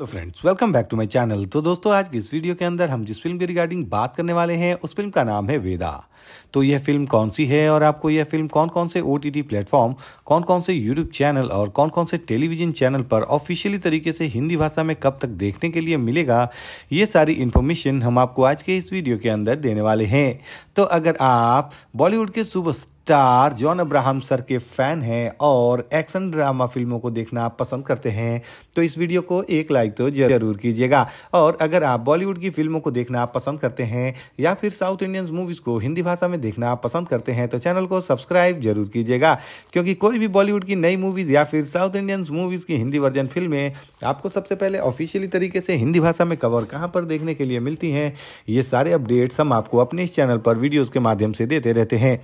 hello friends welcome back to my channel तो दोस्तों आज की इस वीडियो के अंदर हम जिस फिल्म के रिगार्डिंग बात करने वाले हैं उस फिल्म का नाम है वेदा तो यह फिल्म कौन सी है और आपको यह फिल्म कौन कौन से ओ टी प्लेटफॉर्म कौन कौन से यूट्यूब चैनल और कौन कौन से टेलीविजन चैनल पर ऑफिशियली तरीके से हिंदी भाषा में कब तक देखने के लिए मिलेगा ये सारी इन्फॉर्मेशन हम आपको आज के इस वीडियो के अंदर देने वाले हैं तो अगर आप बॉलीवुड के super star John Abraham sir के फ़ैन हैं और एक्शन ड्रामा फिल्मों को देखना पसंद करते हैं तो इस वीडियो को एक लाइक तो ज़रूर कीजिएगा और अगर आप बॉलीवुड की फिल्मों को देखना पसंद करते हैं या फिर साउथ इंडियन मूवीज़ को हिंदी भाषा में देखना पसंद करते हैं तो चैनल को सब्सक्राइब जरूर कीजिएगा क्योंकि कोई भी बॉलीवुड की नई मूवीज़ या फिर साउथ इंडियन मूवीज़ की हिंदी वर्जन फिल्में आपको सबसे पहले ऑफिशियली तरीके से हिंदी भाषा में कवर कहाँ पर देखने के लिए मिलती हैं ये सारे अपडेट्स हम आपको अपने इस चैनल पर वीडियोज़ के माध्यम से देते रहते हैं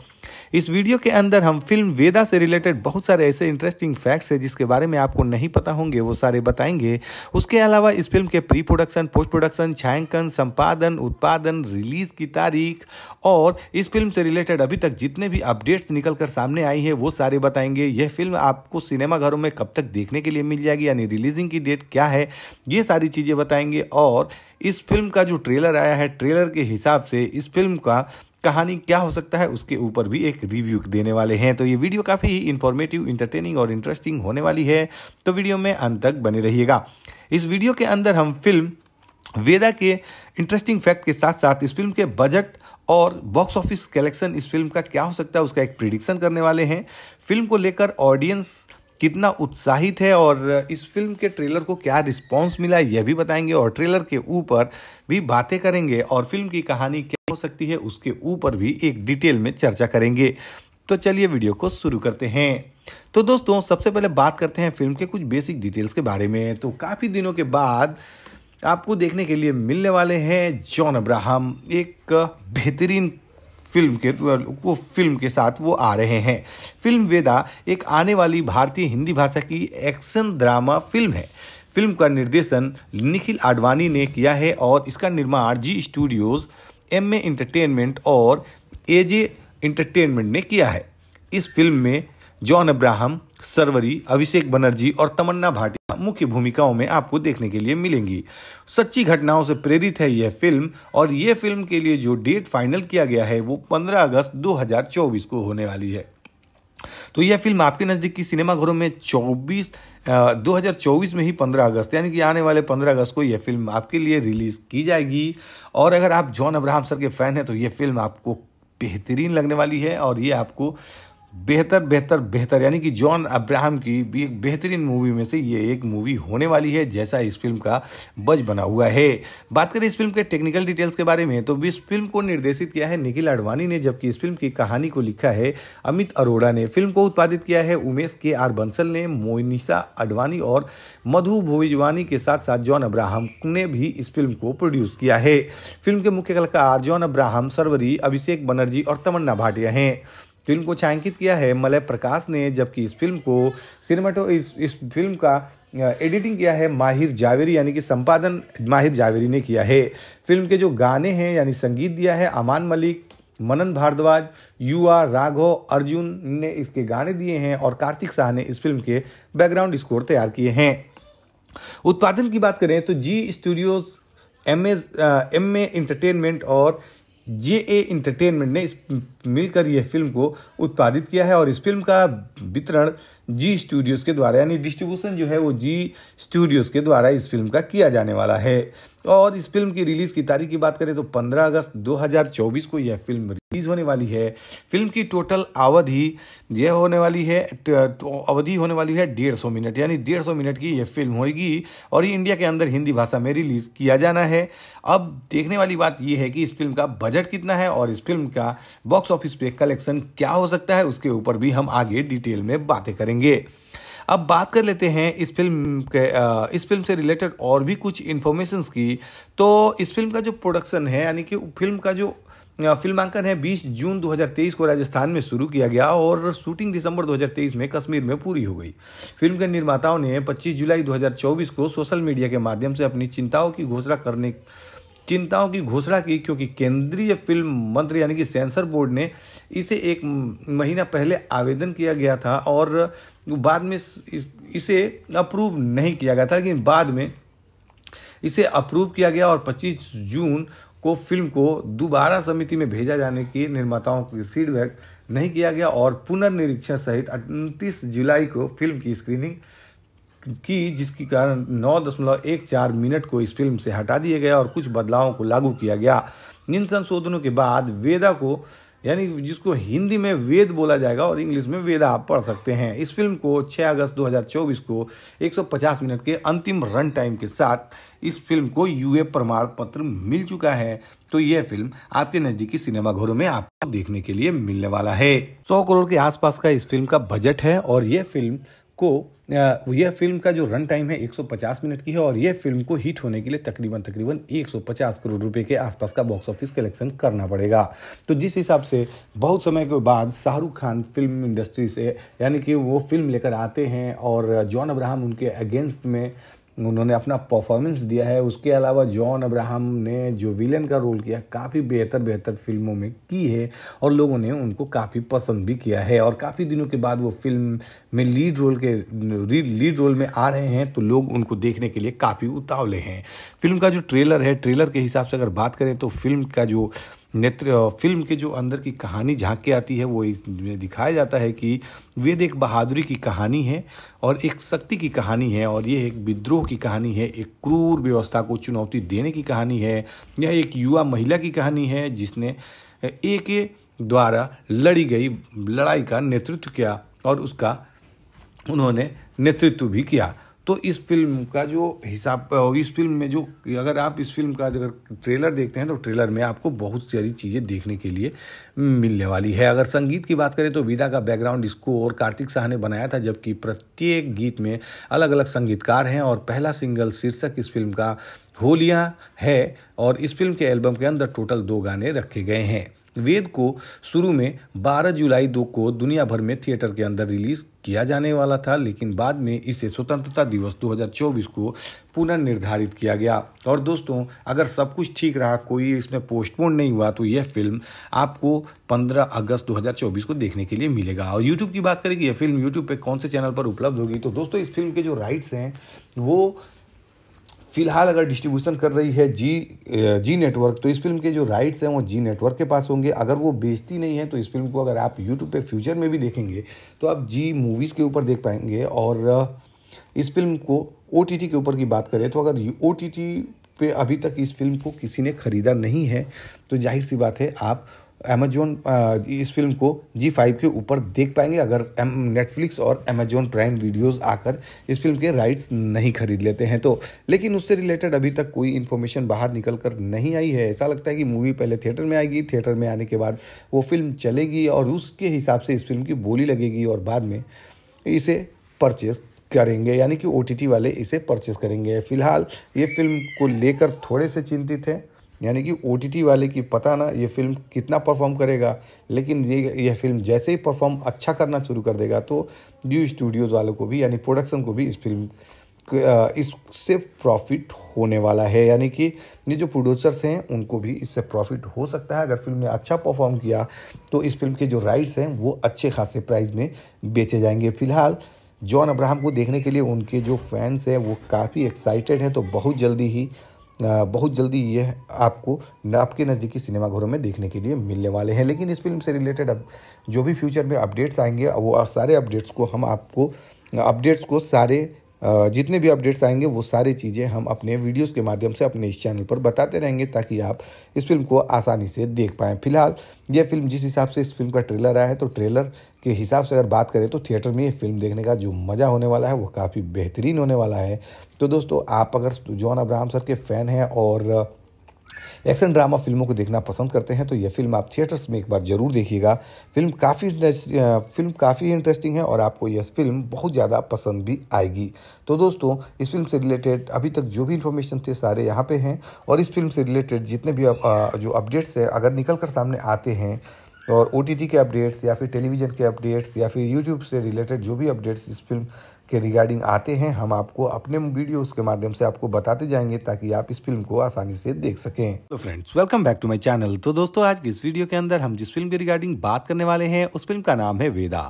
इस वीडियो के अंदर हम फिल्म वेदा से रिलेटेड बहुत सारे ऐसे इंटरेस्टिंग फैक्ट्स है जिसके बारे में आपको नहीं पता होंगे वो सारे बताएंगे उसके अलावा इस फिल्म के प्री प्रोडक्शन पोस्ट प्रोडक्शन छायांकन संपादन उत्पादन रिलीज की तारीख और इस फिल्म से रिलेटेड अभी तक जितने भी अपडेट्स निकल कर सामने आई है वो सारे बताएंगे यह फिल्म आपको सिनेमाघरों में कब तक देखने के लिए मिल जाएगी यानी रिलीजिंग की डेट क्या है ये सारी चीज़ें बताएंगे और इस फिल्म का जो ट्रेलर आया है ट्रेलर के हिसाब से इस फिल्म का कहानी क्या हो सकता है उसके ऊपर भी एक रिव्यू देने वाले हैं तो ये वीडियो काफ़ी ही इन्फॉर्मेटिव इंटरटेनिंग और इंटरेस्टिंग होने वाली है तो वीडियो में अंत तक बने रहिएगा इस वीडियो के अंदर हम फिल्म वेदा के इंटरेस्टिंग फैक्ट के साथ साथ इस फिल्म के बजट और बॉक्स ऑफिस कलेक्शन इस फिल्म का क्या हो सकता है उसका एक प्रिडिक्शन करने वाले हैं फिल्म को लेकर ऑडियंस कितना उत्साहित है और इस फिल्म के ट्रेलर को क्या रिस्पॉन्स मिला यह भी बताएंगे और ट्रेलर के ऊपर भी बातें करेंगे और फिल्म की कहानी क्या हो सकती है उसके ऊपर भी एक डिटेल में चर्चा करेंगे तो चलिए वीडियो को शुरू करते हैं तो दोस्तों सबसे पहले बात करते हैं फिल्म के कुछ बेसिक डिटेल्स के बारे में तो काफ़ी दिनों के बाद आपको देखने के लिए मिलने वाले हैं जॉन अब्राहम एक बेहतरीन फिल्म के वो फिल्म के साथ वो आ रहे हैं फिल्म वेदा एक आने वाली भारतीय हिंदी भाषा की एक्शन ड्रामा फिल्म है फिल्म का निर्देशन निखिल आडवाणी ने किया है और इसका निर्माण Zee studios M A entertainment और ए जे इंटरटेनमेंट ने किया है इस फिल्म में जॉन अब्राहम सरवरी अभिषेक बनर्जी और तमन्ना भाटी मुख्य भूमिकाओं में आपको देखने के लिए मिलेंगी सच्ची घटनाओं से प्रेरित है यह फिल्म और ये फिल्म के लिए जो डेट फाइनल किया गया है वो 15 अगस्त 2024 को होने वाली है तो यह फिल्म आपके नजदीक की सिनेमाघरों में 24 हजार 2024 में ही 15 अगस्त यानी कि आने वाले 15 अगस्त को यह फिल्म आपके लिए रिलीज़ की जाएगी और अगर आप जॉन अब्राहम सर के फ़ैन हैं तो यह फिल्म आपको बेहतरीन लगने वाली है और ये आपको बेहतर बेहतर बेहतर यानी कि जॉन अब्राहम की भी एक बेहतरीन मूवी में से ये एक मूवी होने वाली है जैसा इस फिल्म का बज बना हुआ है बात करें इस फिल्म के टेक्निकल डिटेल्स के बारे में तो इस फिल्म को निर्देशित किया है निखिल आडवाणी ने जबकि इस फिल्म की कहानी को लिखा है अमित अरोड़ा ने फिल्म को उत्पादित किया है उमेश के आर बंसल ने मोनिशा अडवाणी और मधु भोजवानी के साथ साथ जॉन अब्राहम ने भी इस फिल्म को प्रोड्यूस किया है फिल्म के मुख्य कलाकार जॉन अब्राहम सरवरी अभिषेक बनर्जी और तमन्ना भाटिया हैं फिल्म को छायांकित किया है मलय प्रकाश ने जबकि इस फिल्म को सिनेमाटो इस, इस फिल्म का एडिटिंग किया है माहिर जावेरी यानी कि संपादन माहिर जावेरी ने किया है फिल्म के जो गाने हैं यानी संगीत दिया है अमान मलिक मनन भारद्वाज युवा राघव अर्जुन ने इसके गाने दिए हैं और कार्तिक शाह ने इस फिल्म के बैकग्राउंड स्कोर तैयार किए हैं उत्पादन की बात करें तो Zee studios M M A entertainment और जे ए इंटरटेनमेंट ने मिलकर यह फिल्म को उत्पादित किया है और इस फिल्म का वितरण जी स्टूडियोज़ के द्वारा यानी डिस्ट्रीब्यूशन जो है वो जी स्टूडियोज़ के द्वारा इस फिल्म का किया जाने वाला है और इस फिल्म की रिलीज़ की तारीख की बात करें तो 15 अगस्त 2024 को यह फिल्म रिलीज़ होने वाली है फिल्म की टोटल अवधि यह होने वाली है तो अवधि होने वाली है डेढ़ सौ मिनट यानी डेढ़ सौ मिनट की यह फिल्म होगी और ये इंडिया के अंदर हिंदी भाषा में रिलीज़ किया जाना है अब देखने वाली बात यह है कि इस फिल्म का बजट कितना है और इस फिल्म का बॉक्स ऑफिस पे कलेक्शन क्या हो सकता है उसके ऊपर भी हम आगे डिटेल में बातें करेंगे अब बात कर लेते हैं इस फिल्म के इस फिल्म से रिलेटेड और भी कुछ इन्फॉर्मेशन की तो इस फिल्म का जो प्रोडक्शन है यानी कि फिल्म का जो फिल्मांकन है 20 जून 2023 को राजस्थान में शुरू किया गया और शूटिंग दिसंबर 2023 में कश्मीर में पूरी हो गई फिल्म के निर्माताओं ने 25 जुलाई 2024 को सोशल मीडिया के माध्यम से अपनी चिंताओं की घोषणा करने चिंताओं की घोषणा की क्योंकि केंद्रीय फिल्म मंत्री यानी कि सेंसर बोर्ड ने इसे एक महीना पहले आवेदन किया गया था और बाद में इसे अप्रूव नहीं किया गया था लेकिन बाद में इसे अप्रूव किया गया और 25 जून को फिल्म को दोबारा समिति में भेजा जाने की निर्माताओं की फीडबैक नहीं किया गया और पुनर्निरीक्षण सहित 29 जुलाई को फिल्म की स्क्रीनिंग की जिसके कारण नौ दशमलव एक चार मिनट को इस फिल्म से हटा दिया गया और कुछ बदलावों को लागू किया गया इन संशोधनों के बाद वेदा को यानी जिसको हिंदी में वेद बोला जाएगा और इंग्लिश में वेदा आप पढ़ सकते हैं इस फिल्म को 6 अगस्त 2024 को 150 मिनट के अंतिम रन टाइम के साथ इस फिल्म को यूए प्रमाण पत्र मिल चुका है तो यह फिल्म आपके नजदीकी सिनेमाघरों में आपको देखने के लिए मिलने वाला है सौ करोड़ के आसपास का इस फिल्म का बजट है और यह फिल्म को यह फिल्म का जो रन टाइम है 150 मिनट की है और यह फिल्म को हिट होने के लिए तकरीबन तकरीबन 150 करोड़ रुपए के आसपास का बॉक्स ऑफिस कलेक्शन करना पड़ेगा तो जिस हिसाब से बहुत समय के बाद शाहरुख खान फिल्म इंडस्ट्री से यानी कि वो फिल्म लेकर आते हैं और जॉन अब्राहम उनके अगेंस्ट में उन्होंने अपना परफॉर्मेंस दिया है उसके अलावा जॉन अब्राहम ने जो विलन का रोल किया काफ़ी बेहतर बेहतर फिल्मों में की है और लोगों ने उनको काफ़ी पसंद भी किया है और काफ़ी दिनों के बाद वो फिल्म में लीड रोल के लीड रोल में आ रहे हैं तो लोग उनको देखने के लिए काफ़ी उतावले हैं फिल्म का जो ट्रेलर है ट्रेलर के हिसाब से अगर बात करें तो फिल्म का जो नेत्र फिल्म के जो अंदर की कहानी झांक के आती है वो इसमें दिखाया जाता है कि वेद एक बहादुरी की कहानी है और एक शक्ति की कहानी है और ये एक विद्रोह की कहानी है एक क्रूर व्यवस्था को चुनौती देने की कहानी है यह एक युवा महिला की कहानी है जिसने एक द्वारा लड़ी गई लड़ाई का नेतृत्व किया और उसका उन्होंने नेतृत्व भी किया तो इस फिल्म का जो हिसाब इस फिल्म में जो अगर आप इस फिल्म का अगर ट्रेलर देखते हैं तो ट्रेलर में आपको बहुत सारी चीज़ें देखने के लिए मिलने वाली है अगर संगीत की बात करें तो विदा का बैकग्राउंड इसको और कार्तिक शाह ने बनाया था जबकि प्रत्येक गीत में अलग अलग संगीतकार हैं और पहला सिंगल शीर्षक इस फिल्म का होलियाँ है और इस फिल्म के एल्बम के अंदर टोटल दो गाने रखे गए हैं वेद को शुरू में 12 जुलाई दो को दुनिया भर में थिएटर के अंदर रिलीज किया जाने वाला था लेकिन बाद में इसे स्वतंत्रता दिवस 2024 को पुनर्निर्धारित किया गया और दोस्तों अगर सब कुछ ठीक रहा कोई इसमें पोस्टपोन नहीं हुआ तो यह फिल्म आपको 15 अगस्त 2024 को देखने के लिए मिलेगा और यूट्यूब की बात करें कि यह फिल्म यूट्यूब पर कौन से चैनल पर उपलब्ध होगी तो दोस्तों इस फिल्म के जो राइट्स हैं वो फिलहाल अगर डिस्ट्रीब्यूशन कर रही है जी जी नेटवर्क तो इस फिल्म के जो राइट्स हैं वो जी नेटवर्क के पास होंगे अगर वो बेचती नहीं है तो इस फिल्म को अगर आप यूट्यूब पे फ्यूचर में भी देखेंगे तो आप जी मूवीज़ के ऊपर देख पाएंगे और इस फिल्म को ओ के ऊपर की बात करें तो अगर ओ पे अभी तक इस फिल्म को किसी ने ख़रीदा नहीं है तो जाहिर सी बात है आप अमेजोन इस फिल्म को जी फाइव के ऊपर देख पाएंगे अगर नेटफ्लिक्स और अमेजोन प्राइम वीडियोस आकर इस फिल्म के राइट्स नहीं खरीद लेते हैं तो लेकिन उससे रिलेटेड अभी तक कोई इन्फॉर्मेशन बाहर निकल कर नहीं आई है ऐसा लगता है कि मूवी पहले थिएटर में आएगी थिएटर में आने के बाद वो फिल्म चलेगी और उसके हिसाब से इस फिल्म की बोली लगेगी और बाद में इसे परचेस करेंगे यानी कि ओ वाले इसे परचेस करेंगे फिलहाल ये फिल्म को लेकर थोड़े से चिंतित हैं यानी कि ओ वाले की पता ना ये फिल्म कितना परफॉर्म करेगा लेकिन ये यह फिल्म जैसे ही परफॉर्म अच्छा करना शुरू कर देगा तो न्यू स्टूडियोज़ वालों को भी यानी प्रोडक्शन को भी इस फिल्म इससे प्रॉफिट होने वाला है यानी कि ये जो प्रोड्यूसर्स हैं उनको भी इससे प्रॉफिट हो सकता है अगर फिल्म ने अच्छा परफॉर्म किया तो इस फिल्म के जो राइट्स हैं वो अच्छे खासे प्राइस में बेचे जाएंगे फिलहाल जॉन अब्राहम को देखने के लिए उनके जो फैंस हैं वो काफ़ी एक्साइटेड हैं तो बहुत जल्दी ही बहुत जल्दी ये आपको आपके नज़दीकी सिनेमाघरों में देखने के लिए मिलने वाले हैं लेकिन इस फिल्म से रिलेटेड अब जो भी फ्यूचर में अपडेट्स आएंगे वो सारे अपडेट्स को हम आपको अपडेट्स को सारे जितने भी अपडेट्स आएंगे वो सारी चीज़ें हम अपने वीडियोस के माध्यम से अपने इस चैनल पर बताते रहेंगे ताकि आप इस फिल्म को आसानी से देख पाएँ फिलहाल यह फिल्म जिस हिसाब से इस फिल्म का ट्रेलर आया है तो ट्रेलर के हिसाब से अगर बात करें तो थिएटर में ये फिल्म देखने का जो मज़ा होने वाला है वो काफ़ी बेहतरीन होने वाला है तो दोस्तों आप अगर जॉन अब्राहम सर के फ़ैन हैं और एक्शन ड्रामा फिल्मों को देखना पसंद करते हैं तो यह फिल्म आप थिएटर्स में एक बार ज़रूर देखिएगा फिल्म काफ़ी फिल्म काफ़ी इंटरेस्टिंग है और आपको यह फिल्म बहुत ज़्यादा पसंद भी आएगी तो दोस्तों इस फिल्म से रिलेटेड अभी तक जो भी इन्फॉर्मेशन थे सारे यहाँ पे हैं और इस फिल्म से रिलेटेड जितने भी जो अपडेट्स हैं अगर निकल कर सामने आते हैं तो और ओ के अपडेट्स या फिर टेलीविज़न के अपडेट्स या फिर यूट्यूब से रिलेटेड जो भी अपडेट्स इस फिल्म के रिगार्डिंग आते हैं हम आपको अपने वीडियोस के माध्यम से आपको बताते जाएंगे ताकि आप इस फिल्म को आसानी से देख सकें तो friends welcome back to my channel तो दोस्तों आज की इस वीडियो के अंदर हम जिस फिल्म के रिगार्डिंग बात करने वाले हैं उस फिल्म का नाम है वेदा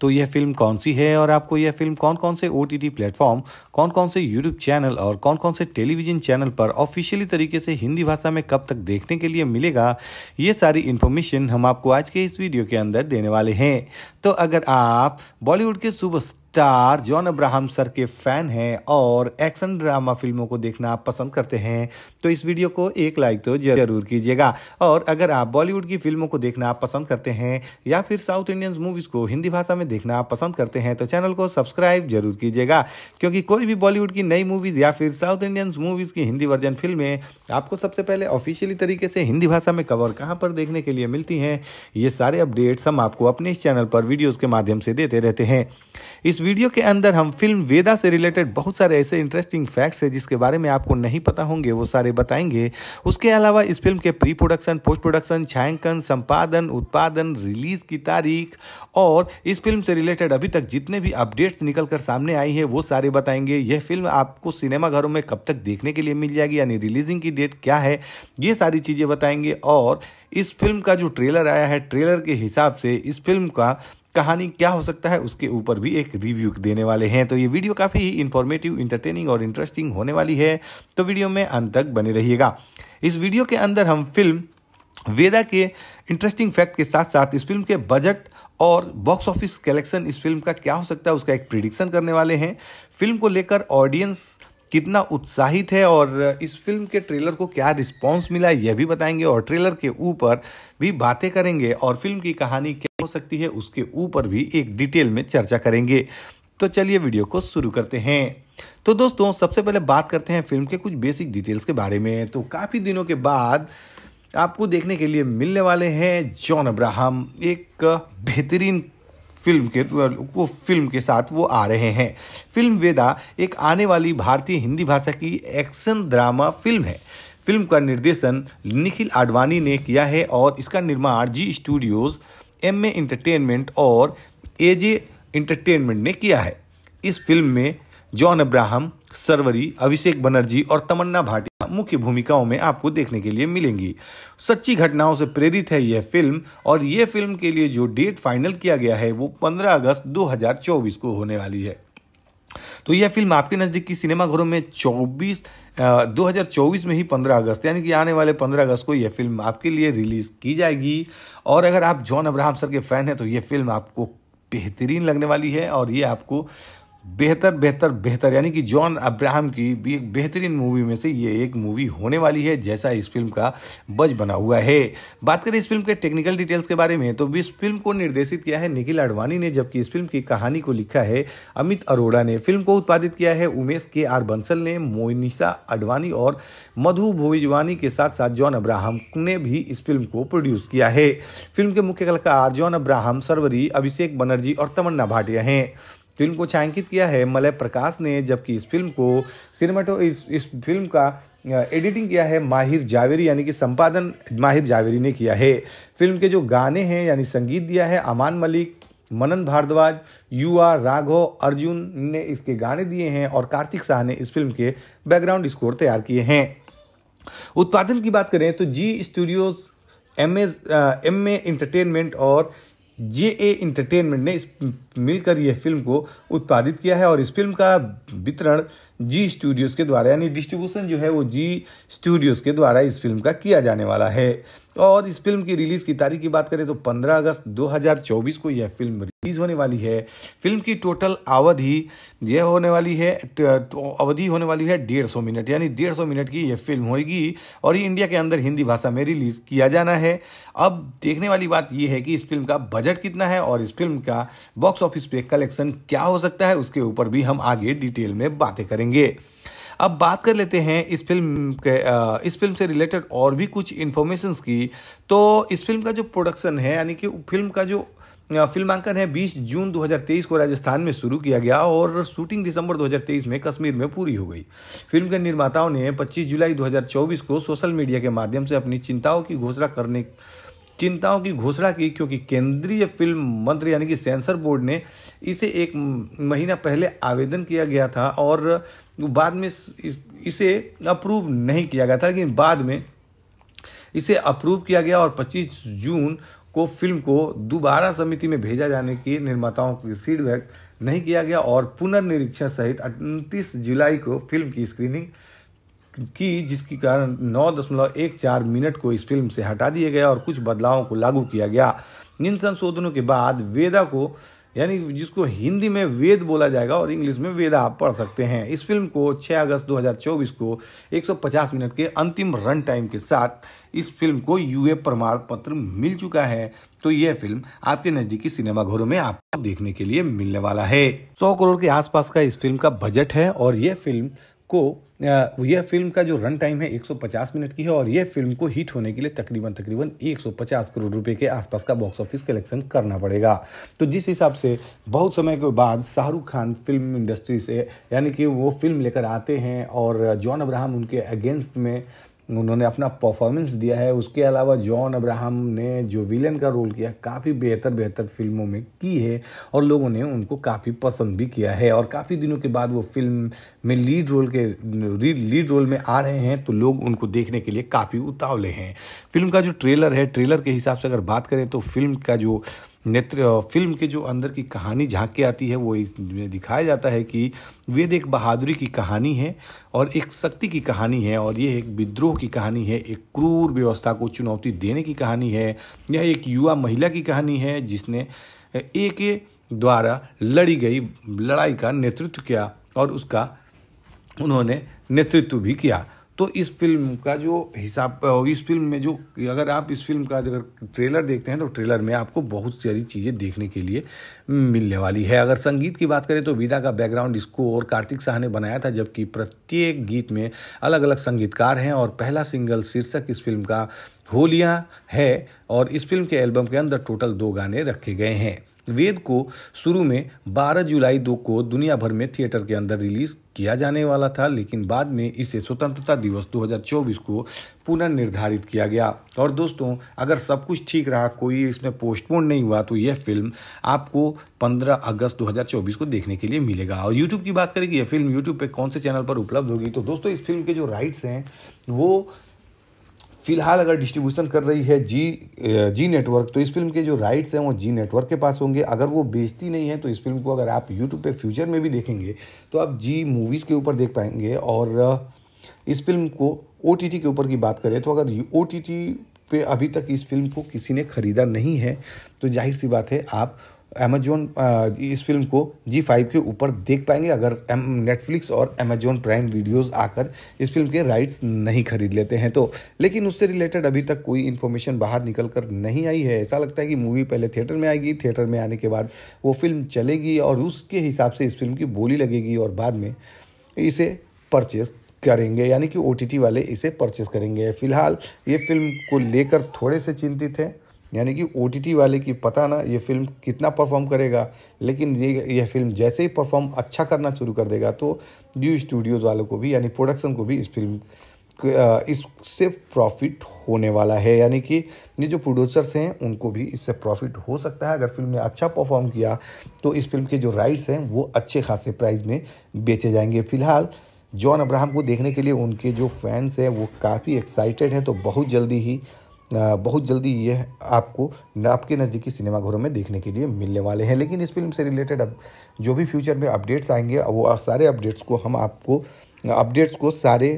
तो यह फिल्म कौन सी है और आपको यह फिल्म कौन कौन से ओ टी प्लेटफॉर्म कौन कौन से यूट्यूब चैनल और कौन कौन से टेलीविजन चैनल पर ऑफिशियली तरीके से हिंदी भाषा में कब तक देखने के लिए मिलेगा ये सारी इन्फॉर्मेशन हम आपको आज के इस वीडियो के अंदर देने वाले हैं तो अगर आप बॉलीवुड के super star John Abraham sir के फैन हैं और एक्शन ड्रामा फिल्मों को देखना पसंद करते हैं तो इस वीडियो को एक लाइक तो जरूर कीजिएगा और अगर आप बॉलीवुड की फिल्मों को देखना पसंद करते हैं या फिर साउथ इंडियन मूवीज़ को हिंदी भाषा में देखना पसंद करते हैं तो चैनल को सब्सक्राइब जरूर कीजिएगा क्योंकि कोई भी बॉलीवुड की नई मूवीज़ या फिर साउथ इंडियन मूवीज़ की हिंदी वर्जन फिल्में आपको सबसे पहले ऑफिशियली तरीके से हिंदी भाषा में कवर कहाँ पर देखने के लिए मिलती हैं ये सारे अपडेट्स हम आपको अपने इस चैनल पर वीडियोज़ के माध्यम से देते रहते हैं इस वीडियो के अंदर हम फिल्म वेदा से रिलेटेड बहुत सारे ऐसे इंटरेस्टिंग फैक्ट्स है जिसके बारे में आपको नहीं पता होंगे वो सारे बताएंगे उसके अलावा इस फिल्म के प्री प्रोडक्शन पोस्ट प्रोडक्शन छायांकन संपादन उत्पादन रिलीज की तारीख और इस फिल्म से रिलेटेड अभी तक जितने भी अपडेट्स निकल कर सामने आई है वो सारे बताएंगे यह फिल्म आपको सिनेमाघरों में कब तक देखने के लिए मिल जाएगी यानी रिलीजिंग की डेट क्या है ये सारी चीज़ें बताएंगे और इस फिल्म का जो ट्रेलर आया है ट्रेलर के हिसाब से इस फिल्म का कहानी क्या हो सकता है उसके ऊपर भी एक रिव्यू देने वाले हैं तो ये वीडियो काफ़ी ही इंफॉर्मेटिव इंटरटेनिंग और इंटरेस्टिंग होने वाली है तो वीडियो में अंत तक बने रहिएगा इस वीडियो के अंदर हम फिल्म वेदा के इंटरेस्टिंग फैक्ट के साथ साथ इस फिल्म के बजट और बॉक्स ऑफिस कलेक्शन इस फिल्म का क्या हो सकता है उसका एक प्रिडिक्शन करने वाले हैं फिल्म को लेकर ऑडियंस कितना उत्साहित है और इस फिल्म के ट्रेलर को क्या रिस्पॉन्स मिला यह भी बताएंगे और ट्रेलर के ऊपर भी बातें करेंगे और फिल्म की कहानी क्या हो सकती है उसके ऊपर भी एक डिटेल में चर्चा करेंगे तो चलिए वीडियो को शुरू करते हैं तो दोस्तों सबसे पहले बात करते हैं फिल्म के कुछ बेसिक डिटेल्स के बारे में तो काफ़ी दिनों के बाद आपको देखने के लिए मिलने वाले हैं जॉन अब्राहम एक बेहतरीन फिल्म के वो फिल्म के साथ वो आ रहे हैं फिल्म वेदा एक आने वाली भारतीय हिंदी भाषा की एक्शन ड्रामा फिल्म है फिल्म का निर्देशन निखिल आडवाणी ने किया है और इसका निर्माण Zee studios M A entertainment और एजे इंटरटेनमेंट ने किया है इस फिल्म में जॉन अब्राहम सरवरी अभिषेक बनर्जी और तमन्ना भाटिया मुख्य भूमिकाओं में आपको देखने के लिए मिलेंगी सच्ची घटनाओं से प्रेरित है यह फिल्म और ये फिल्म के लिए जो डेट फाइनल किया गया है वो 15 अगस्त 2024 को होने वाली है तो यह फिल्म आपके नज़दीकी सिनेमाघरों में 24 2024 में ही 15 अगस्त यानी कि आने वाले 15 अगस्त को यह फिल्म आपके लिए रिलीज़ की जाएगी और अगर आप जॉन अब्राहम सर के फ़ैन हैं तो यह फिल्म आपको बेहतरीन लगने वाली है और ये आपको बेहतर बेहतर बेहतर यानी कि जॉन अब्राहम की भी एक बेहतरीन मूवी में से ये एक मूवी होने वाली है जैसा इस फिल्म का बज बना हुआ है बात करें इस फिल्म के टेक्निकल डिटेल्स के बारे में तो इस फिल्म को निर्देशित किया है निखिल आडवाणी ने जबकि इस फिल्म की कहानी को लिखा है अमित अरोड़ा ने फिल्म को उत्पादित किया है उमेश के आर बंसल ने मोनिशा अडवाणी और मधु भोजवानी के साथ साथ जॉन अब्राहम ने भी इस फिल्म को प्रोड्यूस किया है फिल्म के मुख्य कलाकार जॉन अब्राहम सरवरी अभिषेक बनर्जी और तमन्ना भाटिया हैं फिल्म को छायांकित किया है मलय प्रकाश ने जबकि इस फिल्म को सिनेमाटो इस इस फिल्म का एडिटिंग किया है माहिर जावेरी यानी कि संपादन माहिर जावेरी ने किया है फिल्म के जो गाने हैं यानी संगीत दिया है अमान मलिक मनन भारद्वाज युवा राघव अर्जुन ने इसके गाने दिए हैं और कार्तिक शाह ने इस फिल्म के बैकग्राउंड स्कोर तैयार किए हैं उत्पादन की बात करें तो Zee studios M M A entertainment और जे ए इंटरटेनमेंट ने इस मिलकर यह फिल्म को उत्पादित किया है और इस फिल्म का वितरण जी स्टूडियोज़ के द्वारा यानी डिस्ट्रीब्यूशन जो है वो जी स्टूडियोज़ के द्वारा इस फिल्म का किया जाने वाला है और इस फिल्म की रिलीज़ की तारीख की बात करें तो 15 अगस्त 2024 को यह फिल्म रिलीज़ होने वाली है फिल्म की टोटल अवधि यह होने वाली है तो, तो अवधि होने वाली है डेढ़ सौ मिनट यानी डेढ़ सौ मिनट की यह फिल्म होगी और ये इंडिया के अंदर हिंदी भाषा में रिलीज़ किया जाना है अब देखने वाली बात यह है कि इस फिल्म का बजट कितना है और इस फिल्म का बॉक्स ऑफिस पे कलेक्शन क्या हो सकता है उसके ऊपर भी हम आगे डिटेल में बातें करेंगे अब बात कर लेते हैं इस फिल्म के इस फिल्म से रिलेटेड और भी कुछ इन्फॉर्मेशन की तो इस फिल्म का जो प्रोडक्शन है यानी कि फिल्म का जो फिल्मांकन है 20 जून 2023 को राजस्थान में शुरू किया गया और शूटिंग दिसंबर 2023 में कश्मीर में पूरी हो गई फिल्म के निर्माताओं ने 25 जुलाई 2024 को सोशल मीडिया के माध्यम से अपनी चिंताओं की घोषणा करने चिंताओं की घोषणा की क्योंकि केंद्रीय फिल्म मंत्री यानी कि सेंसर बोर्ड ने इसे एक महीना पहले आवेदन किया गया था और बाद में इसे अप्रूव नहीं किया गया था लेकिन बाद में इसे अप्रूव किया गया और 25 जून को फिल्म को दोबारा समिति में भेजा जाने की निर्माताओं की फीडबैक नहीं किया गया और पुनर्निरीक्षण सहित 29 जुलाई को फिल्म की स्क्रीनिंग की जिसके कारण नौ दशमलव एक चार मिनट को इस फिल्म से हटा दिया गया और कुछ बदलावों को लागू किया गया इन संशोधनों के बाद वेदा को यानी जिसको हिंदी में वेद बोला जाएगा और इंग्लिश में वेदा आप पढ़ सकते हैं इस फिल्म को 6 अगस्त 2024 को 150 मिनट के अंतिम रन टाइम के साथ इस फिल्म को यूए प्रमाण पत्र मिल चुका है तो यह फिल्म आपके नजदीकी सिनेमाघरों में आपको देखने के लिए मिलने वाला है सौ करोड़ के आसपास का इस फिल्म का बजट है और यह फिल्म को यह फिल्म का जो रन टाइम है 150 मिनट की है और यह फिल्म को हिट होने के लिए तकरीबन तकरीबन 150 करोड़ रुपए के आसपास का बॉक्स ऑफिस कलेक्शन करना पड़ेगा तो जिस हिसाब से बहुत समय के बाद शाहरुख खान फिल्म इंडस्ट्री से यानी कि वो फिल्म लेकर आते हैं और जॉन अब्राहम उनके अगेंस्ट में उन्होंने अपना परफॉर्मेंस दिया है उसके अलावा जॉन अब्राहम ने जो विलेन का रोल किया काफ़ी बेहतर बेहतर फिल्मों में की है और लोगों ने उनको काफ़ी पसंद भी किया है और काफ़ी दिनों के बाद वो फिल्म में लीड रोल के लीड रोल में आ रहे हैं तो लोग उनको देखने के लिए काफ़ी उतावले हैं फिल्म का जो ट्रेलर है ट्रेलर के हिसाब से अगर बात करें तो फिल्म का जो नेत्र फिल्म के जो अंदर की कहानी झाँक के आती है वो इसमें दिखाया जाता है कि वेद एक बहादुरी की कहानी है और एक शक्ति की कहानी है और ये एक विद्रोह की कहानी है एक क्रूर व्यवस्था को चुनौती देने की कहानी है यह एक युवा महिला की कहानी है जिसने एक द्वारा लड़ी गई लड़ाई का नेतृत्व किया और उसका उन्होंने नेतृत्व भी किया तो इस फिल्म का जो हिसाब इस फिल्म में जो अगर आप इस फिल्म का अगर ट्रेलर देखते हैं तो ट्रेलर में आपको बहुत सारी चीज़ें देखने के लिए मिलने वाली है अगर संगीत की बात करें तो विदा का बैकग्राउंड इसको और कार्तिक शाह ने बनाया था जबकि प्रत्येक गीत में अलग अलग संगीतकार हैं और पहला सिंगल शीर्षक इस फिल्म का होलियाँ है और इस फिल्म के एल्बम के अंदर टोटल दो गाने रखे गए हैं वेद को शुरू में 12 जुलाई दो को दुनिया भर में थिएटर के अंदर रिलीज किया जाने वाला था लेकिन बाद में इसे स्वतंत्रता दिवस 2024 को पुनर्निर्धारित किया गया और दोस्तों अगर सब कुछ ठीक रहा कोई इसमें पोस्टपोन नहीं हुआ तो यह फिल्म आपको 15 अगस्त 2024 को देखने के लिए मिलेगा और यूट्यूब की बात करें कि यह फिल्म यूट्यूब पर कौन से चैनल पर उपलब्ध होगी तो दोस्तों इस फिल्म के जो राइट्स हैं वो फिलहाल अगर डिस्ट्रीब्यूशन कर रही है जी जी नेटवर्क तो इस फिल्म के जो राइट्स हैं वो जी नेटवर्क के पास होंगे अगर वो बेचती नहीं है तो इस फिल्म को अगर आप यूट्यूब पे फ्यूचर में भी देखेंगे तो आप जी मूवीज़ के ऊपर देख पाएंगे और इस फिल्म को ओ के ऊपर की बात करें तो अगर ओ पे अभी तक इस फिल्म को किसी ने ख़रीदा नहीं है तो जाहिर सी बात है आप अमेजोन uh, इस फिल्म को जी फाइव के ऊपर देख पाएंगे अगर नेटफ्लिक्स और अमेजोन प्राइम वीडियोस आकर इस फिल्म के राइट्स नहीं खरीद लेते हैं तो लेकिन उससे रिलेटेड अभी तक कोई इन्फॉर्मेशन बाहर निकल कर नहीं आई है ऐसा लगता है कि मूवी पहले थिएटर में आएगी थिएटर में आने के बाद वो फिल्म चलेगी और उसके हिसाब से इस फिल्म की बोली लगेगी और बाद में इसे परचेस करेंगे यानी कि ओ वाले इसे परचेस करेंगे फिलहाल ये फिल्म को लेकर थोड़े से चिंतित हैं यानी कि ओ वाले की पता ना ये फिल्म कितना परफॉर्म करेगा लेकिन ये यह फिल्म जैसे ही परफॉर्म अच्छा करना शुरू कर देगा तो जी स्टूडियोज़ वालों को भी यानी प्रोडक्शन को भी इस फिल्म इससे प्रॉफिट होने वाला है यानी कि ये जो प्रोड्यूसर्स हैं उनको भी इससे प्रॉफिट हो सकता है अगर फिल्म ने अच्छा परफॉर्म किया तो इस फिल्म के जो राइट्स हैं वो अच्छे खासे प्राइस में बेचे जाएंगे फिलहाल जॉन अब्राहम को देखने के लिए उनके जो फैंस हैं वो काफ़ी एक्साइटेड हैं तो बहुत जल्दी ही बहुत जल्दी ये आपको आपके नज़दीकी सिनेमाघरों में देखने के लिए मिलने वाले हैं लेकिन इस फिल्म से रिलेटेड अब जो भी फ्यूचर में अपडेट्स आएंगे वो सारे अपडेट्स को हम आपको अपडेट्स को सारे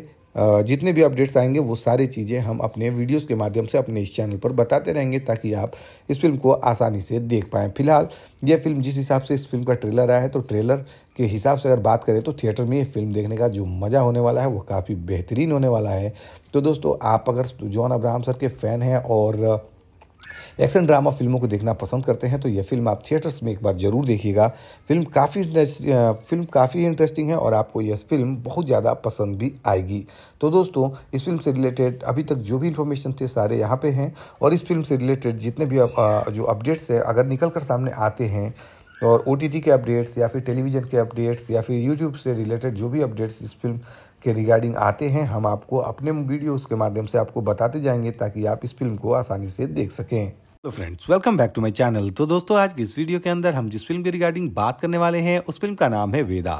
जितने भी अपडेट्स आएंगे वो सारी चीज़ें हम अपने वीडियोस के माध्यम से अपने इस चैनल पर बताते रहेंगे ताकि आप इस फिल्म को आसानी से देख पाएँ फिलहाल यह फिल्म जिस हिसाब से इस फिल्म का ट्रेलर आया है तो ट्रेलर के हिसाब से अगर बात करें तो थिएटर में ये फिल्म देखने का जो मज़ा होने वाला है वो काफ़ी बेहतरीन होने वाला है तो दोस्तों आप अगर जॉन अब्राहम सर के फ़ैन हैं और एक्शन ड्रामा फिल्मों को देखना पसंद करते हैं तो यह फिल्म आप थिएटर्स में एक बार ज़रूर देखिएगा फिल्म काफ़ी फिल्म काफ़ी इंटरेस्टिंग है और आपको यह फिल्म बहुत ज़्यादा पसंद भी आएगी तो दोस्तों इस फिल्म से रिलेटेड अभी तक जो भी इन्फॉर्मेशन थे सारे यहाँ पे हैं और इस फिल्म से रिलेटेड जितने भी जो अपडेट्स हैं अगर निकल कर सामने आते हैं तो और ओ के अपडेट्स या फिर टेलीविज़न के अपडेट्स या फिर यूट्यूब से रिलेटेड जो भी अपडेट्स इस फिल्म के रिगार्डिंग आते हैं हम आपको अपने वीडियोस के माध्यम से आपको बताते जाएंगे ताकि आप इस फिल्म को आसानी से देख सकें hello friends welcome back to my channel तो दोस्तों आज की इस वीडियो के अंदर हम जिस फिल्म के रिगार्डिंग बात करने वाले हैं उस फिल्म का नाम है वेदा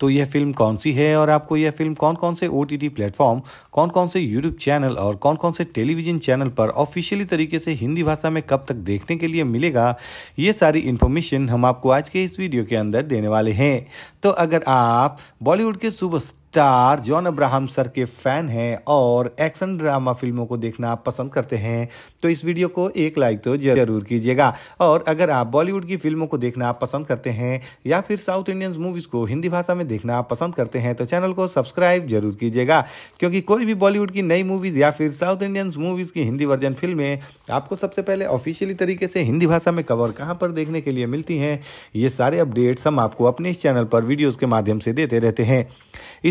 तो यह फिल्म कौन सी है और आपको यह फिल्म कौन कौन से ओ टी प्लेटफॉर्म कौन कौन से यूट्यूब चैनल और कौन कौन से टेलीविजन चैनल पर ऑफिशियली तरीके से हिंदी भाषा में कब तक देखने के लिए मिलेगा ये सारी इन्फॉर्मेशन हम आपको आज के इस वीडियो के अंदर देने वाले हैं तो अगर आप बॉलीवुड के super star John Abraham sir के फ़ैन हैं और एक्शन ड्रामा फिल्मों को देखना पसंद करते हैं तो इस वीडियो को एक लाइक तो ज़रूर कीजिएगा और अगर आप बॉलीवुड की फिल्मों को देखना पसंद करते हैं या फिर साउथ इंडियन मूवीज़ को हिंदी भाषा में देखना पसंद करते हैं तो चैनल को सब्सक्राइब जरूर कीजिएगा क्योंकि कोई भी बॉलीवुड की नई मूवीज़ या फिर साउथ इंडियन मूवीज़ की हिंदी वर्जन फिल्में आपको सबसे पहले ऑफिशियली तरीके से हिंदी भाषा में कवर कहाँ पर देखने के लिए मिलती हैं ये सारे अपडेट्स हम आपको अपने इस चैनल पर वीडियोज़ के माध्यम से देते रहते हैं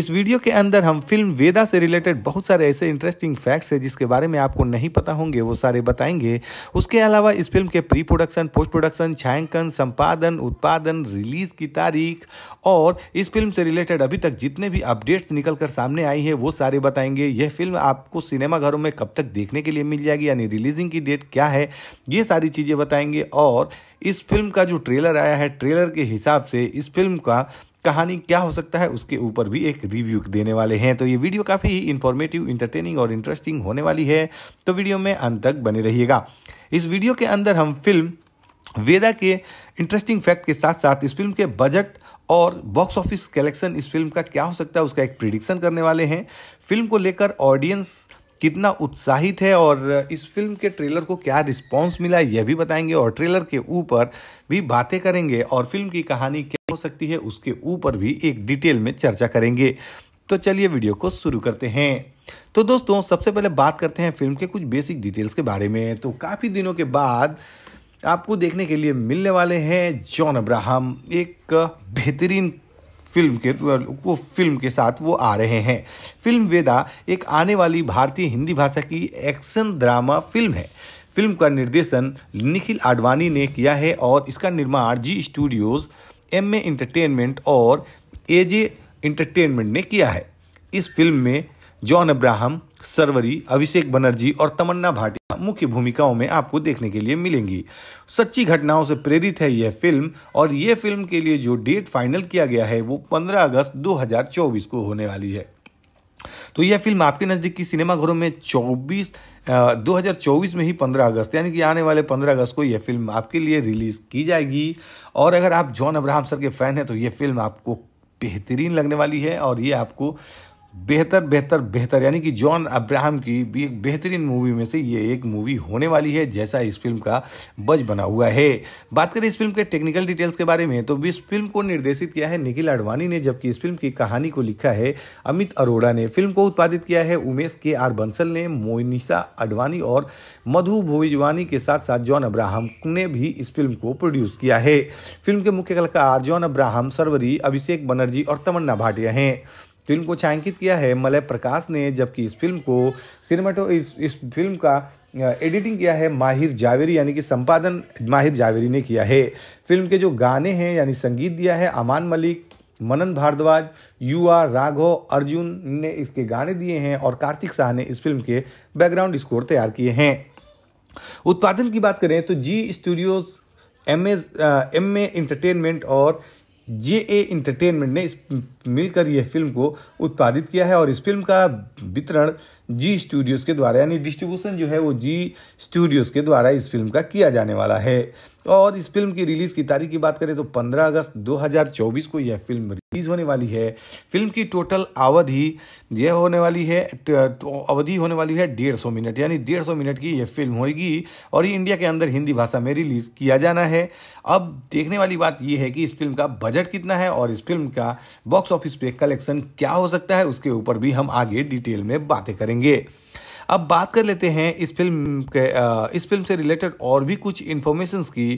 इस वीडियो के अंदर हम फिल्म वेदा से रिलेटेड बहुत सारे ऐसे इंटरेस्टिंग फैक्ट्स हैं जिसके बारे में आपको नहीं पता होंगे वो सारे बताएंगे उसके अलावा इस फिल्म के प्री प्रोडक्शन पोस्ट प्रोडक्शन छायांकन संपादन उत्पादन रिलीज की तारीख और इस फिल्म से रिलेटेड अभी तक जितने भी अपडेट्स निकल कर सामने आई है वो सारे बताएंगे यह फिल्म आपको सिनेमाघरों में कब तक देखने के लिए मिल जाएगी यानी रिलीजिंग की डेट क्या है ये सारी चीज़ें बताएंगे और इस फिल्म का जो ट्रेलर आया है ट्रेलर के हिसाब से इस फिल्म का कहानी क्या हो सकता है उसके ऊपर भी एक रिव्यू देने वाले हैं तो ये वीडियो काफ़ी ही इन्फॉर्मेटिव इंटरटेनिंग और इंटरेस्टिंग होने वाली है तो वीडियो में अंत तक बने रहिएगा इस वीडियो के अंदर हम फिल्म वेदा के इंटरेस्टिंग फैक्ट के साथ साथ इस फिल्म के बजट और बॉक्स ऑफिस कलेक्शन इस फिल्म का क्या हो सकता है उसका एक प्रिडिक्शन करने वाले हैं फिल्म को लेकर ऑडियंस कितना उत्साहित है और इस फिल्म के ट्रेलर को क्या रिस्पॉन्स मिला यह भी बताएंगे और ट्रेलर के ऊपर भी बातें करेंगे और फिल्म की कहानी क्या हो सकती है उसके ऊपर भी एक डिटेल में चर्चा करेंगे तो चलिए वीडियो को शुरू करते हैं तो दोस्तों सबसे पहले बात करते हैं फिल्म के कुछ बेसिक डिटेल्स के बारे में तो काफ़ी दिनों के बाद आपको देखने के लिए मिलने वाले हैं जॉन अब्राहम एक बेहतरीन फिल्म के वो फिल्म के साथ वो आ रहे हैं फिल्म वेदा एक आने वाली भारतीय हिंदी भाषा की एक्शन ड्रामा फिल्म है फिल्म का निर्देशन निखिल आडवाणी ने किया है और इसका निर्माण Zee studios M A entertainment और एजे इंटरटेनमेंट ने किया है इस फिल्म में जॉन अब्राहम सरवरी अभिषेक बनर्जी और तमन्ना भाटिया मुख्य भूमिकाओं में आपको देखने के लिए मिलेंगी सच्ची घटनाओं से प्रेरित है यह फिल्म और ये फिल्म के लिए जो डेट फाइनल किया गया है वो 15 अगस्त 2024 को होने वाली है तो यह फिल्म आपके नजदीक की सिनेमाघरों में 24 2024 में ही 15 अगस्त यानी कि आने वाले 15 अगस्त को यह फिल्म आपके लिए रिलीज़ की जाएगी और अगर आप जॉन अब्राहम सर के फ़ैन हैं तो यह फिल्म आपको बेहतरीन लगने वाली है और ये आपको बेहतर बेहतर बेहतर यानी कि जॉन अब्राहम की भी एक बेहतरीन मूवी में से ये एक मूवी होने वाली है जैसा इस फिल्म का बज बना हुआ है बात करें इस फिल्म के टेक्निकल डिटेल्स के बारे में तो इस फिल्म को निर्देशित किया है निखिल आडवाणी ने जबकि इस फिल्म की कहानी को लिखा है अमित अरोड़ा ने फिल्म को उत्पादित किया है उमेश के आर बंसल ने मोनिशा अडवाणी और मधु भोजवानी के साथ साथ जॉन अब्राहम ने भी इस फिल्म को प्रोड्यूस किया है फिल्म के मुख्य कलाकार जॉन अब्राहम सरवरी अभिषेक बनर्जी और तमन्ना भाटिया हैं फिल्म को छायांकित किया है मलय प्रकाश ने जबकि इस फिल्म को सिनेमाटो इस, इस फिल्म का एडिटिंग किया है माहिर जावेरी यानी कि संपादन माहिर जावेरी ने किया है फिल्म के जो गाने हैं यानी संगीत दिया है अमान मलिक मनन भारद्वाज युवा राघव अर्जुन ने इसके गाने दिए हैं और कार्तिक शाह ने इस फिल्म के बैकग्राउंड स्कोर तैयार किए हैं उत्पादन की बात करें तो Zee studios M M A entertainment और जे ए इंटरटेनमेंट ने इस मिलकर यह फिल्म को उत्पादित किया है और इस फिल्म का वितरण जी स्टूडियोज़ के द्वारा यानी डिस्ट्रीब्यूशन जो है वो जी स्टूडियोज़ के द्वारा इस फिल्म का किया जाने वाला है और इस फिल्म की रिलीज़ की तारीख की बात करें तो 15 अगस्त 2024 को यह फिल्म रिलीज़ होने वाली है फिल्म की टोटल अवधि यह होने वाली है तो, तो, अवधि होने वाली है डेढ़ सौ मिनट यानी डेढ़ सौ मिनट की यह फिल्म होगी और ये इंडिया के अंदर हिंदी भाषा में रिलीज़ किया जाना है अब देखने वाली बात यह है कि इस फिल्म का बजट कितना है और इस फिल्म का बॉक्स ऑफिस पे कलेक्शन क्या हो सकता है उसके ऊपर भी हम आगे डिटेल में बातें करेंगे करेंगे अब बात कर लेते हैं इस फिल्म के इस फिल्म से रिलेटेड और भी कुछ इन्फॉर्मेशन की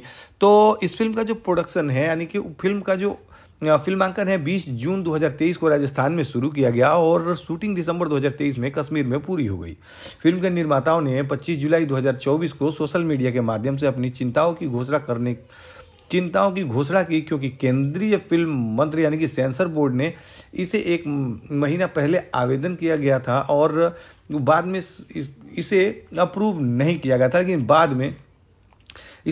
तो इस फिल्म का जो प्रोडक्शन है यानी कि फिल्म का जो फिल्मांकन है 20 जून 2023 को राजस्थान में शुरू किया गया और शूटिंग दिसंबर 2023 में कश्मीर में पूरी हो गई फिल्म के निर्माताओं ने 25 जुलाई 2024 को सोशल मीडिया के माध्यम से अपनी चिंताओं की घोषणा करने चिंताओं की घोषणा की क्योंकि केंद्रीय फिल्म मंत्री यानी कि सेंसर बोर्ड ने इसे एक महीना पहले आवेदन किया गया था और बाद में इसे अप्रूव नहीं किया गया था लेकिन बाद में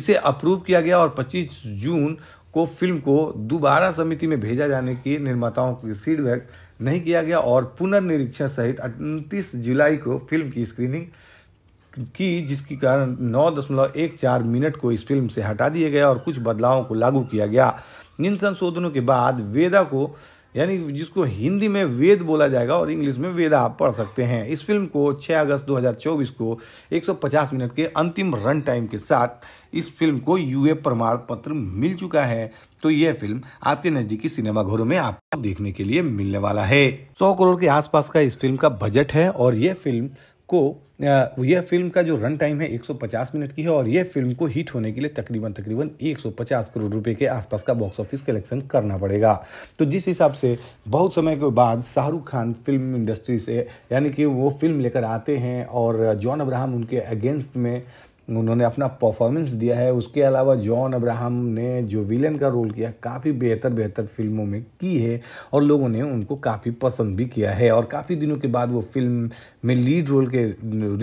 इसे अप्रूव किया गया और 25 जून को फिल्म को दोबारा समिति में भेजा जाने की निर्माताओं की फीडबैक नहीं किया गया और पुनर्निरीक्षण सहित 29 जुलाई को फिल्म की स्क्रीनिंग की जिसके कारण नौ दशमलव एक चार मिनट को इस फिल्म से हटा दिया गया और कुछ बदलावों को लागू किया गया इन संशोधनों के बाद वेदा को यानी जिसको हिंदी में वेद बोला जाएगा और इंग्लिश में वेदा आप पढ़ सकते हैं इस फिल्म को 6 अगस्त 2024 को 150 मिनट के अंतिम रन टाइम के साथ इस फिल्म को यूए प्रमाण पत्र मिल चुका है तो यह फिल्म आपके नजदीकी सिनेमाघरों में आप देखने के लिए मिलने वाला है सौ करोड़ के आसपास का इस फिल्म का बजट है और यह फिल्म को यह फिल्म का जो रन टाइम है 150 मिनट की है और यह फिल्म को हिट होने के लिए तकरीबन तकरीबन 150 करोड़ रुपए के आसपास का बॉक्स ऑफिस कलेक्शन करना पड़ेगा तो जिस हिसाब से बहुत समय के बाद शाहरुख खान फिल्म इंडस्ट्री से यानी कि वो फिल्म लेकर आते हैं और जॉन अब्राहम उनके अगेंस्ट में उन्होंने अपना परफॉर्मेंस दिया है उसके अलावा जॉन अब्राहम ने जो विलेन का रोल किया काफ़ी बेहतर बेहतर फिल्मों में की है और लोगों ने उनको काफ़ी पसंद भी किया है और काफ़ी दिनों के बाद वो फिल्म में लीड रोल के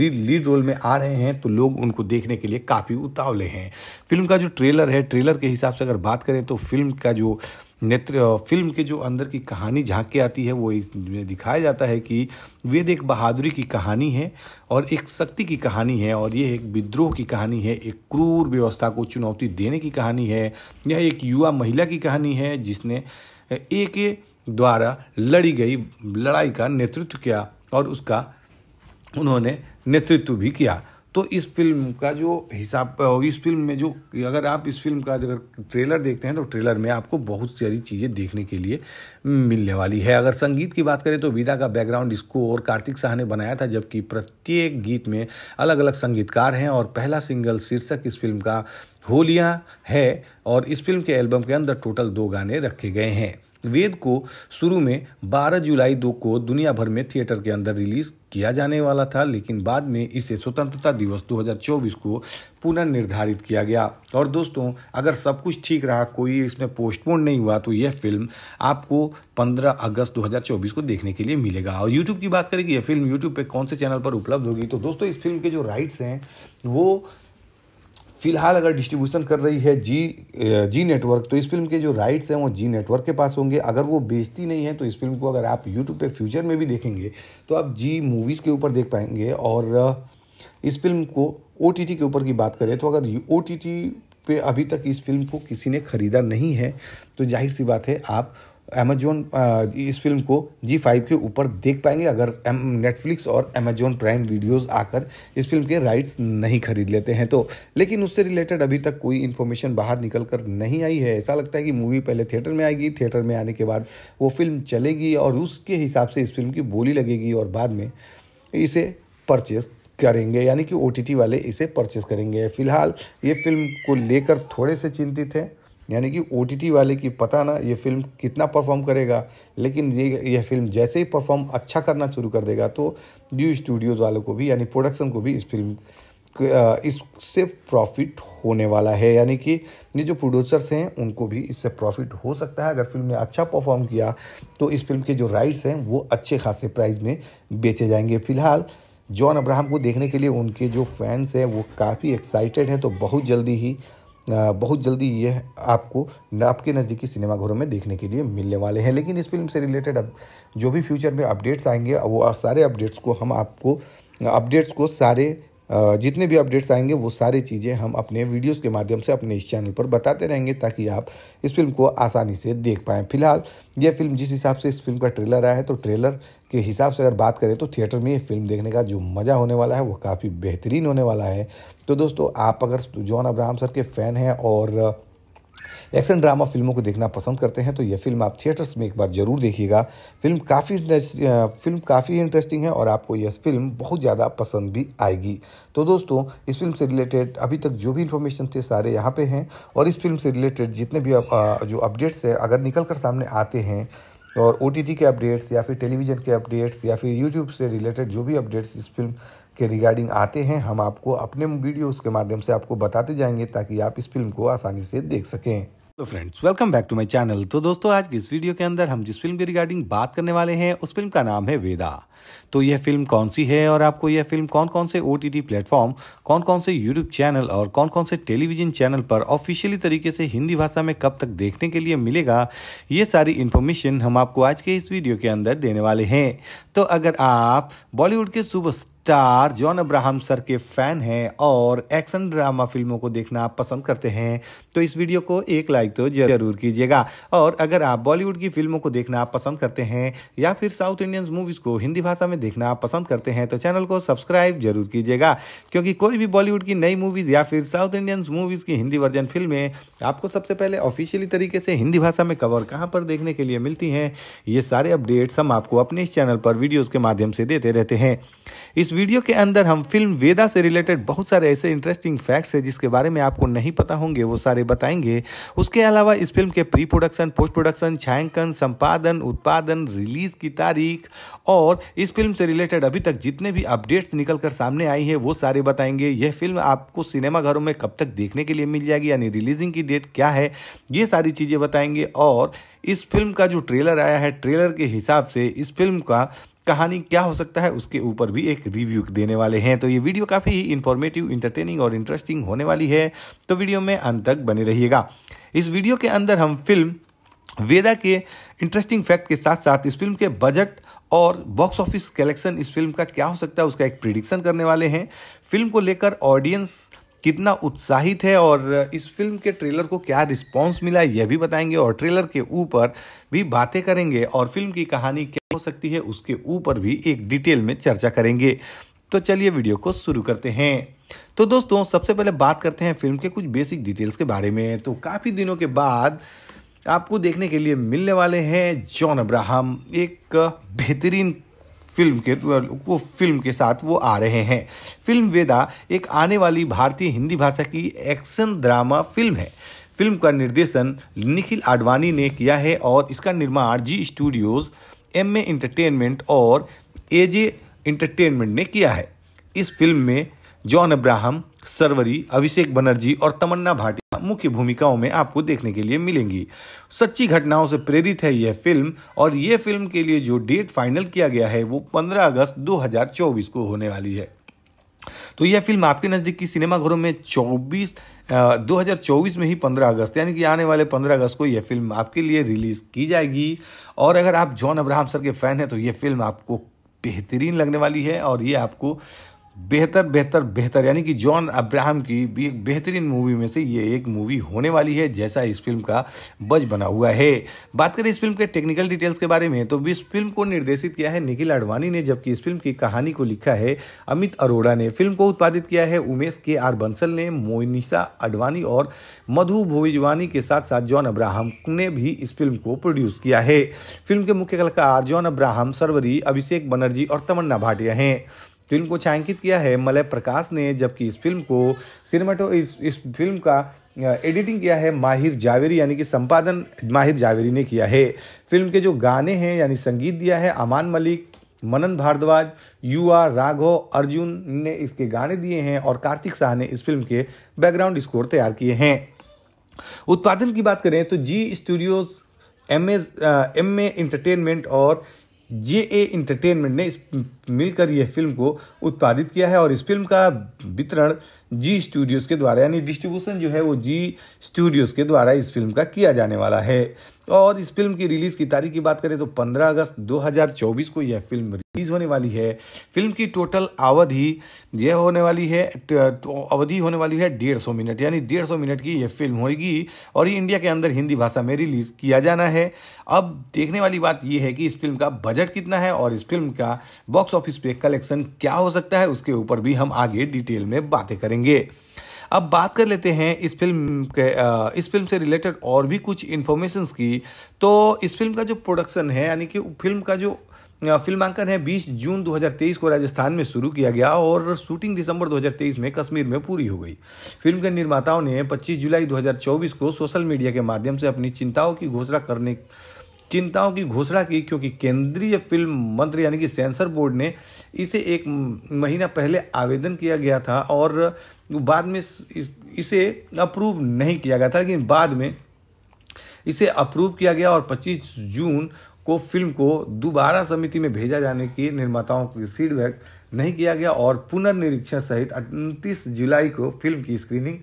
लीड रोल में आ रहे हैं तो लोग उनको देखने के लिए काफ़ी उतावले हैं फिल्म का जो ट्रेलर है ट्रेलर के हिसाब से अगर बात करें तो फिल्म का जो नेत्र फिल्म के जो अंदर की कहानी झांक के आती है वो इसमें दिखाया जाता है कि वेद एक बहादुरी की कहानी है और एक शक्ति की कहानी है और ये एक विद्रोह की कहानी है एक क्रूर व्यवस्था को चुनौती देने की कहानी है यह एक युवा महिला की कहानी है जिसने एक द्वारा लड़ी गई लड़ाई का नेतृत्व किया और उसका उन्होंने नेतृत्व भी किया तो इस फिल्म का जो हिसाब इस फिल्म में जो अगर आप इस फिल्म का अगर ट्रेलर देखते हैं तो ट्रेलर में आपको बहुत सारी चीज़ें देखने के लिए मिलने वाली है अगर संगीत की बात करें तो विदा का बैकग्राउंड इसको और कार्तिक शाह ने बनाया था जबकि प्रत्येक गीत में अलग अलग संगीतकार हैं और पहला सिंगल शीर्षक इस फिल्म का होलियाँ है और इस फिल्म के एल्बम के अंदर टोटल दो गाने रखे गए हैं वेद को शुरू में 12 जुलाई दो को दुनिया भर में थिएटर के अंदर रिलीज किया जाने वाला था लेकिन बाद में इसे स्वतंत्रता दिवस 2024 को पुनर्निर्धारित किया गया और दोस्तों अगर सब कुछ ठीक रहा कोई इसमें पोस्टपोन नहीं हुआ तो यह फिल्म आपको 15 अगस्त 2024 को देखने के लिए मिलेगा और यूट्यूब की बात करें कि यह फिल्म यूट्यूब पर कौन से चैनल पर उपलब्ध होगी तो दोस्तों इस फिल्म के जो राइट्स हैं वो फिलहाल अगर डिस्ट्रीब्यूशन कर रही है जी जी नेटवर्क तो इस फिल्म के जो राइट्स हैं वो जी नेटवर्क के पास होंगे अगर वो बेचती नहीं है तो इस फिल्म को अगर आप यूट्यूब पे फ्यूचर में भी देखेंगे तो आप जी मूवीज़ के ऊपर देख पाएंगे और इस फिल्म को ओ के ऊपर की बात करें तो अगर ओ पे अभी तक इस फिल्म को किसी ने ख़रीदा नहीं है तो जाहिर सी बात है आप अमेजोन इस फिल्म को जी फाइव के ऊपर देख पाएंगे अगर नेटफ्लिक्स और अमेजोन प्राइम वीडियोस आकर इस फिल्म के राइट्स नहीं खरीद लेते हैं तो लेकिन उससे रिलेटेड अभी तक कोई इन्फॉर्मेशन बाहर निकल कर नहीं आई है ऐसा लगता है कि मूवी पहले थिएटर में आएगी थिएटर में आने के बाद वो फिल्म चलेगी और उसके हिसाब से इस फिल्म की बोली लगेगी और बाद में इसे परचेस करेंगे यानी कि ओ वाले इसे परचेस करेंगे फिलहाल ये फिल्म को लेकर थोड़े से चिंतित हैं यानी कि ओ वाले की पता ना ये फिल्म कितना परफॉर्म करेगा लेकिन ये यह फिल्म जैसे ही परफॉर्म अच्छा करना शुरू कर देगा तो न्यू स्टूडियोज़ वालों को भी यानी प्रोडक्शन को भी इस फिल्म इससे प्रॉफिट होने वाला है यानी कि ये जो प्रोड्यूसर्स हैं उनको भी इससे प्रॉफिट हो सकता है अगर फिल्म ने अच्छा परफॉर्म किया तो इस फिल्म के जो राइट्स हैं वो अच्छे खासे प्राइस में बेचे जाएंगे फिलहाल जॉन अब्राहम को देखने के लिए उनके जो फैंस हैं वो काफ़ी एक्साइटेड हैं तो बहुत जल्दी ही बहुत जल्दी यह आपको आपके नज़दीकी सिनेमाघरों में देखने के लिए मिलने वाले हैं लेकिन इस फिल्म से रिलेटेड अब जो भी फ्यूचर में अपडेट्स आएंगे वो सारे अपडेट्स को हम आपको अपडेट्स को सारे जितने भी अपडेट्स आएंगे वो सारी चीज़ें हम अपने वीडियोस के माध्यम से अपने इस चैनल पर बताते रहेंगे ताकि आप इस फिल्म को आसानी से देख पाएँ फिलहाल यह फिल्म जिस हिसाब से इस फिल्म का ट्रेलर आया है तो ट्रेलर के हिसाब से अगर बात करें तो थिएटर में ये फिल्म देखने का जो मज़ा होने वाला है वो काफ़ी बेहतरीन होने वाला है तो दोस्तों आप अगर जॉन अब्राहम सर के फ़ैन हैं और एक्शन ड्रामा फिल्मों को देखना पसंद करते हैं तो यह फिल्म आप थिएटर्स में एक बार ज़रूर देखिएगा फिल्म काफ़ी फिल्म काफ़ी इंटरेस्टिंग है और आपको यह फिल्म बहुत ज़्यादा पसंद भी आएगी तो दोस्तों इस फिल्म से रिलेटेड अभी तक जो भी इन्फॉर्मेशन थे सारे यहाँ पे हैं और इस फिल्म से रिलेटेड जितने भी जो अपडेट्स हैं अगर निकल कर सामने आते हैं तो और ओ के अपडेट्स या फिर टेलीविज़न के अपडेट्स या फिर यूट्यूब से रिलेटेड जो भी अपडेट्स इस फिल्म के रिगार्डिंग आते हैं हम आपको अपने वीडियोज़ के माध्यम से आपको बताते जाएंगे ताकि आप इस फिल्म को आसानी से देख सकें hello friends welcome back to my channel तो दोस्तों आज की इस वीडियो के अंदर हम जिस फिल्म के रिगार्डिंग बात करने वाले हैं उस फिल्म का नाम है वेदा तो यह फिल्म कौन सी है और आपको यह फिल्म कौन कौन से ओ टी प्लेटफॉर्म कौन कौन से यूट्यूब चैनल और कौन कौन से टेलीविजन चैनल पर ऑफिशियली तरीके से हिंदी भाषा में कब तक देखने के लिए मिलेगा ये सारी इन्फॉर्मेशन हम आपको आज के इस वीडियो के अंदर देने वाले हैं तो अगर आप बॉलीवुड के super star John Abraham sir के फैन हैं और एक्शन ड्रामा फिल्मों को देखना पसंद करते हैं तो इस वीडियो को एक लाइक तो जरूर कीजिएगा और अगर आप बॉलीवुड की फिल्मों को देखना पसंद करते हैं या फिर साउथ इंडियन मूवीज़ को हिंदी भाषा में देखना पसंद करते हैं तो चैनल को सब्सक्राइब जरूर कीजिएगा क्योंकि कोई भी बॉलीवुड की नई मूवीज़ या फिर साउथ इंडियन मूवीज़ की हिंदी वर्जन फिल्में आपको सबसे पहले ऑफिशियली तरीके से हिंदी भाषा में कवर कहाँ पर देखने के लिए मिलती हैं ये सारे अपडेट्स हम आपको अपने इस चैनल पर वीडियोज़ के माध्यम से देते रहते हैं इस वीडियो के अंदर हम फिल्म वेदा से रिलेटेड बहुत सारे ऐसे इंटरेस्टिंग फैक्ट्स है जिसके बारे में आपको नहीं पता होंगे वो सारे बताएंगे उसके अलावा इस फिल्म के प्री प्रोडक्शन पोस्ट प्रोडक्शन छायांकन संपादन उत्पादन रिलीज की तारीख और इस फिल्म से रिलेटेड अभी तक जितने भी अपडेट्स निकल कर सामने आई है वो सारे बताएंगे यह फिल्म आपको सिनेमा घरों में कब तक देखने के लिए मिल जाएगी यानी रिलीजिंग की डेट क्या है ये सारी चीज़ें बताएंगे और इस फिल्म का जो ट्रेलर आया है ट्रेलर के हिसाब से इस फिल्म का कहानी क्या हो सकता है उसके ऊपर भी एक रिव्यू देने वाले हैं तो ये वीडियो काफ़ी ही इंफॉर्मेटिव इंटरटेनिंग और इंटरेस्टिंग होने वाली है तो वीडियो में अंत तक बने रहिएगा इस वीडियो के अंदर हम फिल्म वेदा के इंटरेस्टिंग फैक्ट के साथ साथ इस फिल्म के बजट और बॉक्स ऑफिस कलेक्शन इस फिल्म का क्या हो सकता है उसका एक प्रिडिक्शन करने वाले हैं फिल्म को लेकर ऑडियंस कितना उत्साहित है और इस फिल्म के ट्रेलर को क्या रिस्पॉन्स मिला यह भी बताएंगे और ट्रेलर के ऊपर भी बातें करेंगे और फिल्म की कहानी क्या हो सकती है उसके ऊपर भी एक डिटेल में चर्चा करेंगे तो चलिए वीडियो को शुरू करते हैं तो दोस्तों सबसे पहले बात करते हैं फिल्म के कुछ बेसिक डिटेल्स के बारे में तो काफ़ी दिनों के बाद आपको देखने के लिए मिलने वाले हैं जॉन अब्राहम एक बेहतरीन फिल्म के वो फिल्म के साथ वो आ रहे हैं फिल्म वेदा एक आने वाली भारतीय हिंदी भाषा की एक्शन ड्रामा फिल्म है फिल्म का निर्देशन निखिल आडवाणी ने किया है और इसका निर्माण Zee studios M A entertainment और एजे इंटरटेनमेंट ने किया है इस फिल्म में जॉन अब्राहम सरवरी अभिषेक बनर्जी और तमन्ना भाटिया मुख्य भूमिकाओं में आपको देखने के लिए मिलेंगी सच्ची घटनाओं से प्रेरित है यह फिल्म और ये फिल्म के लिए जो डेट फाइनल किया गया है वो 15 अगस्त 2024 को होने वाली है तो यह फिल्म आपके नजदीक की सिनेमाघरों में 24 2024 में ही 15 अगस्त यानी कि आने वाले 15 अगस्त को यह फिल्म आपके लिए रिलीज़ की जाएगी और अगर आप जॉन अब्राहम सर के फ़ैन हैं तो यह फिल्म आपको बेहतरीन लगने वाली है और ये आपको बेहतर बेहतर बेहतर यानी कि जॉन अब्राहम की भी एक बेहतरीन मूवी में से ये एक मूवी होने वाली है जैसा इस फिल्म का बज बना हुआ है बात करें इस फिल्म के टेक्निकल डिटेल्स के बारे में तो भी इस फिल्म को निर्देशित किया है निखिल आडवाणी ने जबकि इस फिल्म की कहानी को लिखा है अमित अरोड़ा ने फिल्म को उत्पादित किया है उमेश के आर बंसल ने मोनिशा अडवाणी और मधु भोजवानी के साथ साथ जॉन अब्राहम ने भी इस फिल्म को प्रोड्यूस किया है फिल्म के मुख्य कलाकार जॉन अब्राहम सरवरी अभिषेक बनर्जी और तमन्ना भाटिया हैं फिल्म को छायांकित किया है मलय प्रकाश ने जबकि इस फिल्म को सिनेमाटो इस इस फिल्म का एडिटिंग किया है माहिर जावेरी यानी कि संपादन माहिर जावेरी ने किया है फिल्म के जो गाने हैं यानी संगीत दिया है अमान मलिक मनन भारद्वाज युवा राघव अर्जुन ने इसके गाने दिए हैं और कार्तिक शाह ने इस फिल्म के बैकग्राउंड स्कोर तैयार किए हैं उत्पादन की बात करें तो Zee studios M M A entertainment और जे ए इंटरटेनमेंट ने मिलकर यह फिल्म को उत्पादित किया है और इस फिल्म का वितरण जी स्टूडियोज़ के द्वारा यानी डिस्ट्रीब्यूशन जो है वो जी स्टूडियोज़ के द्वारा इस फिल्म का किया जाने वाला है और इस फिल्म की रिलीज़ की तारीख की बात करें तो 15 अगस्त 2024 को यह फिल्म रिलीज़ होने वाली है फिल्म की टोटल अवधि यह होने वाली है तो अवधि होने वाली है डेढ़ सौ मिनट यानी डेढ़ सौ मिनट की यह फिल्म होगी और ये इंडिया के अंदर हिंदी भाषा में रिलीज़ किया जाना है अब देखने वाली बात यह है कि इस फिल्म का बजट कितना है और इस फिल्म का बॉक्स ऑफिस पे कलेक्शन क्या हो सकता है उसके ऊपर भी हम आगे डिटेल में बातें करेंगे अब बात कर लेते हैं इस फिल्म के इस फिल्म से रिलेटेड और भी कुछ इन्फॉर्मेशन की तो इस फिल्म का जो प्रोडक्शन है यानी कि फिल्म का जो फिल्मांकन है 20 जून 2023 को राजस्थान में शुरू किया गया और शूटिंग दिसंबर 2023 में कश्मीर में पूरी हो गई फिल्म के निर्माताओं ने 25 जुलाई 2024 को सोशल मीडिया के माध्यम से अपनी चिंताओं की घोषणा करने चिंताओं की घोषणा की क्योंकि केंद्रीय फिल्म मंत्र यानी कि सेंसर बोर्ड ने इसे एक महीना पहले आवेदन किया गया था और बाद में इसे अप्रूव नहीं किया गया था लेकिन बाद में इसे अप्रूव किया गया और 25 जून को फिल्म को दोबारा समिति में भेजा जाने की निर्माताओं की फीडबैक नहीं किया गया और पुनर्निरीक्षण सहित 29 जुलाई को फिल्म की स्क्रीनिंग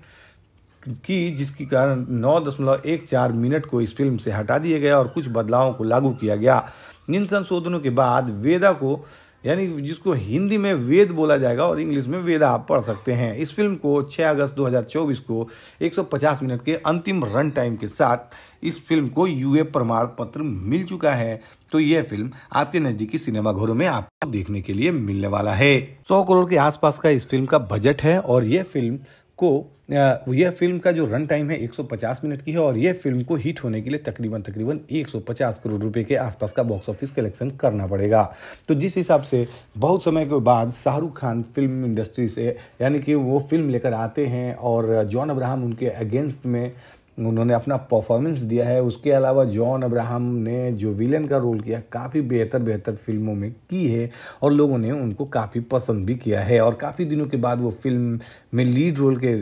की जिसके कारण नौ दशमलव एक चार मिनट को इस फिल्म से हटा दिया गया और कुछ बदलावों को लागू किया गया इन संशोधनों के बाद वेदा को यानी जिसको हिंदी में वेद बोला जाएगा और इंग्लिश में वेदा आप पढ़ सकते हैं इस फिल्म को 6 अगस्त 2024 को 150 मिनट के अंतिम रन टाइम के साथ इस फिल्म को यूए प्रमाण पत्र मिल चुका है तो यह फिल्म आपके नजदीकी सिनेमाघरों में आपको देखने के लिए मिलने वाला है सौ करोड़ के आसपास का इस फिल्म का बजट है और यह फिल्म को यह फिल्म का जो रन टाइम है 150 मिनट की है और यह फिल्म को हिट होने के लिए तकरीबन तकरीबन 150 करोड़ रुपए के आसपास का बॉक्स ऑफिस कलेक्शन करना पड़ेगा तो जिस हिसाब से बहुत समय के बाद शाहरुख खान फिल्म इंडस्ट्री से यानी कि वो फिल्म लेकर आते हैं और जॉन अब्राहम उनके अगेंस्ट में उन्होंने अपना परफॉर्मेंस दिया है उसके अलावा जॉन अब्राहम ने जो विलेन का रोल किया काफ़ी बेहतर बेहतर फिल्मों में की है और लोगों ने उनको काफ़ी पसंद भी किया है और काफ़ी दिनों के बाद वो फिल्म में लीड रोल के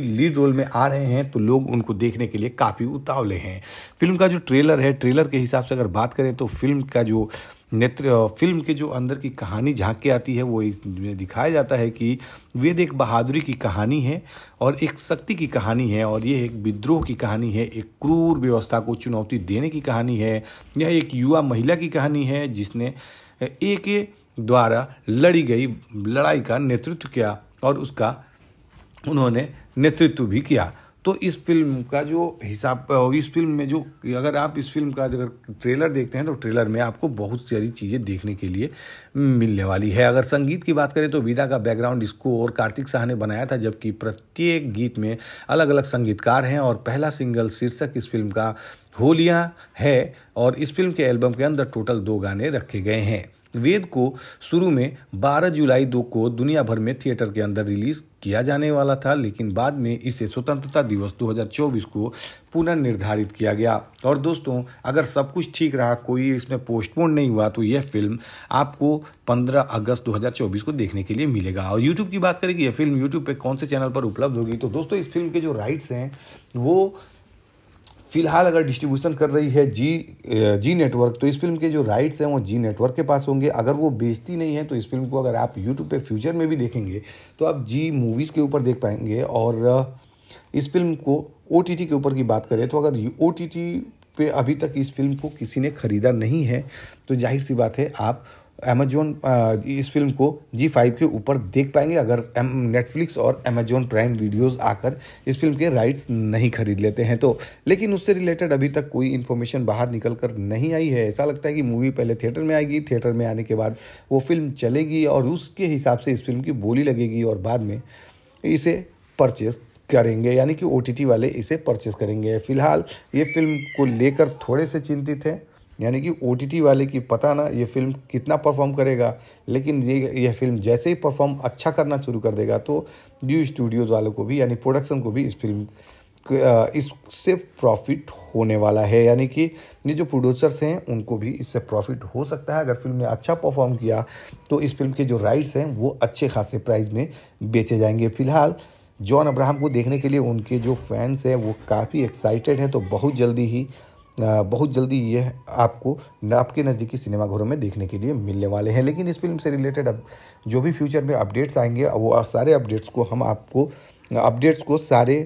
लीड रोल में आ रहे हैं तो लोग उनको देखने के लिए काफ़ी उतावले हैं फिल्म का जो ट्रेलर है ट्रेलर के हिसाब से अगर बात करें तो फिल्म का जो नेत्र फिल्म के जो अंदर की कहानी झांक के आती है वो इसमें दिखाया जाता है कि वेद एक बहादुरी की कहानी है और एक शक्ति की कहानी है और ये एक विद्रोह की कहानी है एक क्रूर व्यवस्था को चुनौती देने की कहानी है यह एक युवा महिला की कहानी है जिसने एक द्वारा लड़ी गई लड़ाई का नेतृत्व किया और उसका उन्होंने नेतृत्व भी किया तो इस फिल्म का जो हिसाब इस फिल्म में जो अगर आप इस फिल्म का अगर ट्रेलर देखते हैं तो ट्रेलर में आपको बहुत सारी चीज़ें देखने के लिए मिलने वाली है अगर संगीत की बात करें तो विदा का बैकग्राउंड इसको और कार्तिक शाह ने बनाया था जबकि प्रत्येक गीत में अलग अलग संगीतकार हैं और पहला सिंगल शीर्षक इस फिल्म का होलिया है और इस फिल्म के एल्बम के अंदर टोटल दो गाने रखे गए हैं वेद को शुरू में 12 जुलाई दो को दुनिया भर में थिएटर के अंदर रिलीज किया जाने वाला था लेकिन बाद में इसे स्वतंत्रता दिवस 2024 को पुनर्निर्धारित किया गया और दोस्तों अगर सब कुछ ठीक रहा कोई इसमें पोस्टपोन नहीं हुआ तो यह फिल्म आपको 15 अगस्त 2024 को देखने के लिए मिलेगा और यूट्यूब की बात करें कि यह फिल्म यूट्यूब पर कौन से चैनल पर उपलब्ध होगी तो दोस्तों इस फिल्म के जो राइट्स हैं वो फिलहाल अगर डिस्ट्रीब्यूशन कर रही है जी जी नेटवर्क तो इस फिल्म के जो राइट्स हैं वो जी नेटवर्क के पास होंगे अगर वो बेचती नहीं है तो इस फिल्म को अगर आप यूट्यूब पे फ्यूचर में भी देखेंगे तो आप जी मूवीज़ के ऊपर देख पाएंगे और इस फिल्म को ओ के ऊपर की बात करें तो अगर ओ पे अभी तक इस फिल्म को किसी ने ख़रीदा नहीं है तो जाहिर सी बात है आप अमेजोन uh, इस फिल्म को जी फाइव के ऊपर देख पाएंगे अगर नेटफ्लिक्स और अमेजोन प्राइम वीडियोस आकर इस फिल्म के राइट्स नहीं खरीद लेते हैं तो लेकिन उससे रिलेटेड अभी तक कोई इन्फॉर्मेशन बाहर निकल कर नहीं आई है ऐसा लगता है कि मूवी पहले थिएटर में आएगी थिएटर में आने के बाद वो फिल्म चलेगी और उसके हिसाब से इस फिल्म की बोली लगेगी और बाद में इसे परचेज करेंगे यानी कि ओ वाले इसे परचेज करेंगे फिलहाल ये फिल्म को लेकर थोड़े से चिंतित हैं यानी कि ओ वाले की पता ना ये फिल्म कितना परफॉर्म करेगा लेकिन ये यह फिल्म जैसे ही परफॉर्म अच्छा करना शुरू कर देगा तो न्यू स्टूडियोज़ वालों को भी यानी प्रोडक्शन को भी इस फिल्म इससे प्रॉफिट होने वाला है यानी कि ये जो प्रोड्यूसर्स हैं उनको भी इससे प्रॉफिट हो सकता है अगर फिल्म ने अच्छा परफॉर्म किया तो इस फिल्म के जो राइट्स हैं वो अच्छे खासे प्राइस में बेचे जाएंगे फिलहाल जॉन अब्राहम को देखने के लिए उनके जो फैंस हैं वो काफ़ी एक्साइटेड हैं तो बहुत जल्दी ही बहुत जल्दी ये आपको आपके नज़दीकी सिनेमाघरों में देखने के लिए मिलने वाले हैं लेकिन इस फिल्म से रिलेटेड अब जो भी फ्यूचर में अपडेट्स आएंगे वो सारे अपडेट्स को हम आपको अपडेट्स को सारे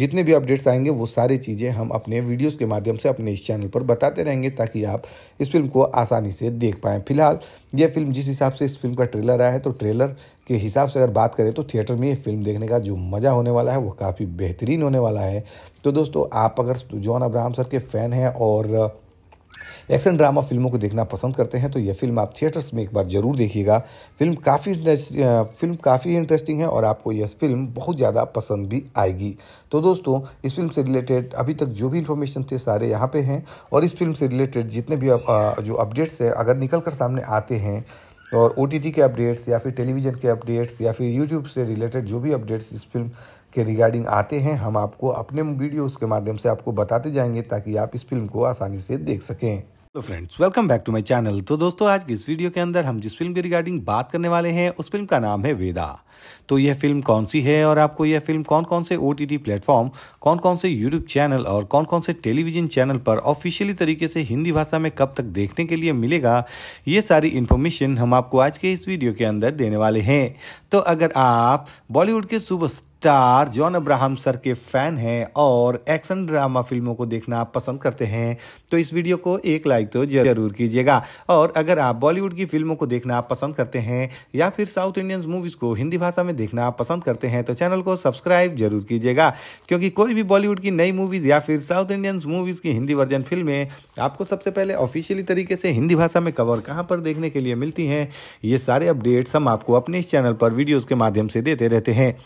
जितने भी अपडेट्स आएंगे वो सारी चीज़ें हम अपने वीडियोस के माध्यम से अपने इस चैनल पर बताते रहेंगे ताकि आप इस फिल्म को आसानी से देख पाएँ फिलहाल यह फिल्म जिस हिसाब से इस फिल्म का ट्रेलर आया है तो ट्रेलर के हिसाब से अगर बात करें तो थिएटर में ये फिल्म देखने का जो मज़ा होने वाला है वो काफ़ी बेहतरीन होने वाला है तो दोस्तों आप अगर जॉन अब्राहम सर के फ़ैन हैं और एक्शन ड्रामा फिल्मों को देखना पसंद करते हैं तो यह फिल्म आप थिएटर्स में एक बार जरूर देखिएगा फिल्म काफ़ी फिल्म काफ़ी इंटरेस्टिंग है और आपको यह फिल्म बहुत ज़्यादा पसंद भी आएगी तो दोस्तों इस फिल्म से रिलेटेड अभी तक जो भी इन्फॉर्मेशन थे सारे यहाँ पे हैं और इस फिल्म से रिलेटेड जितने भी जो अपडेट्स है अगर निकल कर सामने आते हैं और ओ के अपडेट्स या फिर टेलीविज़न के अपडेट्स या फिर यूट्यूब से रिलेटेड जो भी अपडेट्स इस फिल्म के रिगार्डिंग आते हैं हम आपको अपने वीडियोस के माध्यम से आपको बताते जाएंगे ताकि आप इस फिल्म को आसानी से देख सकें तो friends welcome back to my channel तो दोस्तों आज की इस वीडियो के अंदर हम जिस फिल्म के रिगार्डिंग बात करने वाले हैं उस फिल्म का नाम है वेदा तो यह फिल्म कौन सी है और आपको यह फिल्म कौन कौन से ओ टी प्लेटफॉर्म कौन कौन से यूट्यूब चैनल और कौन कौन से टेलीविजन चैनल पर ऑफिशियली तरीके से हिंदी भाषा में कब तक देखने के लिए मिलेगा ये सारी इन्फॉर्मेशन हम आपको आज के इस वीडियो के अंदर देने वाले हैं तो अगर आप बॉलीवुड के सुबह स्टार जॉन अब्राहम सर के फैन हैं और एक्शन ड्रामा फिल्मों को देखना पसंद करते हैं तो इस वीडियो को एक लाइक तो जरूर कीजिएगा और अगर आप बॉलीवुड की फिल्मों को देखना पसंद करते हैं या फिर साउथ इंडियन मूवीज़ को हिंदी भाषा में देखना पसंद करते हैं तो चैनल को सब्सक्राइब जरूर कीजिएगा क्योंकि कोई भी बॉलीवुड की नई मूवीज़ या फिर साउथ इंडियन मूवीज़ की हिंदी वर्जन फिल्में आपको सबसे पहले ऑफिशियली तरीके से हिंदी भाषा में कवर कहाँ पर देखने के लिए मिलती हैं ये सारे अपडेट्स हम आपको अपने इस चैनल पर वीडियोज़ के माध्यम से देते रहते हैं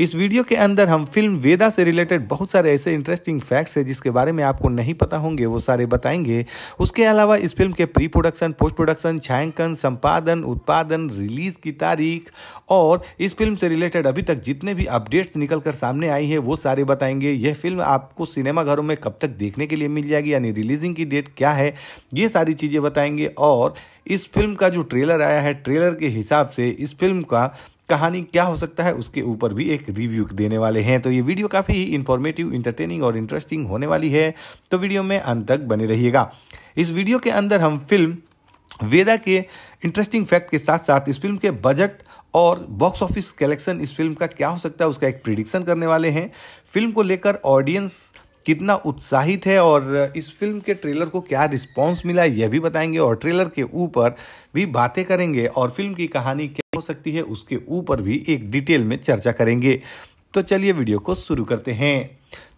इस वीडियो के अंदर हम फिल्म वेदा से रिलेटेड बहुत सारे ऐसे इंटरेस्टिंग फैक्ट्स है जिसके बारे में आपको नहीं पता होंगे वो सारे बताएंगे उसके अलावा इस फिल्म के प्री प्रोडक्शन पोस्ट प्रोडक्शन छायांकन संपादन उत्पादन रिलीज की तारीख और इस फिल्म से रिलेटेड अभी तक जितने भी अपडेट्स निकल कर सामने आई है वो सारे बताएंगे यह फिल्म आपको सिनेमाघरों में कब तक देखने के लिए मिल जाएगी यानी रिलीजिंग की डेट क्या है ये सारी चीज़ें बताएंगे और इस फिल्म का जो ट्रेलर आया है ट्रेलर के हिसाब से इस फिल्म का कहानी क्या हो सकता है उसके ऊपर भी एक रिव्यू देने वाले हैं तो ये वीडियो काफ़ी ही इन्फॉर्मेटिव इंटरटेनिंग और इंटरेस्टिंग होने वाली है तो वीडियो में अंत तक बने रहिएगा इस वीडियो के अंदर हम फिल्म वेदा के इंटरेस्टिंग फैक्ट के साथ साथ इस फिल्म के बजट और बॉक्स ऑफिस कलेक्शन इस फिल्म का क्या हो सकता है उसका एक प्रिडिक्शन करने वाले हैं फिल्म को लेकर ऑडियंस कितना उत्साहित है और इस फिल्म के ट्रेलर को क्या रिस्पॉन्स मिला यह भी बताएंगे और ट्रेलर के ऊपर भी बातें करेंगे और फिल्म की कहानी क्या हो सकती है उसके ऊपर भी एक डिटेल में चर्चा करेंगे तो चलिए वीडियो को शुरू करते हैं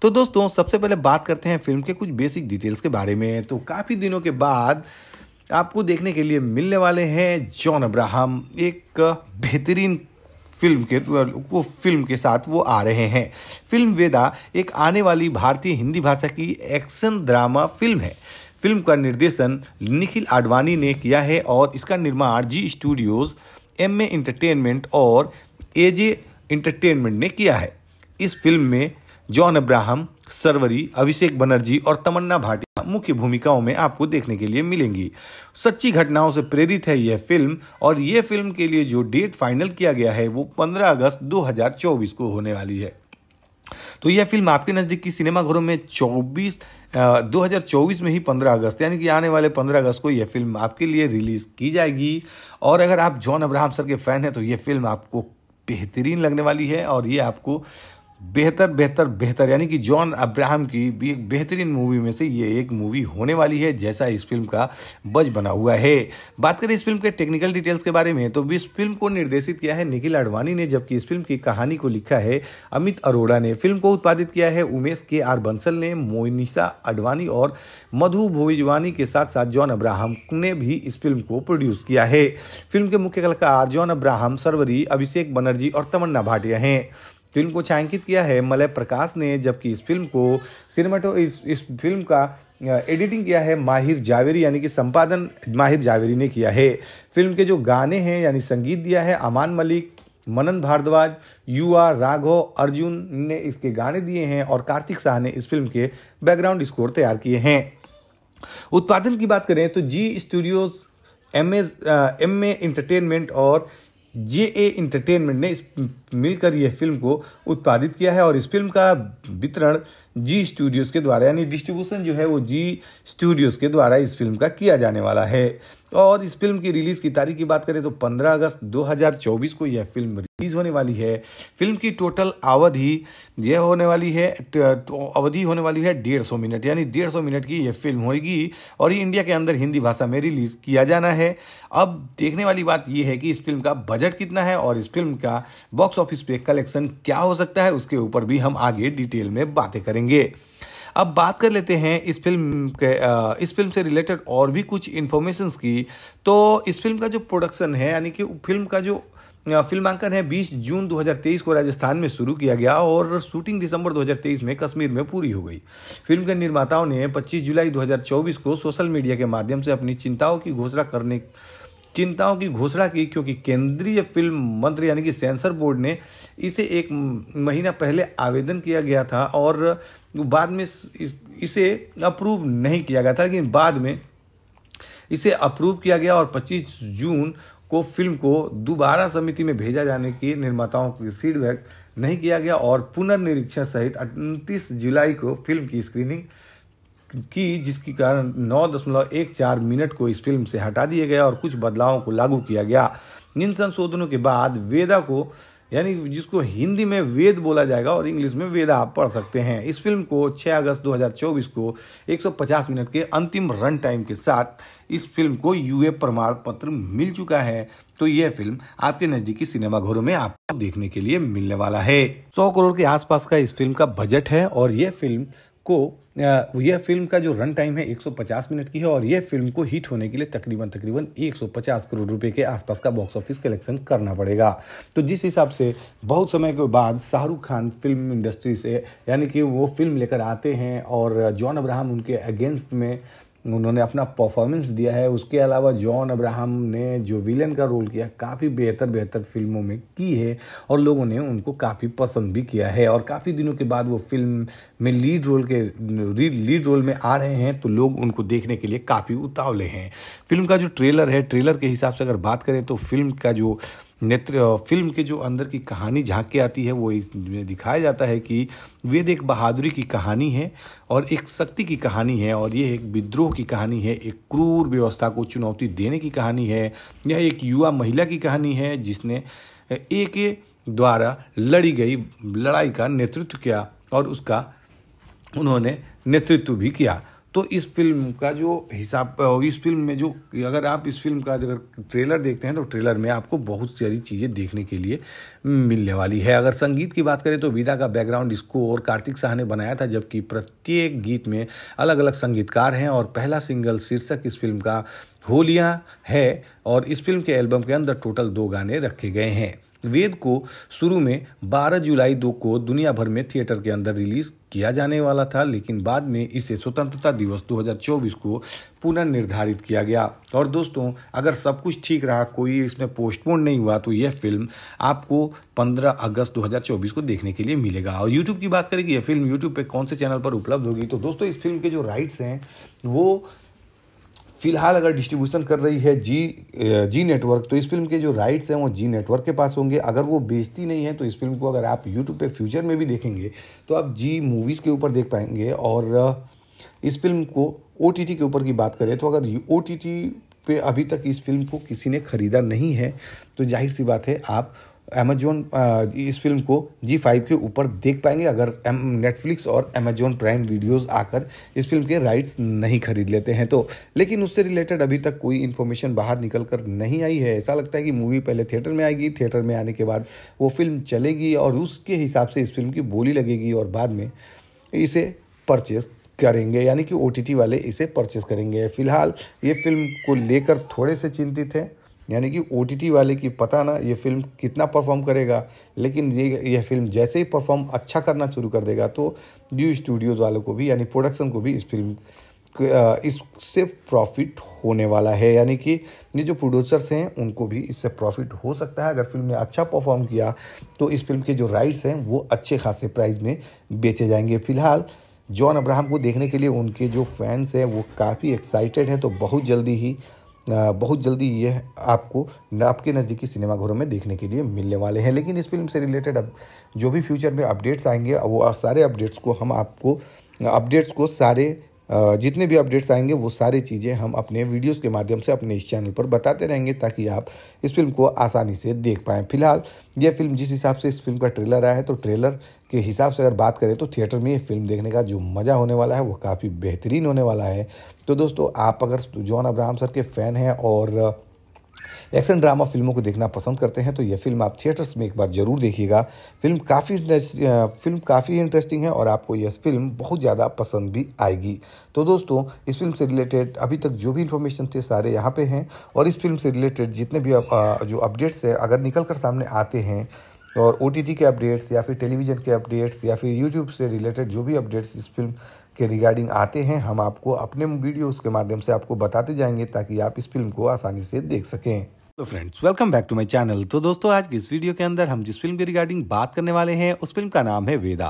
तो दोस्तों सबसे पहले बात करते हैं फिल्म के कुछ बेसिक डिटेल्स के बारे में तो काफ़ी दिनों के बाद आपको देखने के लिए मिलने वाले हैं जॉन अब्राहम एक बेहतरीन फिल्म के वो फिल्म के साथ वो आ रहे हैं फिल्म वेदा एक आने वाली भारतीय हिंदी भाषा की एक्शन ड्रामा फिल्म है फिल्म का निर्देशन निखिल आडवाणी ने किया है और इसका निर्माण Zee studios M A entertainment और ए जे इंटरटेनमेंट ने किया है इस फिल्म में जॉन अब्राहम सरवरी अभिषेक बनर्जी और तमन्ना भाटिया मुख्य भूमिकाओं में आपको देखने के लिए मिलेंगी सच्ची घटनाओं से प्रेरित है यह फिल्म और यह फिल्म के लिए जो डेट फाइनल किया गया है वो 15 अगस्त 2024 को होने वाली है तो यह फिल्म आपके नजदीक की सिनेमाघरों में 24 2024 में ही 15 अगस्त यानी कि आने वाले 15 अगस्त को यह फिल्म आपके लिए रिलीज़ की जाएगी और अगर आप जॉन अब्राहम सर के फ़ैन हैं तो यह फिल्म आपको बेहतरीन लगने वाली है और ये आपको बेहतर बेहतर बेहतर यानी कि जॉन अब्राहम की भी एक बेहतरीन मूवी में से ये एक मूवी होने वाली है जैसा इस फिल्म का बज बना हुआ है बात करें इस फिल्म के टेक्निकल डिटेल्स के बारे में तो इस फिल्म को निर्देशित किया है निखिल आडवाणी ने जबकि इस फिल्म की कहानी को लिखा है अमित अरोड़ा ने फिल्म को उत्पादित किया है उमेश के आर बंसल ने मोनिशा अडवाणी और मधु भोजवानी के साथ साथ जॉन अब्राहम ने भी इस फिल्म को प्रोड्यूस किया है फिल्म के मुख्य कलाकार जॉन अब्राहम सरवरी अभिषेक बनर्जी और तमन्ना भाटिया हैं फिल्म को छायांकित किया है मलय प्रकाश ने जबकि इस फिल्म को सिनेमाटो इस, इस फिल्म का एडिटिंग किया है माहिर जावेरी यानी कि संपादन माहिर जावेरी ने किया है फिल्म के जो गाने हैं यानी संगीत दिया है अमान मलिक मनन भारद्वाज युवा राघव अर्जुन ने इसके गाने दिए हैं और कार्तिक शाह ने इस फिल्म के बैकग्राउंड स्कोर तैयार किए हैं उत्पादन की बात करें तो Zee studios M M A entertainment और जे ए इंटरटेनमेंट ने मिलकर यह फिल्म को उत्पादित किया है और इस फिल्म का वितरण जी स्टूडियोज़ के द्वारा यानी डिस्ट्रीब्यूशन जो है वो जी स्टूडियोज़ के द्वारा इस फिल्म का किया जाने वाला है और इस फिल्म की रिलीज की तारीख की बात करें तो 15 अगस्त 2024 को यह फिल्म रिलीज होने वाली है फिल्म की टोटल अवधि यह होने वाली है तो अवधि होने वाली है डेढ़ सौ मिनट यानी डेढ़ सौ मिनट की यह फिल्म होगी और ये इंडिया के अंदर हिंदी भाषा में रिलीज किया जाना है अब देखने वाली बात यह है कि इस फिल्म का बजट कितना है और इस फिल्म का बॉक्स ऑफिस पे कलेक्शन क्या हो सकता है उसके ऊपर भी हम आगे डिटेल में बातें करेंगे अब बात कर लेते हैं इस फिल्म के इस फिल्म से रिलेटेड और भी कुछ इन्फॉर्मेशन की तो इस फिल्म का जो प्रोडक्शन है यानी कि फिल्म का जो फिल्मांकन है 20 जून 2023 को राजस्थान में शुरू किया गया और शूटिंग दिसंबर 2023 में कश्मीर में पूरी हो गई फिल्म के निर्माताओं ने 25 जुलाई 2024 को सोशल मीडिया के माध्यम से अपनी चिंताओं की घोषणा करने चिंताओं की घोषणा की क्योंकि केंद्रीय फिल्म मंत्री यानी कि सेंसर बोर्ड ने इसे एक महीना पहले आवेदन किया गया था और बाद में इसे अप्रूव नहीं किया गया था लेकिन बाद में इसे अप्रूव किया गया और 25 जून को फिल्म को दोबारा समिति में भेजा जाने की निर्माताओं की फीडबैक नहीं किया गया और पुनर्निरीक्षण सहित 29 जुलाई को फिल्म की स्क्रीनिंग की जिसके कारण नौ दशमलव एक चार मिनट को इस फिल्म से हटा दिया गया और कुछ बदलावों को लागू किया गया इन संशोधनों के बाद वेदा को यानी जिसको हिंदी में वेद बोला जाएगा और इंग्लिश में वेदा आप पढ़ सकते हैं इस फिल्म को 6 अगस्त 2024 को 150 मिनट के अंतिम रन टाइम के साथ इस फिल्म को यूए प्रमाण पत्र मिल चुका है तो यह फिल्म आपके नजदीकी सिनेमाघरों में आपको देखने के लिए मिलने वाला है 100 करोड़ के आसपास का इस फिल्म का बजट है और यह फिल्म को यह फिल्म का जो रन टाइम है 150 मिनट की है और यह फिल्म को हिट होने के लिए तकरीबन तकरीबन 150 करोड़ रुपए के आसपास का बॉक्स ऑफिस कलेक्शन करना पड़ेगा तो जिस हिसाब से बहुत समय के बाद शाहरुख खान फिल्म इंडस्ट्री से यानी कि वो फिल्म लेकर आते हैं और जॉन अब्राहम उनके अगेंस्ट में उन्होंने अपना परफॉर्मेंस दिया है उसके अलावा जॉन अब्राहम ने जो विलेन का रोल किया काफ़ी बेहतर बेहतर फिल्मों में की है और लोगों ने उनको काफ़ी पसंद भी किया है और काफ़ी दिनों के बाद वो फिल्म में लीड रोल के लीड रोल में आ रहे हैं तो लोग उनको देखने के लिए काफ़ी उतावले हैं फिल्म का जो ट्रेलर है ट्रेलर के हिसाब से अगर बात करें तो फिल्म का जो नेत्र फिल्म के जो अंदर की कहानी झांक के आती है वो इसमें दिखाया जाता है कि वेद एक बहादुरी की कहानी है और एक शक्ति की कहानी है और ये एक विद्रोह की कहानी है एक क्रूर व्यवस्था को चुनौती देने की कहानी है यह एक युवा महिला की कहानी है जिसने एक द्वारा लड़ी गई लड़ाई का नेतृत्व किया और उसका उन्होंने नेतृत्व भी किया तो इस फिल्म का जो हिसाब इस फिल्म में जो अगर आप इस फिल्म का अगर ट्रेलर देखते हैं तो ट्रेलर में आपको बहुत सारी चीज़ें देखने के लिए मिलने वाली है अगर संगीत की बात करें तो विदा का बैकग्राउंड इसको और कार्तिक शाह ने बनाया था जबकि प्रत्येक गीत में अलग अलग संगीतकार हैं और पहला सिंगल शीर्षक इस फिल्म का होलियाँ है और इस फिल्म के एल्बम के अंदर टोटल दो गाने रखे गए हैं वेद को शुरू में 12 जुलाई दो को दुनिया भर में थिएटर के अंदर रिलीज किया जाने वाला था लेकिन बाद में इसे स्वतंत्रता दिवस 2024 को पुनर्निर्धारित किया गया और दोस्तों अगर सब कुछ ठीक रहा कोई इसमें पोस्टपोन नहीं हुआ तो यह फिल्म आपको 15 अगस्त 2024 को देखने के लिए मिलेगा और यूट्यूब की बात करें कि यह फिल्म यूट्यूब पर कौन से चैनल पर उपलब्ध होगी तो दोस्तों इस फिल्म के जो राइट्स हैं वो फिलहाल अगर डिस्ट्रीब्यूशन कर रही है जी जी नेटवर्क तो इस फिल्म के जो राइट्स हैं वो जी नेटवर्क के पास होंगे अगर वो बेचती नहीं है तो इस फिल्म को अगर आप यूट्यूब पे फ्यूचर में भी देखेंगे तो आप जी मूवीज़ के ऊपर देख पाएंगे और इस फिल्म को ओ के ऊपर की बात करें तो अगर ओ पे अभी तक इस फिल्म को किसी ने ख़रीदा नहीं है तो जाहिर सी बात है आप अमेजोन इस फिल्म को जी फाइव के ऊपर देख पाएंगे अगर नेटफ्लिक्स और अमेजोन प्राइम वीडियोस आकर इस फिल्म के राइट्स नहीं खरीद लेते हैं तो लेकिन उससे रिलेटेड अभी तक कोई इन्फॉर्मेशन बाहर निकल कर नहीं आई है ऐसा लगता है कि मूवी पहले थिएटर में आएगी थिएटर में आने के बाद वो फिल्म चलेगी और उसके हिसाब से इस फिल्म की बोली लगेगी और बाद में इसे परचेस करेंगे यानी कि ओ वाले इसे परचेस करेंगे फिलहाल ये फिल्म को लेकर थोड़े से चिंतित हैं यानी कि ओ वाले की पता ना ये फिल्म कितना परफॉर्म करेगा लेकिन ये यह फिल्म जैसे ही परफॉर्म अच्छा करना शुरू कर देगा तो ड्यू स्टूडियोज़ वालों को भी यानी प्रोडक्शन को भी इस फिल्म इससे प्रॉफिट होने वाला है यानी कि ये जो प्रोड्यूसर्स हैं उनको भी इससे प्रॉफिट हो सकता है अगर फिल्म ने अच्छा परफॉर्म किया तो इस फिल्म के जो राइट्स हैं वो अच्छे खासे प्राइस में बेचे जाएंगे फिलहाल जॉन अब्राहम को देखने के लिए उनके जो फैंस हैं वो काफ़ी एक्साइटेड हैं तो बहुत जल्दी ही बहुत जल्दी ये आपको आपके नज़दीकी सिनेमाघरों में देखने के लिए मिलने वाले हैं लेकिन इस फिल्म से रिलेटेड अब जो भी फ्यूचर में अपडेट्स आएंगे वो सारे अपडेट्स को हम आपको अपडेट्स को सारे जितने भी अपडेट्स आएंगे वो सारी चीज़ें हम अपने वीडियोस के माध्यम से अपने इस चैनल पर बताते रहेंगे ताकि आप इस फिल्म को आसानी से देख पाएँ फिलहाल ये फिल्म जिस हिसाब से इस फिल्म का ट्रेलर आया है तो ट्रेलर के हिसाब से अगर बात करें तो थिएटर में ये फिल्म देखने का जो मज़ा होने वाला है वो काफ़ी बेहतरीन होने वाला है तो दोस्तों आप अगर जॉन अब्राहम सर के फ़ैन हैं और एक्शन ड्रामा फिल्मों को देखना पसंद करते हैं तो यह फिल्म आप थिएटर्स में एक बार ज़रूर देखिएगा फिल्म काफ़ी फिल्म काफ़ी इंटरेस्टिंग है और आपको यह फिल्म बहुत ज़्यादा पसंद भी आएगी तो दोस्तों इस फिल्म से रिलेटेड अभी तक जो भी इन्फॉर्मेशन थे सारे यहाँ पे हैं और इस फिल्म से रिलेटेड जितने भी जो अपडेट्स है अगर निकल कर सामने आते हैं तो और ओ के अपडेट्स या फिर टेलीविज़न के अपडेट्स या फिर यूट्यूब से रिलेटेड जो भी अपडेट्स इस फिल्म के रिगार्डिंग आते हैं हम आपको अपने वीडियोस के माध्यम से आपको बताते जाएंगे ताकि आप इस फिल्म को आसानी से देख सकें hello friends welcome back to my channel तो दोस्तों आज की इस वीडियो के अंदर हम जिस फिल्म के रिगार्डिंग बात करने वाले हैं उस फिल्म का नाम है वेदा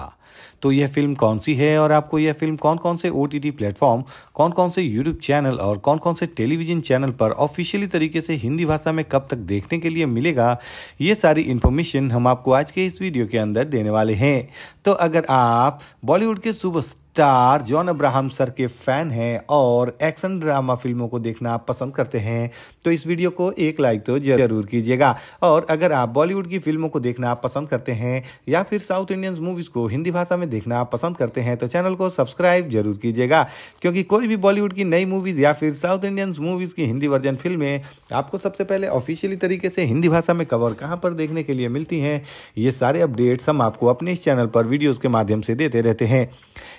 तो यह फिल्म कौन सी है और आपको यह फिल्म कौन कौन से ओ टी प्लेटफॉर्म कौन कौन से यूट्यूब चैनल और कौन कौन से टेलीविजन चैनल पर ऑफिशियली तरीके से हिंदी भाषा में कब तक देखने के लिए मिलेगा ये सारी इन्फॉर्मेशन हम आपको आज के इस वीडियो के अंदर देने वाले हैं तो अगर आप बॉलीवुड के super star John Abraham sir के फैन हैं और एक्शन ड्रामा फिल्मों को देखना पसंद करते हैं तो इस वीडियो को एक लाइक तो जरूर कीजिएगा और अगर आप बॉलीवुड की फिल्मों को देखना पसंद करते हैं या फिर साउथ इंडियन मूवीज़ को हिंदी भाषा में देखना पसंद करते हैं तो चैनल को सब्सक्राइब जरूर कीजिएगा क्योंकि कोई भी बॉलीवुड की नई मूवीज़ या फिर साउथ इंडियन मूवीज़ की हिंदी वर्जन फिल्में आपको सबसे पहले ऑफिशियली तरीके से हिंदी भाषा में कवर कहाँ पर देखने के लिए मिलती हैं ये सारे अपडेट्स हम आपको अपने इस चैनल पर वीडियोज़ के माध्यम से देते रहते हैं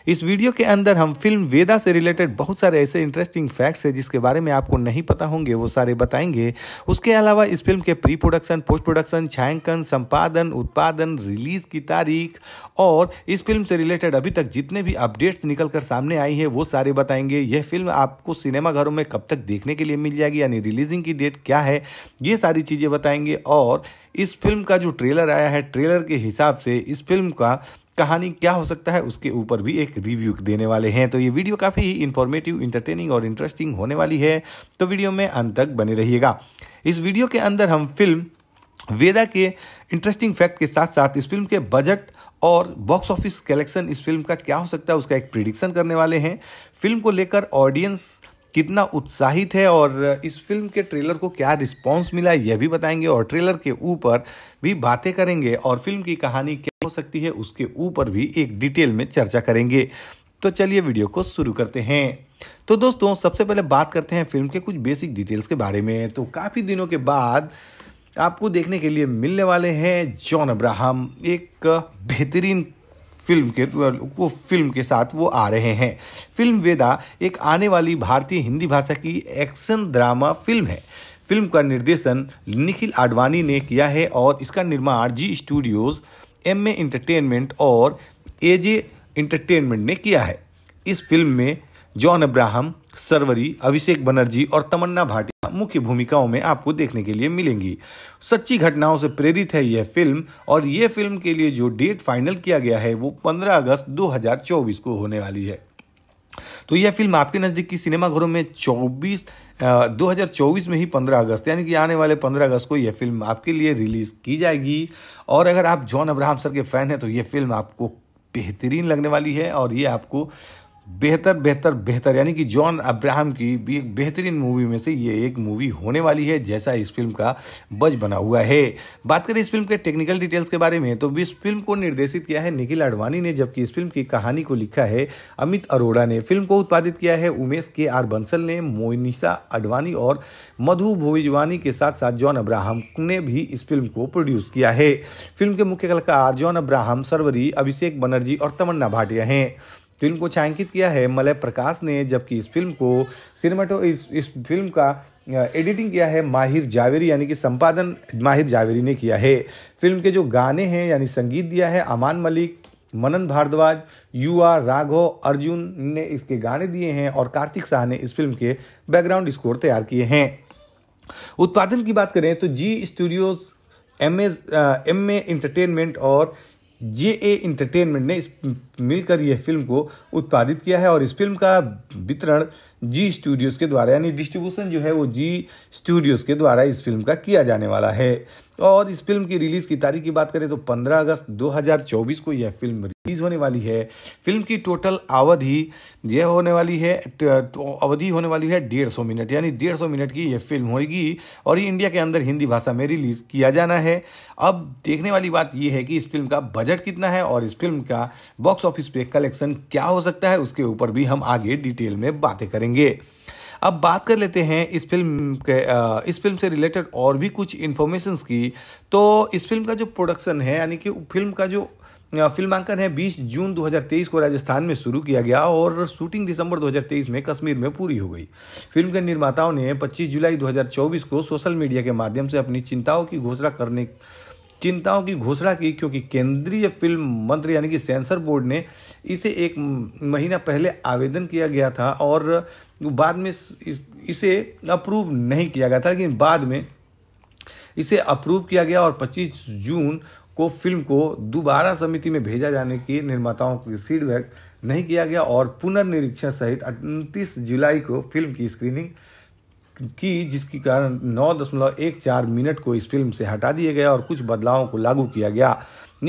इस वीडियो के अंदर हम फिल्म वेदा से रिलेटेड बहुत सारे ऐसे इंटरेस्टिंग फैक्ट्स है जिसके बारे में आपको नहीं पता होंगे वो सारे बताएंगे उसके अलावा इस फिल्म के प्री प्रोडक्शन पोस्ट प्रोडक्शन छायांकन संपादन उत्पादन रिलीज की तारीख और इस फिल्म से रिलेटेड अभी तक जितने भी अपडेट्स निकल कर सामने आई है वो सारे बताएंगे यह फिल्म आपको सिनेमाघरों में कब तक देखने के लिए मिल जाएगी यानी रिलीजिंग की डेट क्या है ये सारी चीज़ें बताएंगे और इस फिल्म का जो ट्रेलर आया है ट्रेलर के हिसाब से इस फिल्म का कहानी क्या हो सकता है उसके ऊपर भी एक रिव्यू देने वाले हैं तो ये वीडियो काफ़ी इंफॉर्मेटिव इन्फॉर्मेटिव इंटरटेनिंग और इंटरेस्टिंग होने वाली है तो वीडियो में अंत तक बने रहिएगा इस वीडियो के अंदर हम फिल्म वेदा के इंटरेस्टिंग फैक्ट के साथ साथ इस फिल्म के बजट और बॉक्स ऑफिस कलेक्शन इस फिल्म का क्या हो सकता है उसका एक प्रिडिक्शन करने वाले हैं फिल्म को लेकर ऑडियंस कितना उत्साहित है और इस फिल्म के ट्रेलर को क्या रिस्पॉन्स मिला यह भी बताएंगे और ट्रेलर के ऊपर भी बातें करेंगे और फिल्म की कहानी क्या हो सकती है उसके ऊपर भी एक डिटेल में चर्चा करेंगे तो चलिए वीडियो को शुरू करते हैं तो दोस्तों सबसे पहले बात करते हैं फिल्म के कुछ बेसिक डिटेल्स के बारे में तो काफ़ी दिनों के बाद आपको देखने के लिए मिलने वाले हैं जॉन अब्राहम एक बेहतरीन फिल्म के वो फिल्म के साथ वो आ रहे हैं फिल्म वेदा एक आने वाली भारतीय हिंदी भाषा की एक्शन ड्रामा फिल्म है फिल्म का निर्देशन निखिल आडवाणी ने किया है और इसका निर्माण Zee studios M A entertainment और ए जे इंटरटेनमेंट ने किया है इस फिल्म में जॉन अब्राहम सरवरी अभिषेक बनर्जी और तमन्ना भाटी मुख्य भूमिकाओं में आपको देखने के लिए मिलेंगी सच्ची घटनाओं से प्रेरित है यह फिल्म और ये फिल्म के लिए जो डेट फाइनल किया गया है वो 15 अगस्त 2024 को होने वाली है तो यह फिल्म आपके नजदीक की सिनेमाघरों में 24 दो हज़ार चौबीस में ही 15 अगस्त यानी कि आने वाले 15 अगस्त को यह फिल्म आपके लिए रिलीज़ की जाएगी और अगर आप जॉन अब्राहम सर के फ़ैन हैं तो यह फिल्म आपको बेहतरीन लगने वाली है और ये आपको बेहतर बेहतर बेहतर यानी कि जॉन अब्राहम की भी एक बेहतरीन मूवी में से ये एक मूवी होने वाली है जैसा इस फिल्म का बज बना हुआ है बात करें इस फिल्म के टेक्निकल डिटेल्स के बारे में तो इस फिल्म को निर्देशित किया है निखिल आडवाणी ने जबकि इस फिल्म की कहानी को लिखा है अमित अरोड़ा ने फिल्म को उत्पादित किया है उमेश के आर बंसल ने मोनिशा अडवाणी और मधु भोजवानी के साथ साथ जॉन अब्राहम ने भी इस फिल्म को प्रोड्यूस किया है फिल्म के मुख्य कलाकार जॉन अब्राहम सरवरी अभिषेक बनर्जी और तमन्ना भाटिया हैं फिल्म को छायांकित किया है मलय प्रकाश ने जबकि इस फिल्म को सिनेमाटो इस इस फिल्म का एडिटिंग किया है माहिर जावेरी यानी कि संपादन माहिर जावेरी ने किया है फिल्म के जो गाने हैं यानी संगीत दिया है अमान मलिक मनन भारद्वाज युवा राघव अर्जुन ने इसके गाने दिए हैं और कार्तिक शाह ने इस फिल्म के बैकग्राउंड स्कोर तैयार किए हैं उत्पादन की बात करें तो Zee studios M M A entertainment और जे ए इंटरटेनमेंट ने मिलकर यह फिल्म को उत्पादित किया है और इस फिल्म का वितरण जी स्टूडियोज़ के द्वारा यानी डिस्ट्रीब्यूशन जो है वो जी स्टूडियोज़ के द्वारा इस फिल्म का किया जाने वाला है और इस फिल्म की रिलीज़ की तारीख की बात करें तो 15 अगस्त 2024 को यह फिल्म रिलीज़ होने वाली है फिल्म की टोटल अवधि यह होने वाली है तो अवधि होने वाली है डेढ़ सौ मिनट यानी डेढ़ सौ मिनट की यह फिल्म होगी और ये इंडिया के अंदर हिंदी भाषा में रिलीज़ किया जाना है अब देखने वाली बात यह है कि इस फिल्म का बजट कितना है और इस फिल्म का बॉक्स ऑफिस पे कलेक्शन क्या हो सकता है उसके ऊपर भी हम आगे डिटेल में बातें करेंगे अब बात कर लेते हैं इस फिल्म के इस फिल्म से रिलेटेड और भी कुछ इन्फॉर्मेशंस की तो इस फिल्म का जो प्रोडक्शन है यानी कि फिल्म का जो फिल्मांकन है 20 जून 2023 को राजस्थान में शुरू किया गया और शूटिंग दिसंबर 2023 में कश्मीर में पूरी हो गई फिल्म के निर्माताओं ने 25 जुलाई 2024 को सोशल मीडिया के माध्यम से अपनी चिंताओं की घोषणा करने चिंताओं की घोषणा की क्योंकि केंद्रीय फिल्म मंत्री यानी कि सेंसर बोर्ड ने इसे एक महीना पहले आवेदन किया गया था और बाद में इसे अप्रूव नहीं किया गया था लेकिन बाद में इसे अप्रूव किया गया और 25 जून को फिल्म को दोबारा समिति में भेजा जाने की निर्माताओं की फीडबैक नहीं किया गया और पुनर्निरीक्षण सहित 29 जुलाई को फिल्म की स्क्रीनिंग की जिसके कारण नौ दशमलव एक चार मिनट को इस फिल्म से हटा दिया गया और कुछ बदलावों को लागू किया गया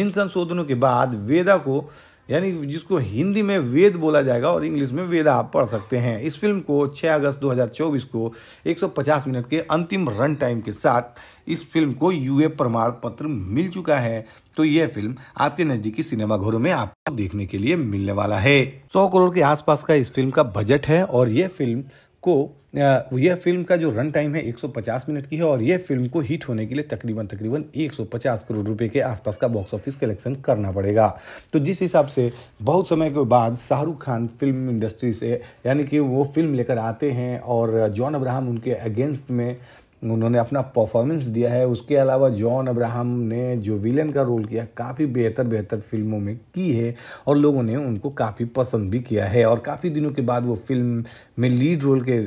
इन संशोधनों के बाद वेदा को यानी जिसको हिंदी में वेद बोला जाएगा और इंग्लिश में वेदा आप पढ़ सकते हैं इस फिल्म को 6 अगस्त 2024 को 150 मिनट के अंतिम रन टाइम के साथ इस फिल्म को यूए प्रमाण पत्र मिल चुका है तो यह फिल्म आपके नजदीकी सिनेमाघरों में आपको देखने के लिए मिलने वाला है सौ करोड़ के आसपास का इस फिल्म का बजट है और यह फिल्म को यह फिल्म का जो रन टाइम है 150 मिनट की है और यह फिल्म को हिट होने के लिए तकरीबन तकरीबन 150 करोड़ रुपए के आसपास का बॉक्स ऑफिस कलेक्शन करना पड़ेगा तो जिस हिसाब से बहुत समय के बाद शाहरुख खान फिल्म इंडस्ट्री से यानी कि वो फिल्म लेकर आते हैं और जॉन अब्राहम उनके अगेंस्ट में उन्होंने अपना परफॉर्मेंस दिया है उसके अलावा जॉन अब्राहम ने जो विलेन का रोल किया काफ़ी बेहतर बेहतर फिल्मों में की है और लोगों ने उनको काफ़ी पसंद भी किया है और काफ़ी दिनों के बाद वो फिल्म में लीड रोल के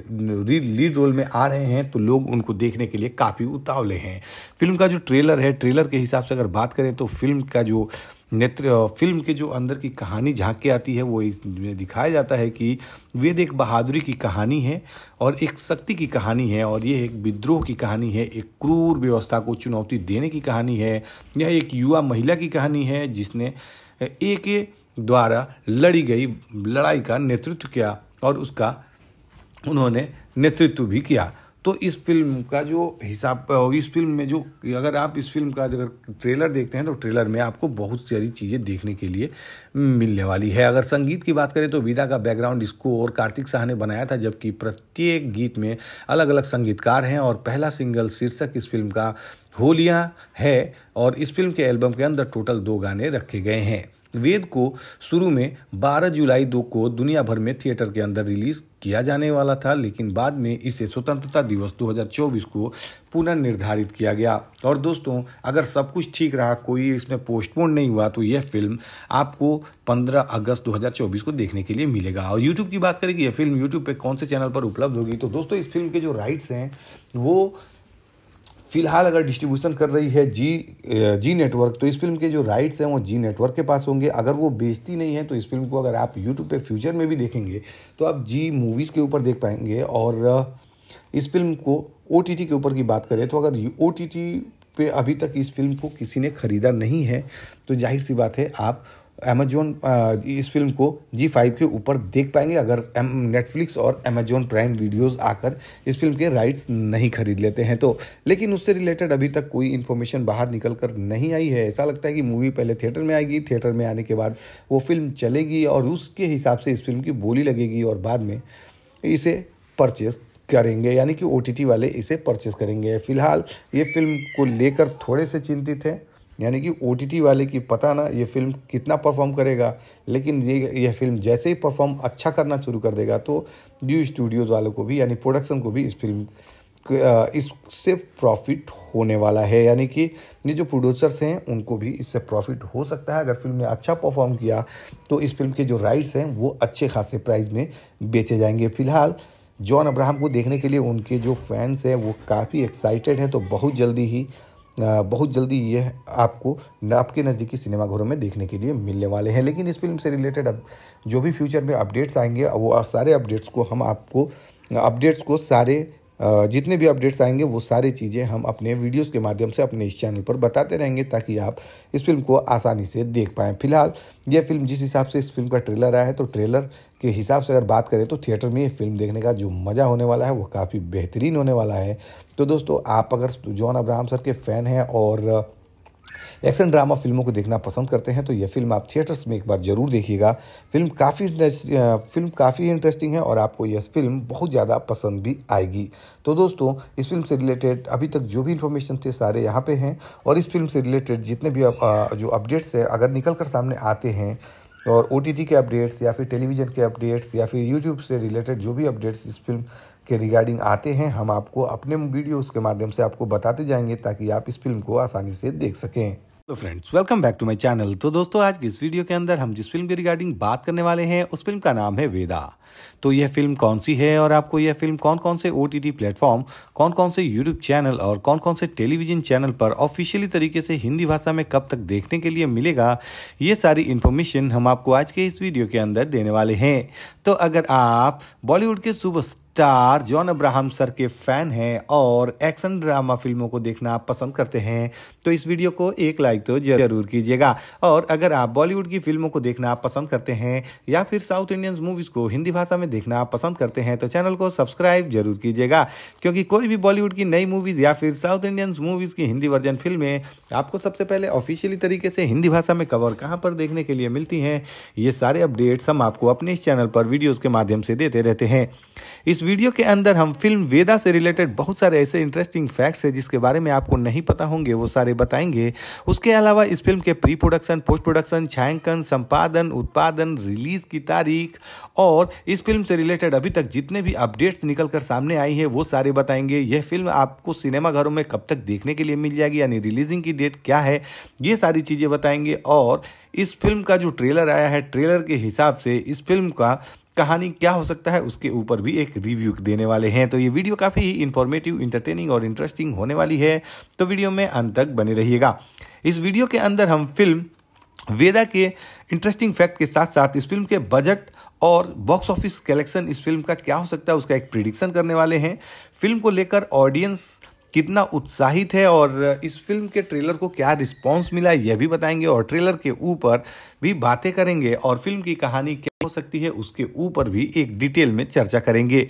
लीड रोल में आ रहे हैं तो लोग उनको देखने के लिए काफ़ी उतावले हैं फिल्म का जो ट्रेलर है ट्रेलर के हिसाब से अगर बात करें तो फिल्म का जो नेत्र फिल्म के जो अंदर की कहानी झांक के आती है वो इसमें दिखाया जाता है कि वेद एक बहादुरी की कहानी है और एक शक्ति की कहानी है और ये एक विद्रोह की कहानी है एक क्रूर व्यवस्था को चुनौती देने की कहानी है यह एक युवा महिला की कहानी है जिसने एक द्वारा लड़ी गई लड़ाई का नेतृत्व किया और उसका उन्होंने नेतृत्व भी किया तो इस फिल्म का जो हिसाब इस फिल्म में जो अगर आप इस फिल्म का अगर ट्रेलर देखते हैं तो ट्रेलर में आपको बहुत सारी चीज़ें देखने के लिए मिलने वाली है अगर संगीत की बात करें तो विदा का बैकग्राउंड इसको और कार्तिक शाह ने बनाया था जबकि प्रत्येक गीत में अलग अलग संगीतकार हैं और पहला सिंगल शीर्षक इस फिल्म का होलिया है और इस फिल्म के एल्बम के अंदर टोटल दो गाने रखे गए हैं वेद को शुरू में 12 जुलाई दो को दुनिया भर में थिएटर के अंदर रिलीज किया जाने वाला था लेकिन बाद में इसे स्वतंत्रता दिवस 2024 को पुनर्निर्धारित किया गया और दोस्तों अगर सब कुछ ठीक रहा कोई इसमें पोस्टपोन नहीं हुआ तो यह फिल्म आपको 15 अगस्त 2024 को देखने के लिए मिलेगा और यूट्यूब की बात करें कि यह फिल्म यूट्यूब पर कौन से चैनल पर उपलब्ध होगी तो दोस्तों इस फिल्म के जो राइट्स हैं वो फिलहाल अगर डिस्ट्रीब्यूशन कर रही है जी जी नेटवर्क तो इस फिल्म के जो राइट्स हैं वो जी नेटवर्क के पास होंगे अगर वो बेचती नहीं है तो इस फिल्म को अगर आप यूट्यूब पे फ्यूचर में भी देखेंगे तो आप जी मूवीज़ के ऊपर देख पाएंगे और इस फिल्म को ओ के ऊपर की बात करें तो अगर ओ पे अभी तक इस फिल्म को किसी ने ख़रीदा नहीं है तो जाहिर सी बात है आप अमेजोन इस फिल्म को जी फाइव के ऊपर देख पाएंगे अगर नेटफ्लिक्स और अमेजोन प्राइम वीडियोस आकर इस फिल्म के राइट्स नहीं खरीद लेते हैं तो लेकिन उससे रिलेटेड अभी तक कोई इन्फॉर्मेशन बाहर निकल कर नहीं आई है ऐसा लगता है कि मूवी पहले थिएटर में आएगी थिएटर में आने के बाद वो फिल्म चलेगी और उसके हिसाब से इस फिल्म की बोली लगेगी और बाद में इसे परचेस करेंगे यानी कि ओ वाले इसे परचेस करेंगे फिलहाल ये फिल्म को लेकर थोड़े से चिंतित हैं यानी कि ओ वाले की पता ना ये फिल्म कितना परफॉर्म करेगा लेकिन ये यह फिल्म जैसे ही परफॉर्म अच्छा करना शुरू कर देगा तो जी स्टूडियोज़ वालों को भी यानी प्रोडक्शन को भी इस फिल्म इससे प्रॉफिट होने वाला है यानी कि ये जो प्रोड्यूसर्स हैं उनको भी इससे प्रॉफिट हो सकता है अगर फिल्म ने अच्छा परफॉर्म किया तो इस फिल्म के जो राइट्स हैं वो अच्छे खासे प्राइस में बेचे जाएंगे फिलहाल जॉन अब्राहम को देखने के लिए उनके जो फैंस हैं वो काफ़ी एक्साइटेड हैं तो बहुत जल्दी ही बहुत जल्दी ये आपको आपके नज़दीकी सिनेमाघरों में देखने के लिए मिलने वाले हैं लेकिन इस फिल्म से रिलेटेड अब जो भी फ्यूचर में अपडेट्स आएंगे वो सारे अपडेट्स को हम आपको अपडेट्स को सारे जितने भी अपडेट्स आएंगे वो सारी चीज़ें हम अपने वीडियोस के माध्यम से अपने इस चैनल पर बताते रहेंगे ताकि आप इस फिल्म को आसानी से देख पाएँ फिलहाल ये फिल्म जिस हिसाब से इस फिल्म का ट्रेलर आया है तो ट्रेलर के हिसाब से अगर बात करें तो थिएटर में ये फिल्म देखने का जो मज़ा होने वाला है वो काफ़ी बेहतरीन होने वाला है तो दोस्तों आप अगर जॉन अब्राहम सर के फ़ैन हैं और एक्शन ड्रामा फिल्मों को देखना पसंद करते हैं तो यह फिल्म आप थिएटर्स में एक बार जरूर देखिएगा फिल्म काफ़ी फिल्म काफ़ी इंटरेस्टिंग है और आपको यह फिल्म बहुत ज़्यादा पसंद भी आएगी तो दोस्तों इस फिल्म से रिलेटेड अभी तक जो भी इन्फॉर्मेशन थे सारे यहाँ पे हैं और इस फिल्म से रिलेटेड जितने भी जो अपडेट्स है अगर निकल कर सामने आते हैं और ओ के अपडेट्स या फिर टेलीविज़न के अपडेट्स या फिर यूट्यूब से रिलेटेड जो भी अपडेट्स इस फिल्म के रिगार्डिंग आते हैं हम आपको अपने वीडियोस के माध्यम से आपको बताते जाएंगे ताकि आप इस फिल्म को आसानी से देख सकें तो friends welcome back to my channel तो दोस्तों आज की इस वीडियो के अंदर हम जिस फिल्म के रिगार्डिंग बात करने वाले हैं उस फिल्म का नाम है वेदा तो यह फिल्म कौन सी है और आपको यह फिल्म कौन कौन से ओ टी प्लेटफॉर्म कौन कौन से यूट्यूब चैनल और कौन कौन से टेलीविजन चैनल पर ऑफिशियली तरीके से हिंदी भाषा में कब तक देखने के लिए मिलेगा ये सारी इन्फॉर्मेशन हम आपको आज के इस वीडियो के अंदर देने वाले हैं तो अगर आप बॉलीवुड के super star John Abraham sir के फैन हैं और एक्शन ड्रामा फिल्मों को देखना पसंद करते हैं तो इस वीडियो को एक लाइक तो जरूर कीजिएगा और अगर आप बॉलीवुड की फिल्मों को देखना पसंद करते हैं या फिर साउथ इंडियन मूवीज़ को हिंदी भाषा में देखना पसंद करते हैं तो चैनल को सब्सक्राइब जरूर कीजिएगा क्योंकि कोई भी बॉलीवुड की नई मूवीज़ या फिर साउथ इंडियन मूवीज़ की हिंदी वर्जन फिल्में आपको सबसे पहले ऑफिशियली तरीके से हिंदी भाषा में कवर कहाँ पर देखने के लिए मिलती हैं ये सारे अपडेट्स हम आपको अपने इस चैनल पर वीडियोज़ के माध्यम से देते रहते हैं इस वीडियो के अंदर हम फिल्म वेदा से रिलेटेड बहुत सारे ऐसे इंटरेस्टिंग फैक्ट्स है जिसके बारे में आपको नहीं पता होंगे वो सारे बताएंगे उसके अलावा इस फिल्म के प्री प्रोडक्शन पोस्ट प्रोडक्शन छायांकन संपादन उत्पादन रिलीज की तारीख और इस फिल्म से रिलेटेड अभी तक जितने भी अपडेट्स निकल कर सामने आई है वो सारे बताएंगे यह फिल्म आपको सिनेमाघरों में कब तक देखने के लिए मिल जाएगी यानी रिलीजिंग की डेट क्या है ये सारी चीज़ें बताएंगे और इस फिल्म का जो ट्रेलर आया है ट्रेलर के हिसाब से इस फिल्म का कहानी क्या हो सकता है उसके ऊपर भी एक रिव्यू देने वाले हैं तो ये वीडियो काफ़ी ही इन्फॉर्मेटिव इंटरटेनिंग और इंटरेस्टिंग होने वाली है तो वीडियो में अंत तक बने रहिएगा इस वीडियो के अंदर हम फिल्म वेदा के इंटरेस्टिंग फैक्ट के साथ साथ इस फिल्म के बजट और बॉक्स ऑफिस कलेक्शन इस फिल्म का क्या हो सकता है उसका एक प्रिडिक्शन करने वाले हैं फिल्म को लेकर ऑडियंस कितना उत्साहित है और इस फिल्म के ट्रेलर को क्या रिस्पॉन्स मिला यह भी बताएंगे और ट्रेलर के ऊपर भी बातें करेंगे और फिल्म की कहानी क्या हो सकती है उसके ऊपर भी एक डिटेल में चर्चा करेंगे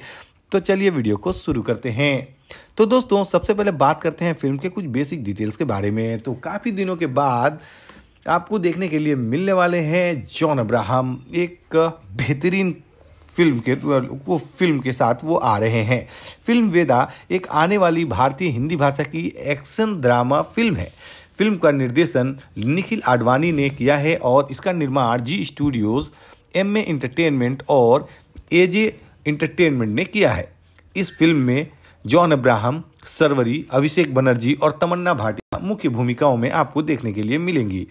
तो चलिए वीडियो को शुरू करते हैं तो दोस्तों सबसे पहले बात करते हैं फिल्म के कुछ बेसिक डिटेल्स के बारे में तो काफ़ी दिनों के बाद आपको देखने के लिए मिलने वाले हैं जॉन अब्राहम एक बेहतरीन फिल्म के वो फिल्म के साथ वो आ रहे हैं फिल्म वेदा एक आने वाली भारतीय हिंदी भाषा की एक्शन ड्रामा फिल्म है फिल्म का निर्देशन निखिल आडवाणी ने किया है और इसका निर्माण Zee Studios M A entertainment और ए जे इंटरटेनमेंट ने किया है इस फिल्म में जॉन अब्राहम सरवरी अभिषेक बनर्जी और तमन्ना भाटी मुख्य भूमिकाओं में आपको देखने के लिए मिलेंगी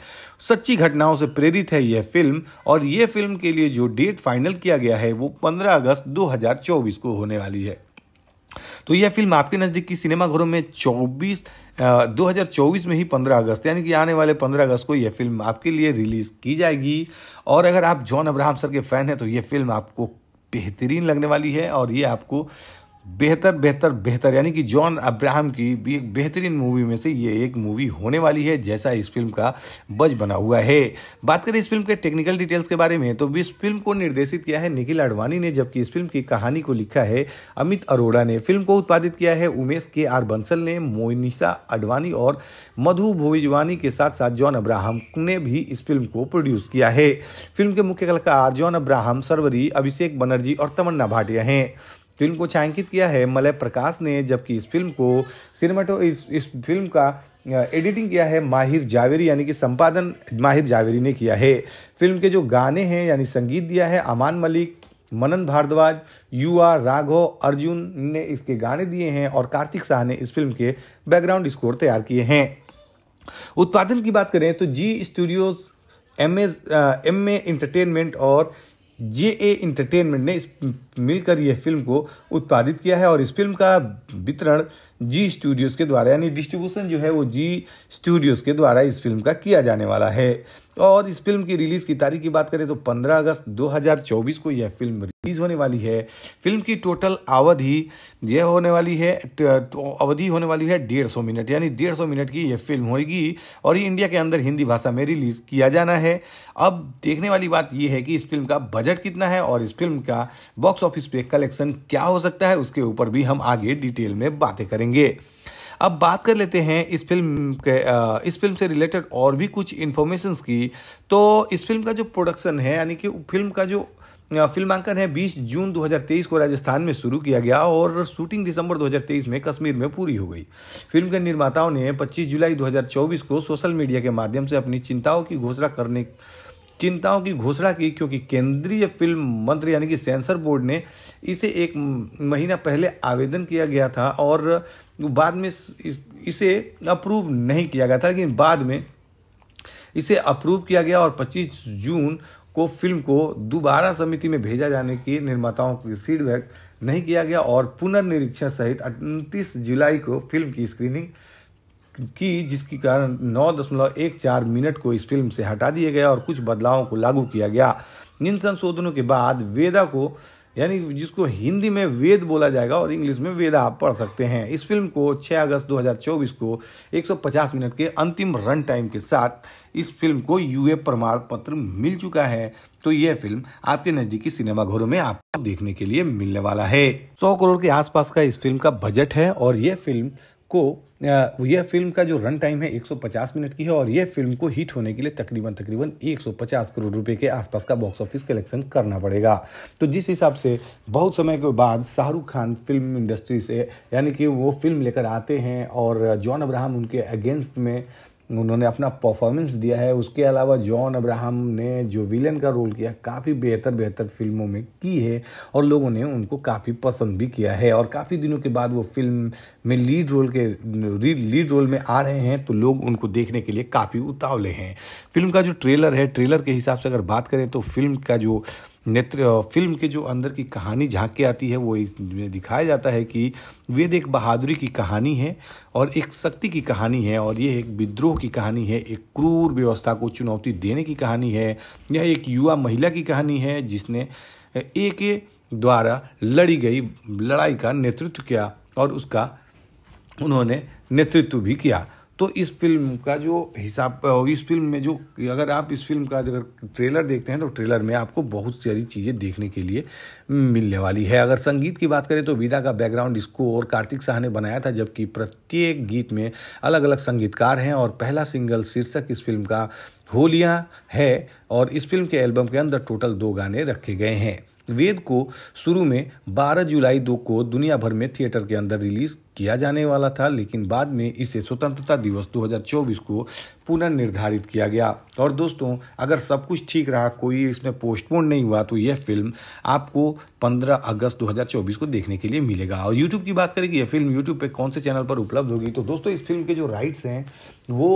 सच्ची घटनाओं से प्रेरित है यह फिल्म और यह फिल्म के लिए जो डेट फाइनल किया गया है वो 15 अगस्त 2024 को होने वाली है तो यह फिल्म आपके नजदीक की सिनेमाघरों में 24 2024 में ही 15 अगस्त यानी कि आने वाले 15 अगस्त को यह फिल्म आपके लिए रिलीज़ की जाएगी और अगर आप जॉन अब्राहम सर के फ़ैन हैं तो यह फिल्म आपको बेहतरीन लगने वाली है और ये आपको बेहतर बेहतर बेहतर यानी कि जॉन अब्राहम की भी एक बेहतरीन मूवी में से ये एक मूवी होने वाली है जैसा इस फिल्म का बज बना हुआ है बात करें इस फिल्म के टेक्निकल डिटेल्स के बारे में तो इस फिल्म को निर्देशित किया है निखिल आडवाणी ने जबकि इस फिल्म की कहानी को लिखा है अमित अरोड़ा ने फिल्म को उत्पादित किया है उमेश के आर बंसल ने मोनिशा अडवाणी और मधु भोजवानी के साथ साथ जॉन अब्राहम ने भी इस फिल्म को प्रोड्यूस किया है फिल्म के मुख्य कलाकार जॉन अब्राहम सरवरी अभिषेक बनर्जी और तमन्ना भाटिया हैं फिल्म को छायांकित किया है मलय प्रकाश ने जबकि इस फिल्म को सिनेमाटो इस, इस फिल्म का एडिटिंग किया है माहिर जावेरी यानी कि संपादन माहिर जावेरी ने किया है फिल्म के जो गाने हैं यानी संगीत दिया है अमान मलिक मनन भारद्वाज युवा राघव अर्जुन ने इसके गाने दिए हैं और कार्तिक शाह ने इस फिल्म के बैकग्राउंड स्कोर तैयार किए हैं उत्पादन की बात करें तो Zee studios M M A entertainment और जे ए इंटरटेनमेंट ने मिलकर यह फिल्म को उत्पादित किया है और इस फिल्म का वितरण जी स्टूडियोज़ के द्वारा यानी डिस्ट्रीब्यूशन जो है वो जी स्टूडियोज़ के द्वारा इस फिल्म का किया जाने वाला है और इस फिल्म की रिलीज की तारीख की बात करें तो 15 अगस्त 2024 को यह फिल्म रिलीज होने वाली है फिल्म की टोटल अवधि यह होने वाली है तो अवधि होने वाली है डेढ़ सौ मिनट यानी डेढ़ सौ मिनट की यह फिल्म होगी और ये इंडिया के अंदर हिंदी भाषा में रिलीज किया जाना है अब देखने वाली बात यह है कि इस फिल्म का बजट कितना है और इस फिल्म का बॉक्स ऑफिस पे कलेक्शन क्या हो सकता है उसके ऊपर भी हम आगे डिटेल में बातें करेंगे अब बात कर लेते हैं इस फिल्म के इस फिल्म से रिलेटेड और भी कुछ इन्फॉर्मेशन की तो इस फिल्म का जो प्रोडक्शन है यानी कि फिल्म का जो फिल्मांकन है 20 जून 2023 को राजस्थान में शुरू किया गया और शूटिंग दिसंबर 2023 में कश्मीर में पूरी हो गई फिल्म के निर्माताओं ने 25 जुलाई 2024 को सोशल मीडिया के माध्यम से अपनी चिंताओं की घोषणा करने चिंताओं की घोषणा की क्योंकि केंद्रीय फिल्म मंत्री यानी कि सेंसर बोर्ड ने इसे एक महीना पहले आवेदन किया गया था और बाद में इसे अप्रूव नहीं किया गया था लेकिन बाद में इसे अप्रूव किया गया और 25 जून को फिल्म को दोबारा समिति में भेजा जाने की निर्माताओं की फीडबैक नहीं किया गया और पुनर्निरीक्षण सहित 29 जुलाई को फिल्म की स्क्रीनिंग की जिसके कारण नौ दशमलव एक चार मिनट को इस फिल्म से हटा दिया गया और कुछ बदलावों को लागू किया गया इन संशोधनों के बाद वेदा को यानी जिसको हिंदी में वेद बोला जाएगा और इंग्लिश में वेदा आप पढ़ सकते हैं इस फिल्म को 6 अगस्त 2024 को 150 मिनट के अंतिम रन टाइम के साथ इस फिल्म को यूए प्रमाण पत्र मिल चुका है तो यह फिल्म आपके नजदीकी सिनेमा घरों में आपको देखने के लिए मिलने वाला है सौ करोड़ के आसपास का इस फिल्म का बजट है और यह फिल्म को यह फिल्म का जो रन टाइम है 150 मिनट की है और यह फिल्म को हिट होने के लिए तकरीबन तकरीबन 150 करोड़ रुपए के आसपास का बॉक्स ऑफिस कलेक्शन करना पड़ेगा तो जिस हिसाब से बहुत समय के बाद शाहरुख खान फिल्म इंडस्ट्री से यानी कि वो फिल्म लेकर आते हैं और जॉन अब्राहम उनके अगेंस्ट में उन्होंने अपना परफॉर्मेंस दिया है उसके अलावा जॉन अब्राहम ने जो विलेन का रोल किया काफ़ी बेहतर बेहतर फिल्मों में की है और लोगों ने उनको काफ़ी पसंद भी किया है और काफ़ी दिनों के बाद वो फिल्म में लीड रोल के लीड रोल में आ रहे हैं तो लोग उनको देखने के लिए काफ़ी उतावले हैं फिल्म का जो ट्रेलर है ट्रेलर के हिसाब से अगर बात करें तो फिल्म का जो नेत्र फिल्म के जो अंदर की कहानी झाँक के आती है वो इसमें दिखाया जाता है कि वेद एक बहादुरी की कहानी है और एक शक्ति की कहानी है और ये एक विद्रोह की कहानी है एक क्रूर व्यवस्था को चुनौती देने की कहानी है यह एक युवा महिला की कहानी है जिसने एक द्वारा लड़ी गई लड़ाई का नेतृत्व किया और उसका उन्होंने नेतृत्व भी किया तो इस फिल्म का जो हिसाब इस फिल्म में जो अगर आप इस फिल्म का अगर ट्रेलर देखते हैं तो ट्रेलर में आपको बहुत सारी चीज़ें देखने के लिए मिलने वाली है अगर संगीत की बात करें तो विदा का बैकग्राउंड इसको और कार्तिक शाह ने बनाया था जबकि प्रत्येक गीत में अलग अलग संगीतकार हैं और पहला सिंगल शीर्षक इस फिल्म का होलिया है और इस फिल्म के एल्बम के अंदर टोटल दो गाने रखे गए हैं वेद को शुरू में 12 जुलाई दो को दुनिया भर में थिएटर के अंदर रिलीज किया जाने वाला था लेकिन बाद में इसे स्वतंत्रता दिवस 2024 को पुनर्निर्धारित किया गया और दोस्तों अगर सब कुछ ठीक रहा कोई इसमें पोस्टपोन नहीं हुआ तो यह फिल्म आपको 15 अगस्त 2024 को देखने के लिए मिलेगा और यूट्यूब की बात करें कि यह फिल्म यूट्यूब पर कौन से चैनल पर उपलब्ध होगी तो दोस्तों इस फिल्म के जो राइट्स हैं वो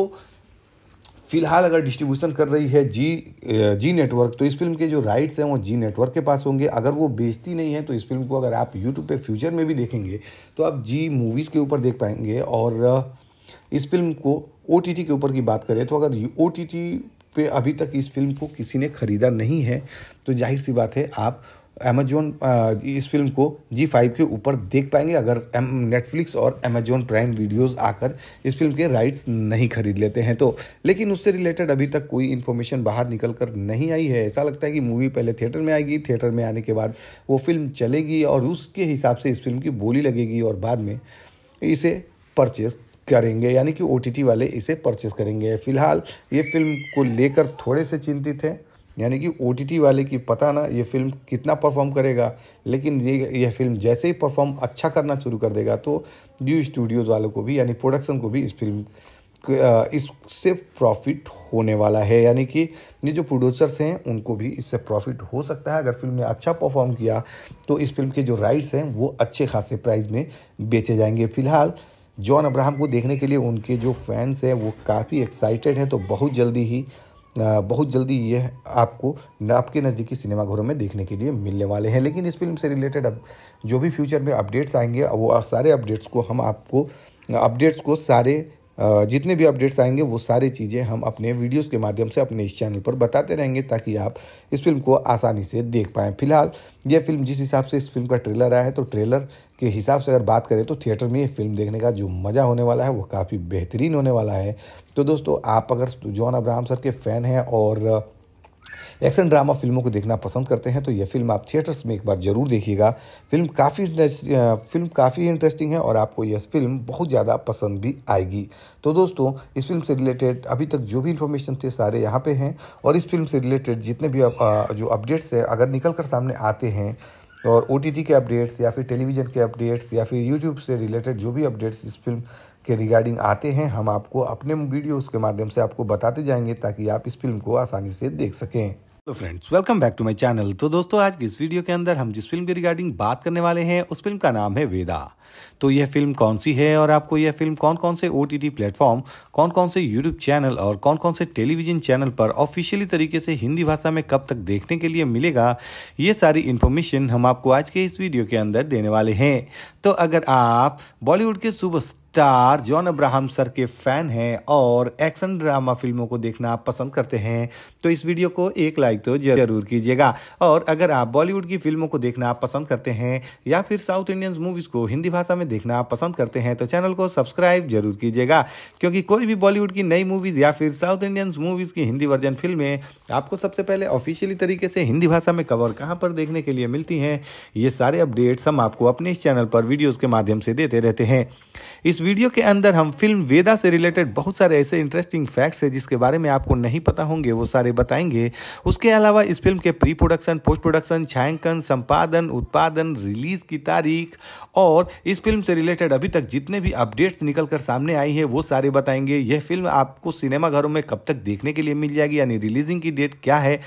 फिलहाल अगर डिस्ट्रीब्यूशन कर रही है जी जी नेटवर्क तो इस फिल्म के जो राइट्स हैं वो जी नेटवर्क के पास होंगे अगर वो बेचती नहीं है तो इस फिल्म को अगर आप यूट्यूब पे फ्यूचर में भी देखेंगे तो आप जी मूवीज़ के ऊपर देख पाएंगे और इस फिल्म को ओ के ऊपर की बात करें तो अगर ओ पे अभी तक इस फिल्म को किसी ने ख़रीदा नहीं है तो जाहिर सी बात है आप अमेजोन इस फिल्म को जी फाइव के ऊपर देख पाएंगे अगर नेटफ्लिक्स और अमेजोन प्राइम वीडियोस आकर इस फिल्म के राइट्स नहीं खरीद लेते हैं तो लेकिन उससे रिलेटेड अभी तक कोई इन्फॉर्मेशन बाहर निकल कर नहीं आई है ऐसा लगता है कि मूवी पहले थिएटर में आएगी थिएटर में आने के बाद वो फिल्म चलेगी और उसके हिसाब से इस फिल्म की बोली लगेगी और बाद में इसे परचेस करेंगे यानी कि ओ वाले इसे परचेस करेंगे फिलहाल ये फिल्म को लेकर थोड़े से चिंतित हैं यानी कि ओ वाले की पता ना ये फिल्म कितना परफॉर्म करेगा लेकिन ये यह फिल्म जैसे ही परफॉर्म अच्छा करना शुरू कर देगा तो न्यू स्टूडियोज़ वालों को भी यानी प्रोडक्शन को भी इस फिल्म इससे प्रॉफिट होने वाला है यानी कि ये जो प्रोड्यूसर्स हैं उनको भी इससे प्रॉफिट हो सकता है अगर फिल्म ने अच्छा परफॉर्म किया तो इस फिल्म के जो राइट्स हैं वो अच्छे खासे प्राइस में बेचे जाएंगे फिलहाल जॉन अब्राहम को देखने के लिए उनके जो फैंस हैं वो काफ़ी एक्साइटेड हैं तो बहुत जल्दी ही बहुत जल्दी ये आपको आपके नज़दीकी सिनेमाघरों में देखने के लिए मिलने वाले हैं लेकिन इस फिल्म से रिलेटेड अब जो भी फ्यूचर में अपडेट्स आएंगे वो सारे अपडेट्स को हम आपको अपडेट्स को सारे जितने भी अपडेट्स आएंगे वो सारी चीज़ें हम अपने वीडियोस के माध्यम से अपने इस चैनल पर बताते रहेंगे ताकि आप इस फिल्म को आसानी से देख पाएँ फिलहाल ये फिल्म जिस हिसाब से इस फिल्म का ट्रेलर आया है तो ट्रेलर के हिसाब से अगर बात करें तो थिएटर में ये फिल्म देखने का जो मज़ा होने वाला है वो काफ़ी बेहतरीन होने वाला है तो दोस्तों आप अगर जॉन अब्राहम सर के फ़ैन हैं और एक्शन ड्रामा फिल्मों को देखना पसंद करते हैं तो यह फिल्म आप थिएटर्स में एक बार ज़रूर देखिएगा फिल्म काफ़ी फिल्म काफ़ी इंटरेस्टिंग है और आपको यह फिल्म बहुत ज़्यादा पसंद भी आएगी तो दोस्तों इस फिल्म से रिलेटेड अभी तक जो भी इन्फॉर्मेशन थे सारे यहाँ पे हैं और इस फिल्म से रिलेटेड जितने भी जो अपडेट्स हैं अगर निकल कर सामने आते हैं तो और ओ के अपडेट्स या फिर टेलीविज़न के अपडेट्स या फिर यूट्यूब से रिलेटेड जो भी अपडेट्स इस फिल्म के रिगार्डिंग आते हैं हम आपको अपने वीडियोस के माध्यम से आपको बताते जाएंगे ताकि आप इस फिल्म को आसानी से देख सकें hello friends welcome back to my channel तो दोस्तों आज की इस वीडियो के अंदर हम जिस फिल्म के रिगार्डिंग बात करने वाले हैं उस फिल्म का नाम है वेदा तो यह फिल्म कौन सी है और आपको यह फिल्म कौन कौन से ओ टी प्लेटफॉर्म कौन कौन से यूट्यूब चैनल और कौन कौन से टेलीविजन चैनल पर ऑफिशियली तरीके से हिंदी भाषा में कब तक देखने के लिए मिलेगा ये सारी इन्फॉर्मेशन हम आपको आज के इस वीडियो के अंदर देने वाले हैं तो अगर आप बॉलीवुड के super star John Abraham sir के फैन हैं और एक्शन ड्रामा फिल्मों को देखना पसंद करते हैं तो इस वीडियो को एक लाइक तो जरूर कीजिएगा और अगर आप बॉलीवुड की फिल्मों को देखना पसंद करते हैं या फिर साउथ इंडियन मूवीज़ को हिंदी भाषा में देखना पसंद करते हैं तो चैनल को सब्सक्राइब जरूर कीजिएगा क्योंकि कोई भी बॉलीवुड की नई मूवीज़ या फिर साउथ इंडियन मूवीज़ की हिंदी वर्जन फिल्में आपको सबसे पहले ऑफिशियली तरीके से हिंदी भाषा में कवर कहाँ पर देखने के लिए मिलती हैं ये सारे अपडेट्स हम आपको अपने इस चैनल पर वीडियोज़ के माध्यम से देते रहते हैं इस वीडियो के अंदर हम फिल्म वेदा से रिलेटेड बहुत सारे ऐसे इंटरेस्टिंग फैक्ट्स है जिसके बारे में आपको नहीं पता होंगे वो सारे बताएंगे उसके अलावा इस फिल्म के प्री प्रोडक्शन पोस्ट प्रोडक्शन छायांकन संपादन उत्पादन रिलीज की तारीख और इस फिल्म से रिलेटेड अभी तक जितने भी अपडेट्स निकल कर सामने आई है वो सारे बताएंगे यह फिल्म आपको सिनेमाघरों में कब तक देखने के लिए मिल जाएगी यानी रिलीजिंग की डेट क्या है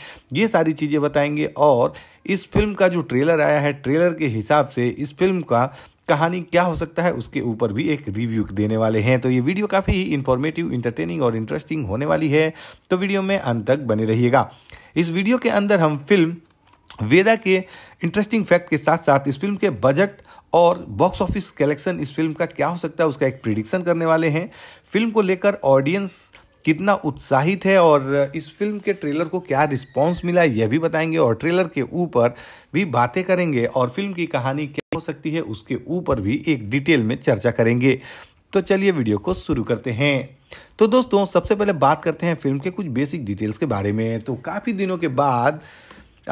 ये सारी चीज़ें बताएंगे और इस फिल्म का जो ट्रेलर आया है ट्रेलर के हिसाब से इस फिल्म का कहानी क्या हो सकता है उसके ऊपर भी एक रिव्यू देने वाले हैं तो ये वीडियो काफ़ी ही इन्फॉर्मेटिव इंटरटेनिंग और इंटरेस्टिंग होने वाली है तो वीडियो में अंत तक बने रहिएगा इस वीडियो के अंदर हम फिल्म वेदा के इंटरेस्टिंग फैक्ट के साथ साथ इस फिल्म के बजट और बॉक्स ऑफिस कलेक्शन इस फिल्म का क्या हो सकता है उसका एक प्रिडिक्शन करने वाले हैं फिल्म को लेकर ऑडियंस कितना उत्साहित है और इस फिल्म के ट्रेलर को क्या रिस्पॉन्स मिला यह भी बताएंगे और ट्रेलर के ऊपर भी बातें करेंगे और फिल्म की कहानी क्या हो सकती है उसके ऊपर भी एक डिटेल में चर्चा करेंगे तो चलिए वीडियो को शुरू करते हैं तो दोस्तों सबसे पहले बात करते हैं फिल्म के कुछ बेसिक डिटेल्स के बारे में तो काफ़ी दिनों के बाद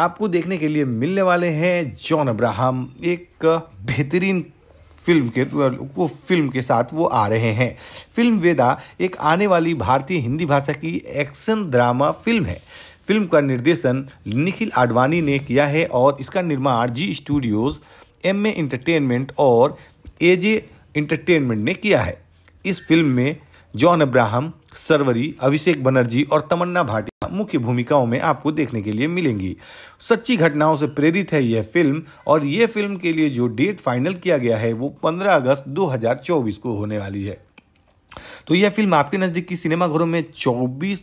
आपको देखने के लिए मिलने वाले हैं जॉन अब्राहम एक बेहतरीन फिल्म के वो फिल्म के साथ वो आ रहे हैं फिल्म वेदा एक आने वाली भारतीय हिंदी भाषा की एक्शन ड्रामा फिल्म है फिल्म का निर्देशन निखिल आडवाणी ने किया है और इसका निर्माण Zee studios M A entertainment और ए जे इंटरटेनमेंट ने किया है इस फिल्म में जॉन अब्राहम सरवरी अभिषेक बनर्जी और तमन्ना भाटी मुख्य भूमिकाओं में आपको देखने के लिए मिलेंगी सच्ची घटनाओं से प्रेरित है यह फिल्म और ये फिल्म के लिए जो डेट फाइनल किया गया है वो 15 अगस्त 2024 को होने वाली है तो यह फिल्म आपके नजदीक नज़दीकी सिनेमाघरों में 24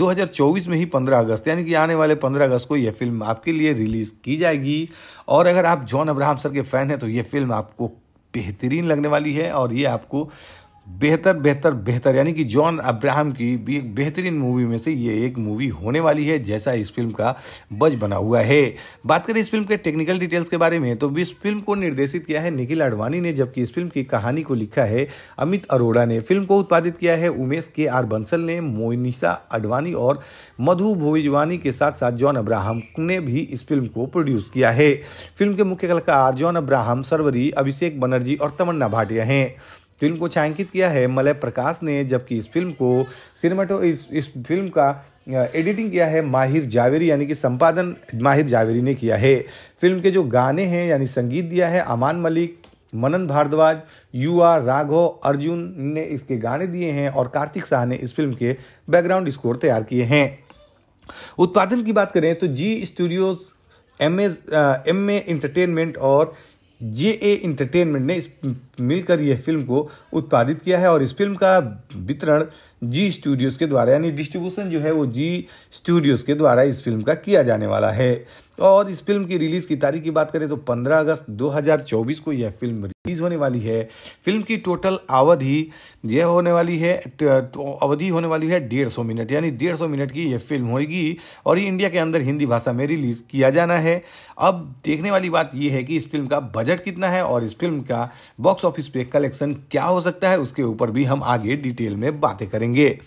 2024 में ही 15 अगस्त यानी कि आने वाले 15 अगस्त को यह फिल्म आपके लिए रिलीज़ की जाएगी और अगर आप जॉन अब्राहम सर के फ़ैन हैं तो यह फिल्म आपको बेहतरीन लगने वाली है और ये आपको बेहतर बेहतर बेहतर यानी कि जॉन अब्राहम की भी एक बेहतरीन मूवी में से ये एक मूवी होने वाली है जैसा इस फिल्म का बज बना हुआ है बात करें इस फिल्म के टेक्निकल डिटेल्स के बारे में तो इस फिल्म को निर्देशित किया है निखिल आडवाणी ने जबकि इस फिल्म की कहानी को लिखा है अमित अरोड़ा ने फिल्म को उत्पादित किया है उमेश के आर बंसल ने मोनिशा अडवाणी और मधु भोजवानी के साथ साथ जॉन अब्राहम ने भी इस फिल्म को प्रोड्यूस किया है फिल्म के मुख्य कलाकार जॉन अब्राहम सरवरी अभिषेक बनर्जी और तमन्ना भाटिया हैं फिल्म को छायांकित किया है मलय प्रकाश ने जबकि इस फिल्म को सिनेमाटो इस, इस फिल्म का एडिटिंग किया है माहिर जावेरी यानी कि संपादन माहिर जावेरी ने किया है फिल्म के जो गाने हैं यानी संगीत दिया है अमान मलिक मनन भारद्वाज युवा राघव अर्जुन ने इसके गाने दिए हैं और कार्तिक शाह ने इस फिल्म के बैकग्राउंड स्कोर तैयार किए हैं उत्पादन की बात करें तो Zee studios M M A entertainment और जे ए इंटरटेनमेंट ने इस मिलकर यह फिल्म को उत्पादित किया है और इस फिल्म का वितरण जी स्टूडियोज़ के द्वारा यानी डिस्ट्रीब्यूशन जो है वो जी स्टूडियोज़ के द्वारा इस फिल्म का किया जाने वाला है और इस फिल्म की रिलीज़ की तारीख की बात करें तो 15 अगस्त 2024 को यह फिल्म रिलीज़ होने वाली है फिल्म की टोटल अवधि यह होने वाली है तो, तो अवधि होने वाली है डेढ़ सौ मिनट यानी डेढ़ सौ मिनट की यह फिल्म होगी और ये इंडिया के अंदर हिंदी भाषा में रिलीज़ किया जाना है अब देखने वाली बात यह है कि इस फिल्म का बजट कितना है और इस फिल्म का बॉक्स ऑफिस पे कलेक्शन क्या हो सकता है उसके ऊपर भी हम आगे डिटेल में बातें करेंगे होंगे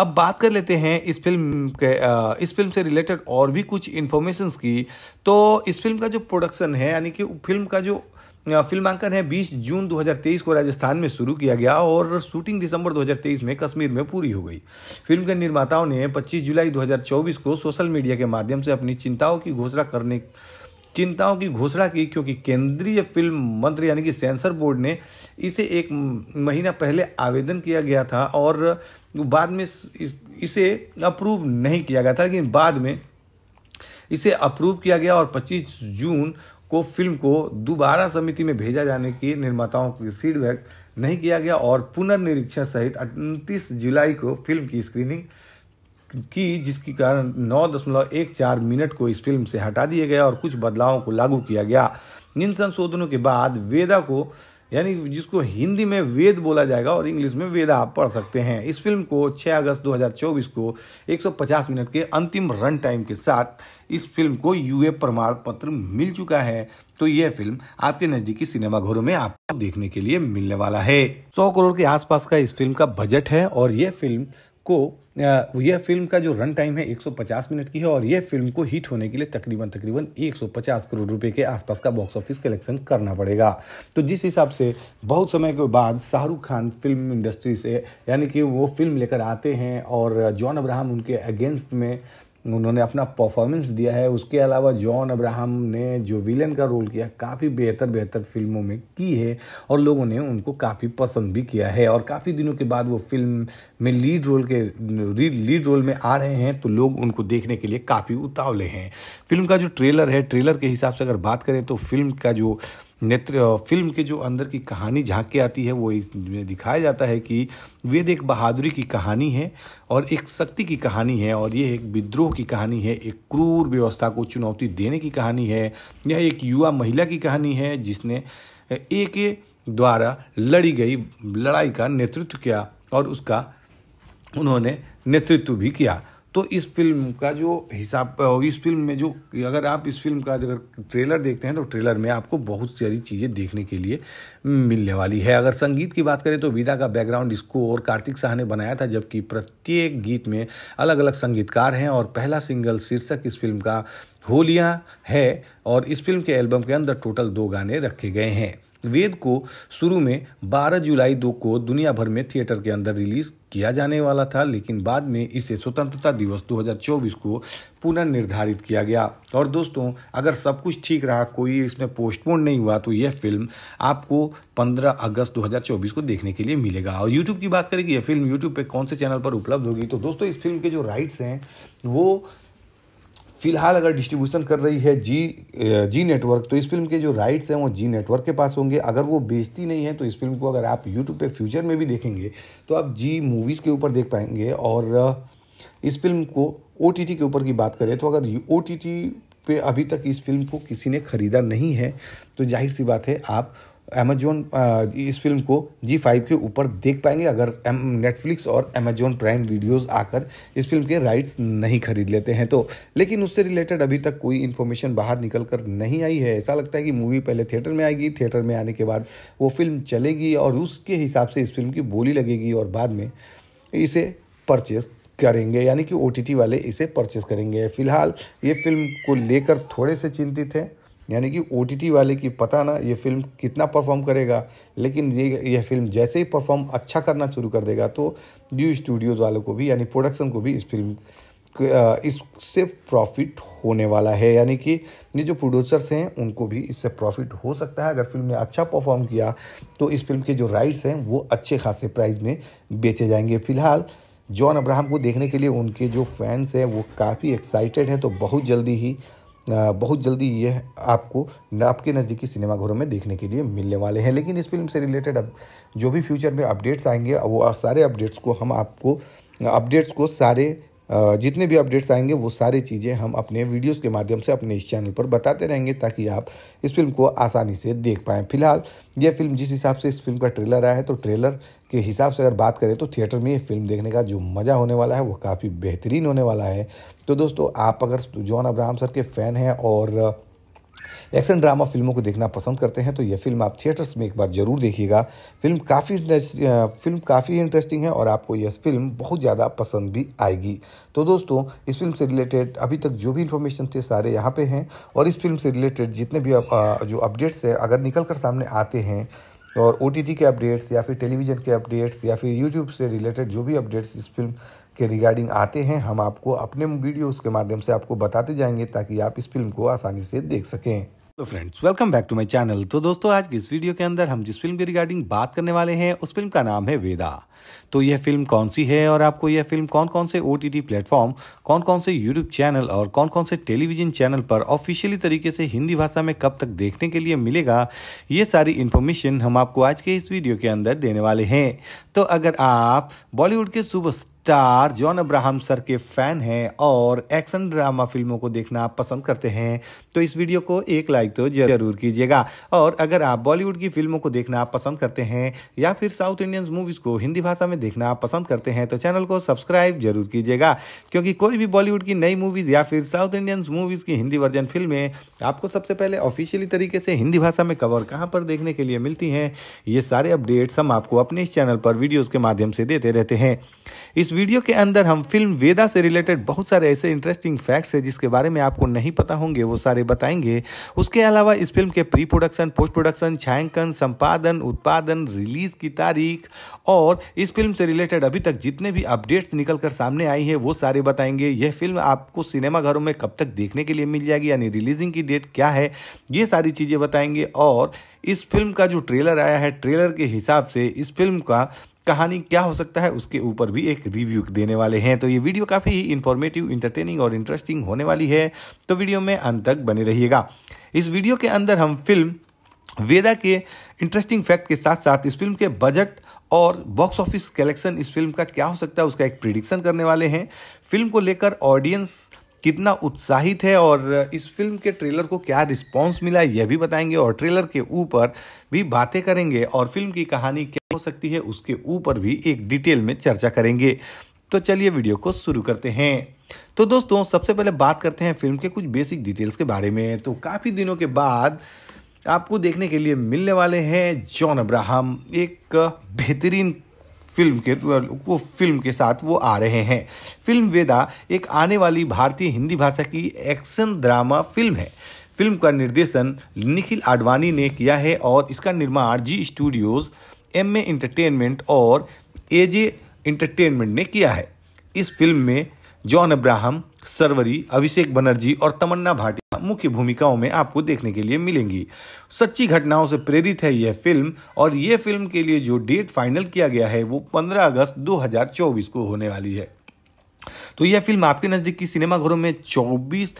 अब बात कर लेते हैं इस फिल्म के इस फिल्म से रिलेटेड और भी कुछ इन्फॉर्मेशन की तो इस फिल्म का जो प्रोडक्शन है यानी कि फिल्म का जो फिल्मांकन है 20 जून 2023 को राजस्थान में शुरू किया गया और शूटिंग दिसंबर 2023 में कश्मीर में पूरी हो गई फिल्म के निर्माताओं ने 25 जुलाई 2024 को सोशल मीडिया के माध्यम से अपनी चिंताओं की घोषणा करने चिंताओं की घोषणा की क्योंकि केंद्रीय फिल्म मंत्री यानी कि सेंसर बोर्ड ने इसे एक महीना पहले आवेदन किया गया था और बाद में इसे अप्रूव नहीं किया गया था लेकिन बाद में इसे अप्रूव किया गया और 25 जून को फिल्म को दोबारा समिति में भेजा जाने की निर्माताओं की फीडबैक नहीं किया गया और पुनर्निरीक्षण सहित 29 जुलाई को फिल्म की स्क्रीनिंग की जिसकी कारण नौ दशमलव एक चार मिनट को इस फिल्म से हटा दिया गया और कुछ बदलावों को लागू किया गया इन संशोधनों के बाद वेदा को यानी जिसको हिंदी में वेद बोला जाएगा और इंग्लिश में वेदा आप पढ़ सकते हैं इस फिल्म को 6 अगस्त 2024 को 150 मिनट के अंतिम रन टाइम के साथ इस फिल्म को यूए प्रमाण पत्र मिल चुका है तो यह फिल्म आपके नजदीकी सिनेमाघरों में आपको देखने के लिए मिलने वाला है सौ करोड़ के आसपास का इस फिल्म का बजट है और यह फिल्म को यह फिल्म का जो रन टाइम है 150 मिनट की है और यह फिल्म को हिट होने के लिए तकरीबन तकरीबन 150 करोड़ रुपए के आसपास का बॉक्स ऑफिस कलेक्शन करना पड़ेगा तो जिस हिसाब से बहुत समय के बाद शाहरुख खान फिल्म इंडस्ट्री से यानी कि वो फिल्म लेकर आते हैं और जॉन अब्राहम उनके अगेंस्ट में उन्होंने अपना परफॉर्मेंस दिया है उसके अलावा जॉन अब्राहम ने जो विलेन का रोल किया काफ़ी बेहतर बेहतर फिल्मों में की है और लोगों ने उनको काफ़ी पसंद भी किया है और काफ़ी दिनों के बाद वो फिल्म में लीड रोल के लीड रोल में आ रहे हैं तो लोग उनको देखने के लिए काफ़ी उतावले हैं फिल्म का जो ट्रेलर है ट्रेलर के हिसाब से अगर बात करें तो फिल्म का जो नेत्र फिल्म के जो अंदर की कहानी झांक के आती है वो इसमें दिखाया जाता है कि वेद एक बहादुरी की कहानी है और एक शक्ति की कहानी है और ये एक विद्रोह की कहानी है एक क्रूर व्यवस्था को चुनौती देने की कहानी है यह एक युवा महिला की कहानी है जिसने एक द्वारा लड़ी गई लड़ाई का नेतृत्व किया और उसका उन्होंने नेतृत्व भी किया तो इस फिल्म का जो हिसाब इस फिल्म में जो अगर आप इस फिल्म का अगर ट्रेलर देखते हैं तो ट्रेलर में आपको बहुत सारी चीज़ें देखने के लिए मिलने वाली है अगर संगीत की बात करें तो विदा का बैकग्राउंड इसको और कार्तिक शाह ने बनाया था जबकि प्रत्येक गीत में अलग अलग संगीतकार हैं और पहला सिंगल शीर्षक इस फिल्म का होलिया है और इस फिल्म के एल्बम के अंदर टोटल दो गाने रखे गए हैं वेद को शुरू में 12 जुलाई दो को दुनिया भर में थिएटर के अंदर रिलीज किया जाने वाला था लेकिन बाद में इसे स्वतंत्रता दिवस 2024 को पुनर्निर्धारित किया गया और दोस्तों अगर सब कुछ ठीक रहा कोई इसमें पोस्टपोन नहीं हुआ तो यह फिल्म आपको 15 अगस्त 2024 को देखने के लिए मिलेगा और यूट्यूब की बात करें कि यह फिल्म यूट्यूब पर कौन से चैनल पर उपलब्ध होगी तो दोस्तों इस फिल्म के जो राइट्स हैं वो फिलहाल अगर डिस्ट्रीब्यूशन कर रही है जी जी नेटवर्क तो इस फिल्म के जो राइट्स हैं वो जी नेटवर्क के पास होंगे अगर वो बेचती नहीं है तो इस फिल्म को अगर आप यूट्यूब पे फ्यूचर में भी देखेंगे तो आप जी मूवीज़ के ऊपर देख पाएंगे और इस फिल्म को ओ के ऊपर की बात करें तो अगर ओ पे अभी तक इस फिल्म को किसी ने ख़रीदा नहीं है तो जाहिर सी बात है आप अमेजोन इस फिल्म को जी फाइव के ऊपर देख पाएंगे अगर नेटफ्लिक्स और अमेजोन प्राइम वीडियोस आकर इस फिल्म के राइट्स नहीं खरीद लेते हैं तो लेकिन उससे रिलेटेड अभी तक कोई इन्फॉर्मेशन बाहर निकल कर नहीं आई है ऐसा लगता है कि मूवी पहले थिएटर में आएगी थिएटर में आने के बाद वो फिल्म चलेगी और उसके हिसाब से इस फिल्म की बोली लगेगी और बाद में इसे परचेस करेंगे यानी कि ओ वाले इसे परचेस करेंगे फिलहाल ये फिल्म को लेकर थोड़े से चिंतित हैं यानी कि ओ वाले की पता ना ये फिल्म कितना परफॉर्म करेगा लेकिन ये यह फिल्म जैसे ही परफॉर्म अच्छा करना शुरू कर देगा तो न्यू स्टूडियोज़ वालों को भी यानी प्रोडक्शन को भी इस फिल्म इससे प्रॉफिट होने वाला है यानी कि ये जो प्रोड्यूसर्स हैं उनको भी इससे प्रॉफिट हो सकता है अगर फिल्म ने अच्छा परफॉर्म किया तो इस फिल्म के जो राइट्स हैं वो अच्छे खासे प्राइस में बेचे जाएंगे फिलहाल जॉन अब्राहम को देखने के लिए उनके जो फैंस हैं वो काफ़ी एक्साइटेड हैं तो बहुत जल्दी ही बहुत जल्दी ये आपको आपके नज़दीकी सिनेमाघरों में देखने के लिए मिलने वाले हैं लेकिन इस फिल्म से रिलेटेड अब जो भी फ्यूचर में अपडेट्स आएंगे वो सारे अपडेट्स को हम आपको अपडेट्स को सारे जितने भी अपडेट्स आएंगे वो सारी चीज़ें हम अपने वीडियोस के माध्यम से अपने इस चैनल पर बताते रहेंगे ताकि आप इस फिल्म को आसानी से देख पाएँ फिलहाल यह फिल्म जिस हिसाब से इस फिल्म का ट्रेलर आया है तो ट्रेलर के हिसाब से अगर बात करें तो थिएटर में ये फिल्म देखने का जो मज़ा होने वाला है वो काफ़ी बेहतरीन होने वाला है तो दोस्तों आप अगर जॉन अब्राहम सर के फ़ैन हैं और एक्शन ड्रामा फिल्मों को देखना पसंद करते हैं तो यह फिल्म आप थिएटर्स में एक बार ज़रूर देखिएगा फिल्म काफ़ी फिल्म काफ़ी इंटरेस्टिंग है और आपको यह फिल्म बहुत ज़्यादा पसंद भी आएगी तो दोस्तों इस फिल्म से रिलेटेड अभी तक जो भी इन्फॉर्मेशन थे सारे यहाँ पे हैं और इस फिल्म से रिलेटेड जितने भी जो अपडेट्स हैं अगर निकल कर सामने आते हैं और ओ के अपडेट्स या फिर टेलीविज़न के अपडेट्स या फिर यूट्यूब से रिलेटेड जो भी अपडेट्स इस फिल्म के रिगार्डिंग आते हैं हम आपको अपने वीडियोस के माध्यम से आपको बताते जाएंगे ताकि आप इस फिल्म को आसानी से देख सकें तो friends welcome back to my channel तो दोस्तों आज की इस वीडियो के अंदर हम जिस फिल्म के रिगार्डिंग बात करने वाले हैं उस फिल्म का नाम है वेदा तो यह फिल्म कौन सी है और आपको यह फिल्म कौन कौन से ओ टी प्लेटफॉर्म कौन कौन से यूट्यूब चैनल और कौन कौन से टेलीविजन चैनल पर ऑफिशियली तरीके से हिंदी भाषा में कब तक देखने के लिए मिलेगा ये सारी इन्फॉर्मेशन हम आपको आज के इस वीडियो के अंदर देने वाले हैं तो अगर आप बॉलीवुड के सुबह स्टार जॉन अब्राहम सर के फैन हैं और एक्शन ड्रामा फिल्मों को देखना पसंद करते हैं तो इस वीडियो को एक लाइक तो जरूर कीजिएगा और अगर आप बॉलीवुड की फिल्मों को देखना पसंद करते हैं या फिर साउथ इंडियन मूवीज़ को हिंदी भाषा में देखना पसंद करते हैं तो चैनल को सब्सक्राइब जरूर कीजिएगा क्योंकि कोई भी बॉलीवुड की नई मूवीज़ या फिर साउथ इंडियन मूवीज़ की हिंदी वर्जन फिल्में आपको सबसे पहले ऑफिशियली तरीके से हिंदी भाषा में कवर कहाँ पर देखने के लिए मिलती हैं ये सारे अपडेट्स हम आपको अपने इस चैनल पर वीडियोज़ के माध्यम से देते रहते हैं इस वीडियो के अंदर हम फिल्म वेदा से रिलेटेड बहुत सारे ऐसे इंटरेस्टिंग फैक्ट्स है जिसके बारे में आपको नहीं पता होंगे वो सारे बताएंगे उसके अलावा इस फिल्म के प्री प्रोडक्शन पोस्ट प्रोडक्शन छायांकन संपादन उत्पादन रिलीज की तारीख और इस फिल्म से रिलेटेड अभी तक जितने भी अपडेट्स निकल कर सामने आई है वो सारे बताएंगे यह फिल्म आपको सिनेमाघरों में कब तक देखने के लिए मिल जाएगी यानी रिलीजिंग की डेट क्या है ये सारी चीज़ें बताएंगे और इस फिल्म का जो ट्रेलर आया है ट्रेलर के हिसाब से इस फिल्म का कहानी क्या हो सकता है उसके ऊपर भी एक रिव्यू देने वाले हैं तो ये वीडियो काफ़ी ही इन्फॉर्मेटिव इंटरटेनिंग और इंटरेस्टिंग होने वाली है तो वीडियो में अंत तक बने रहिएगा इस वीडियो के अंदर हम फिल्म वेदा के इंटरेस्टिंग फैक्ट के साथ साथ इस फिल्म के बजट और बॉक्स ऑफिस कलेक्शन इस फिल्म का क्या हो सकता है उसका एक प्रिडिक्शन करने वाले हैं फिल्म को लेकर ऑडियंस कितना उत्साहित है और इस फिल्म के ट्रेलर को क्या रिस्पॉन्स मिला यह भी बताएंगे और ट्रेलर के ऊपर भी बातें करेंगे और फिल्म की कहानी क्या हो सकती है उसके ऊपर भी एक डिटेल में चर्चा करेंगे तो चलिए वीडियो को शुरू करते हैं तो दोस्तों सबसे पहले बात करते हैं फिल्म के कुछ बेसिक डिटेल्स के बारे में तो काफ़ी दिनों के बाद आपको देखने के लिए मिलने वाले हैं जॉन अब्राहम एक बेहतरीन फिल्म के वो फिल्म के साथ वो आ रहे हैं फिल्म वेदा एक आने वाली भारतीय हिंदी भाषा की एक्शन ड्रामा फिल्म है फिल्म का निर्देशन निखिल आडवाणी ने किया है और इसका निर्माण Zee studios M A entertainment और जे इंटरटेनमेंट ने किया है इस फिल्म में जॉन अब्राहम सरवरी अभिषेक बनर्जी और तमन्ना भाटिया मुख्य भूमिकाओं में आपको देखने के लिए मिलेंगी सच्ची घटनाओं से प्रेरित है यह फिल्म और यह फिल्म के लिए जो डेट फाइनल किया गया है वो 15 अगस्त 2024 को होने वाली है तो यह फिल्म आपके की सिनेमाघरों में 24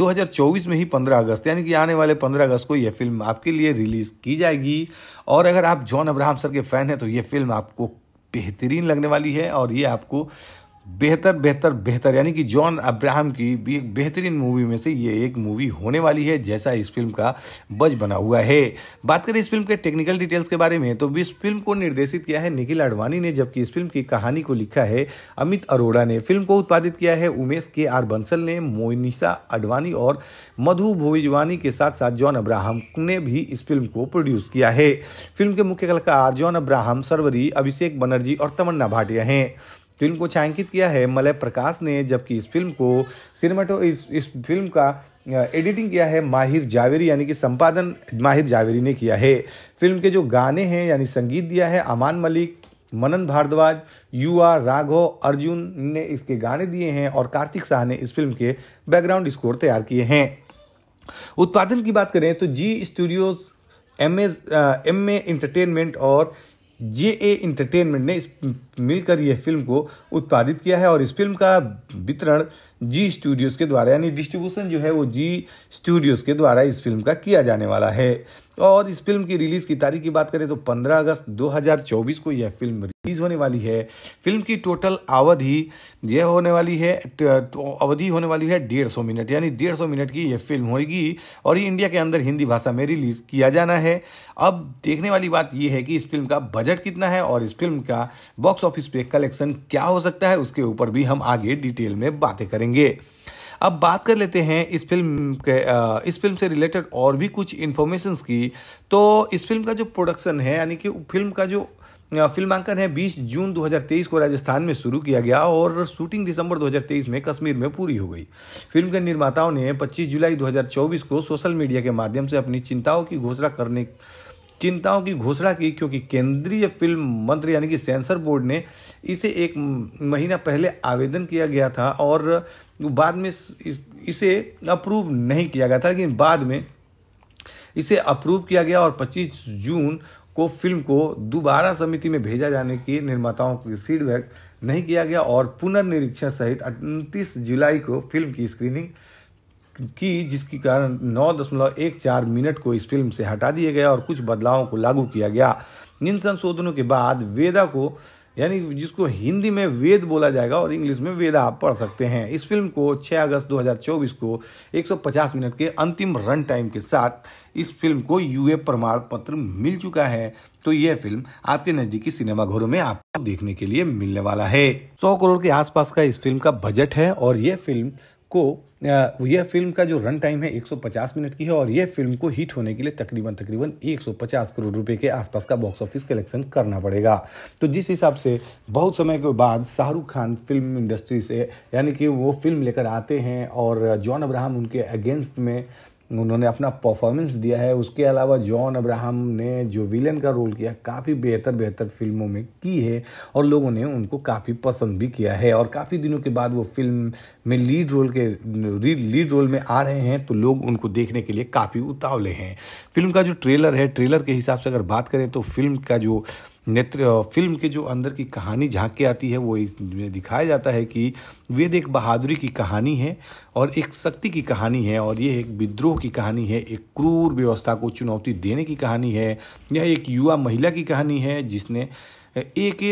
2024 में ही 15 अगस्त यानी कि आने वाले 15 अगस्त को यह फिल्म आपके लिए रिलीज़ की जाएगी और अगर आप जॉन अब्राहम सर के फैन हैं तो यह फिल्म आपको बेहतरीन लगने वाली है और ये आपको बेहतर बेहतर बेहतर यानी कि जॉन अब्राहम की भी एक बेहतरीन मूवी में से ये एक मूवी होने वाली है जैसा इस फिल्म का बज बना हुआ है बात करें इस फिल्म के टेक्निकल डिटेल्स के बारे में तो इस फिल्म को निर्देशित किया है निखिल आडवाणी ने जबकि इस फिल्म की कहानी को लिखा है अमित अरोड़ा ने फिल्म को उत्पादित किया है उमेश के आर बंसल ने मोनिशा अडवाणी और मधु भोजवानी के साथ साथ जॉन अब्राहम ने भी इस फिल्म को प्रोड्यूस किया है फिल्म के मुख्य कलाकार जॉन अब्राहम सरवरी अभिषेक बनर्जी और तमन्ना भाटिया हैं फिल्म को छायांकित किया है मलय प्रकाश ने जबकि इस फिल्म को सिनेमाटो इस, इस फिल्म का एडिटिंग किया है माहिर जावेरी यानी कि संपादन माहिर जावेरी ने किया है फिल्म के जो गाने हैं यानी संगीत दिया है अमान मलिक मनन भारद्वाज युवा राघव अर्जुन ने इसके गाने दिए हैं और कार्तिक शाह ने इस फिल्म के बैकग्राउंड स्कोर तैयार किए हैं उत्पादन की बात करें तो Zee studios M M A entertainment और जे ए इंटरटेनमेंट ने इस मिलकर यह फिल्म को उत्पादित किया है और इस फिल्म का वितरण जी स्टूडियोज़ के द्वारा यानी डिस्ट्रीब्यूशन जो है वो जी स्टूडियोज़ के द्वारा इस फिल्म का किया जाने वाला है और इस फिल्म की रिलीज़ की तारीख की बात करें तो 15 अगस्त 2024 को यह फिल्म रिलीज़ होने वाली है फिल्म की टोटल अवधि यह होने वाली है तो, तो अवधि होने वाली है डेढ़ सौ मिनट यानी डेढ़ सौ मिनट की यह फिल्म होगी और ये इंडिया के अंदर हिंदी भाषा में रिलीज़ किया जाना है अब देखने वाली बात यह है कि इस फिल्म का बजट कितना है और इस फिल्म का बॉक्स ऑफिस पे कलेक्शन क्या हो सकता है उसके ऊपर भी हम आगे डिटेल में बातें करेंगे करेंगे अब बात कर लेते हैं इस फिल्म के इस फिल्म से रिलेटेड और भी कुछ इन्फॉर्मेशन की तो इस फिल्म का जो प्रोडक्शन है यानी कि फिल्म का जो फिल्मांकन है 20 जून 2023 को राजस्थान में शुरू किया गया और शूटिंग दिसंबर 2023 में कश्मीर में पूरी हो गई फिल्म के निर्माताओं ने 25 जुलाई 2024 को सोशल मीडिया के माध्यम से अपनी चिंताओं की घोषणा करने चिंताओं की घोषणा की क्योंकि केंद्रीय फिल्म मंत्री यानी कि सेंसर बोर्ड ने इसे एक महीना पहले आवेदन किया गया था और बाद में इसे अप्रूव नहीं किया गया था लेकिन बाद में इसे अप्रूव किया गया और 25 जून को फिल्म को दोबारा समिति में भेजा जाने की निर्माताओं की फीडबैक नहीं किया गया और पुनर्निरीक्षण सहित 29 जुलाई को फिल्म की स्क्रीनिंग की जिसके कारण नौ दशमलव एक चार मिनट को इस फिल्म से हटा दिया गया और कुछ बदलावों को लागू किया गया इन संशोधनों के बाद वेदा को यानी जिसको हिंदी में वेद बोला जाएगा और इंग्लिश में वेदा आप पढ़ सकते हैं इस फिल्म को 6 अगस्त 2024 को 150 मिनट के अंतिम रन टाइम के साथ इस फिल्म को यूए प्रमाण पत्र मिल चुका है तो यह फिल्म आपके नजदीकी सिनेमाघरों में आपको देखने के लिए मिलने वाला है सौ करोड़ के आसपास का इस फिल्म का बजट है और यह फिल्म को यह फिल्म का जो रन टाइम है 150 मिनट की है और यह फिल्म को हिट होने के लिए तकरीबन तकरीबन 150 करोड़ रुपए के आसपास का बॉक्स ऑफिस कलेक्शन करना पड़ेगा तो जिस हिसाब से बहुत समय के बाद शाहरुख खान फिल्म इंडस्ट्री से यानी कि वो फिल्म लेकर आते हैं और जॉन अब्राहम उनके अगेंस्ट में उन्होंने अपना परफॉर्मेंस दिया है उसके अलावा जॉन अब्राहम ने जो विलेन का रोल किया काफ़ी बेहतर बेहतर फिल्मों में की है और लोगों ने उनको काफ़ी पसंद भी किया है और काफ़ी दिनों के बाद वो फिल्म में लीड रोल के लीड रोल में आ रहे हैं तो लोग उनको देखने के लिए काफ़ी उतावले हैं फिल्म का जो ट्रेलर है ट्रेलर के हिसाब से अगर बात करें तो फिल्म का जो नेत्र फिल्म के जो अंदर की कहानी झाँक के आती है वो इसमें दिखाया जाता है कि वेद एक बहादुरी की कहानी है और एक शक्ति की कहानी है और ये एक विद्रोह की कहानी है एक क्रूर व्यवस्था को चुनौती देने की कहानी है यह एक युवा महिला की कहानी है जिसने एक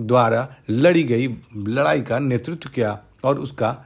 द्वारा लड़ी गई लड़ाई का नेतृत्व किया और उसका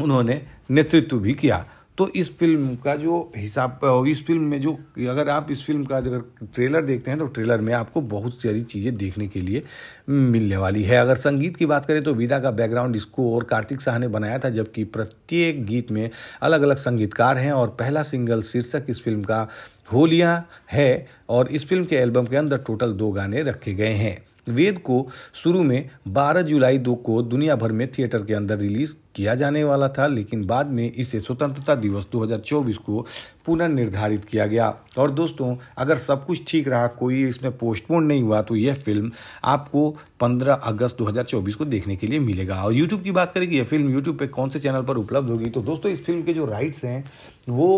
उन्होंने नेतृत्व भी किया तो इस फिल्म का जो हिसाब इस फिल्म में जो अगर आप इस फिल्म का अगर ट्रेलर देखते हैं तो ट्रेलर में आपको बहुत सारी चीज़ें देखने के लिए मिलने वाली है अगर संगीत की बात करें तो विदा का बैकग्राउंड इसको और कार्तिक शाह ने बनाया था जबकि प्रत्येक गीत में अलग अलग संगीतकार हैं और पहला सिंगल शीर्षक इस फिल्म का होलियाँ है और इस फिल्म के एल्बम के अंदर टोटल दो गाने रखे गए हैं वेद को शुरू में 12 जुलाई दो को दुनिया भर में थिएटर के अंदर रिलीज किया जाने वाला था लेकिन बाद में इसे स्वतंत्रता दिवस 2024 को पुनर्निर्धारित किया गया और दोस्तों अगर सब कुछ ठीक रहा कोई इसमें पोस्टपोन नहीं हुआ तो यह फिल्म आपको 15 अगस्त 2024 को देखने के लिए मिलेगा और यूट्यूब की बात करें कि यह फिल्म यूट्यूब पर कौन से चैनल पर उपलब्ध होगी तो दोस्तों इस फिल्म के जो राइट्स हैं वो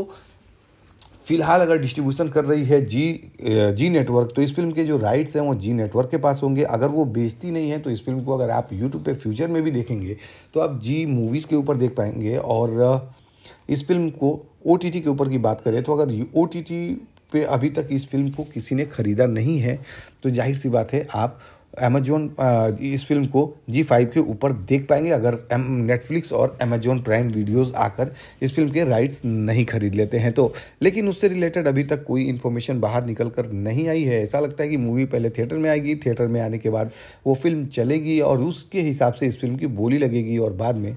फिलहाल अगर डिस्ट्रीब्यूशन कर रही है जी जी नेटवर्क तो इस फिल्म के जो राइट्स हैं वो जी नेटवर्क के पास होंगे अगर वो बेचती नहीं है तो इस फिल्म को अगर आप यूट्यूब पे फ्यूचर में भी देखेंगे तो आप जी मूवीज़ के ऊपर देख पाएंगे और इस फिल्म को ओ के ऊपर की बात करें तो अगर ओ पे अभी तक इस फिल्म को किसी ने ख़रीदा नहीं है तो जाहिर सी बात है आप अमेजोन इस फिल्म को जी फाइव के ऊपर देख पाएंगे अगर नेटफ्लिक्स और अमेजोन प्राइम वीडियोस आकर इस फिल्म के राइट्स नहीं खरीद लेते हैं तो लेकिन उससे रिलेटेड अभी तक कोई इन्फॉर्मेशन बाहर निकल कर नहीं आई है ऐसा लगता है कि मूवी पहले थिएटर में आएगी थिएटर में आने के बाद वो फिल्म चलेगी और उसके हिसाब से इस फिल्म की बोली लगेगी और बाद में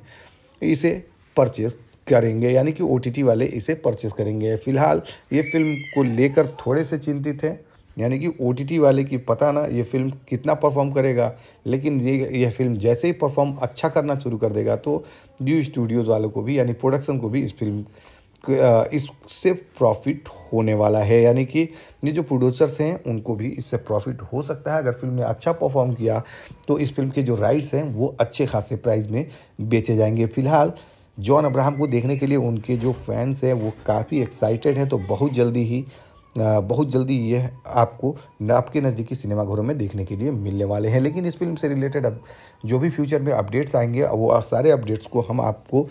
इसे परचेज करेंगे यानी कि ओ वाले इसे परचेज करेंगे फिलहाल ये फिल्म को लेकर थोड़े से चिंतित हैं यानी कि ओ वाले की पता ना ये फिल्म कितना परफॉर्म करेगा लेकिन ये यह फिल्म जैसे ही परफॉर्म अच्छा करना शुरू कर देगा तो न्यू स्टूडियोज़ वालों को भी यानी प्रोडक्शन को भी इस फिल्म इससे प्रॉफिट होने वाला है यानी कि ये जो प्रोड्यूसर्स हैं उनको भी इससे प्रॉफिट हो सकता है अगर फिल्म ने अच्छा परफॉर्म किया तो इस फिल्म के जो राइट्स हैं वो अच्छे खासे प्राइस में बेचे जाएंगे फिलहाल जॉन अब्राहम को देखने के लिए उनके जो फैंस हैं वो काफ़ी एक्साइटेड हैं तो बहुत जल्दी ही बहुत जल्दी ये आपको आपके नज़दीकी सिनेमाघरों में देखने के लिए मिलने वाले हैं लेकिन इस फिल्म से रिलेटेड अब जो भी फ्यूचर में अपडेट्स आएंगे वो सारे अपडेट्स को हम आपको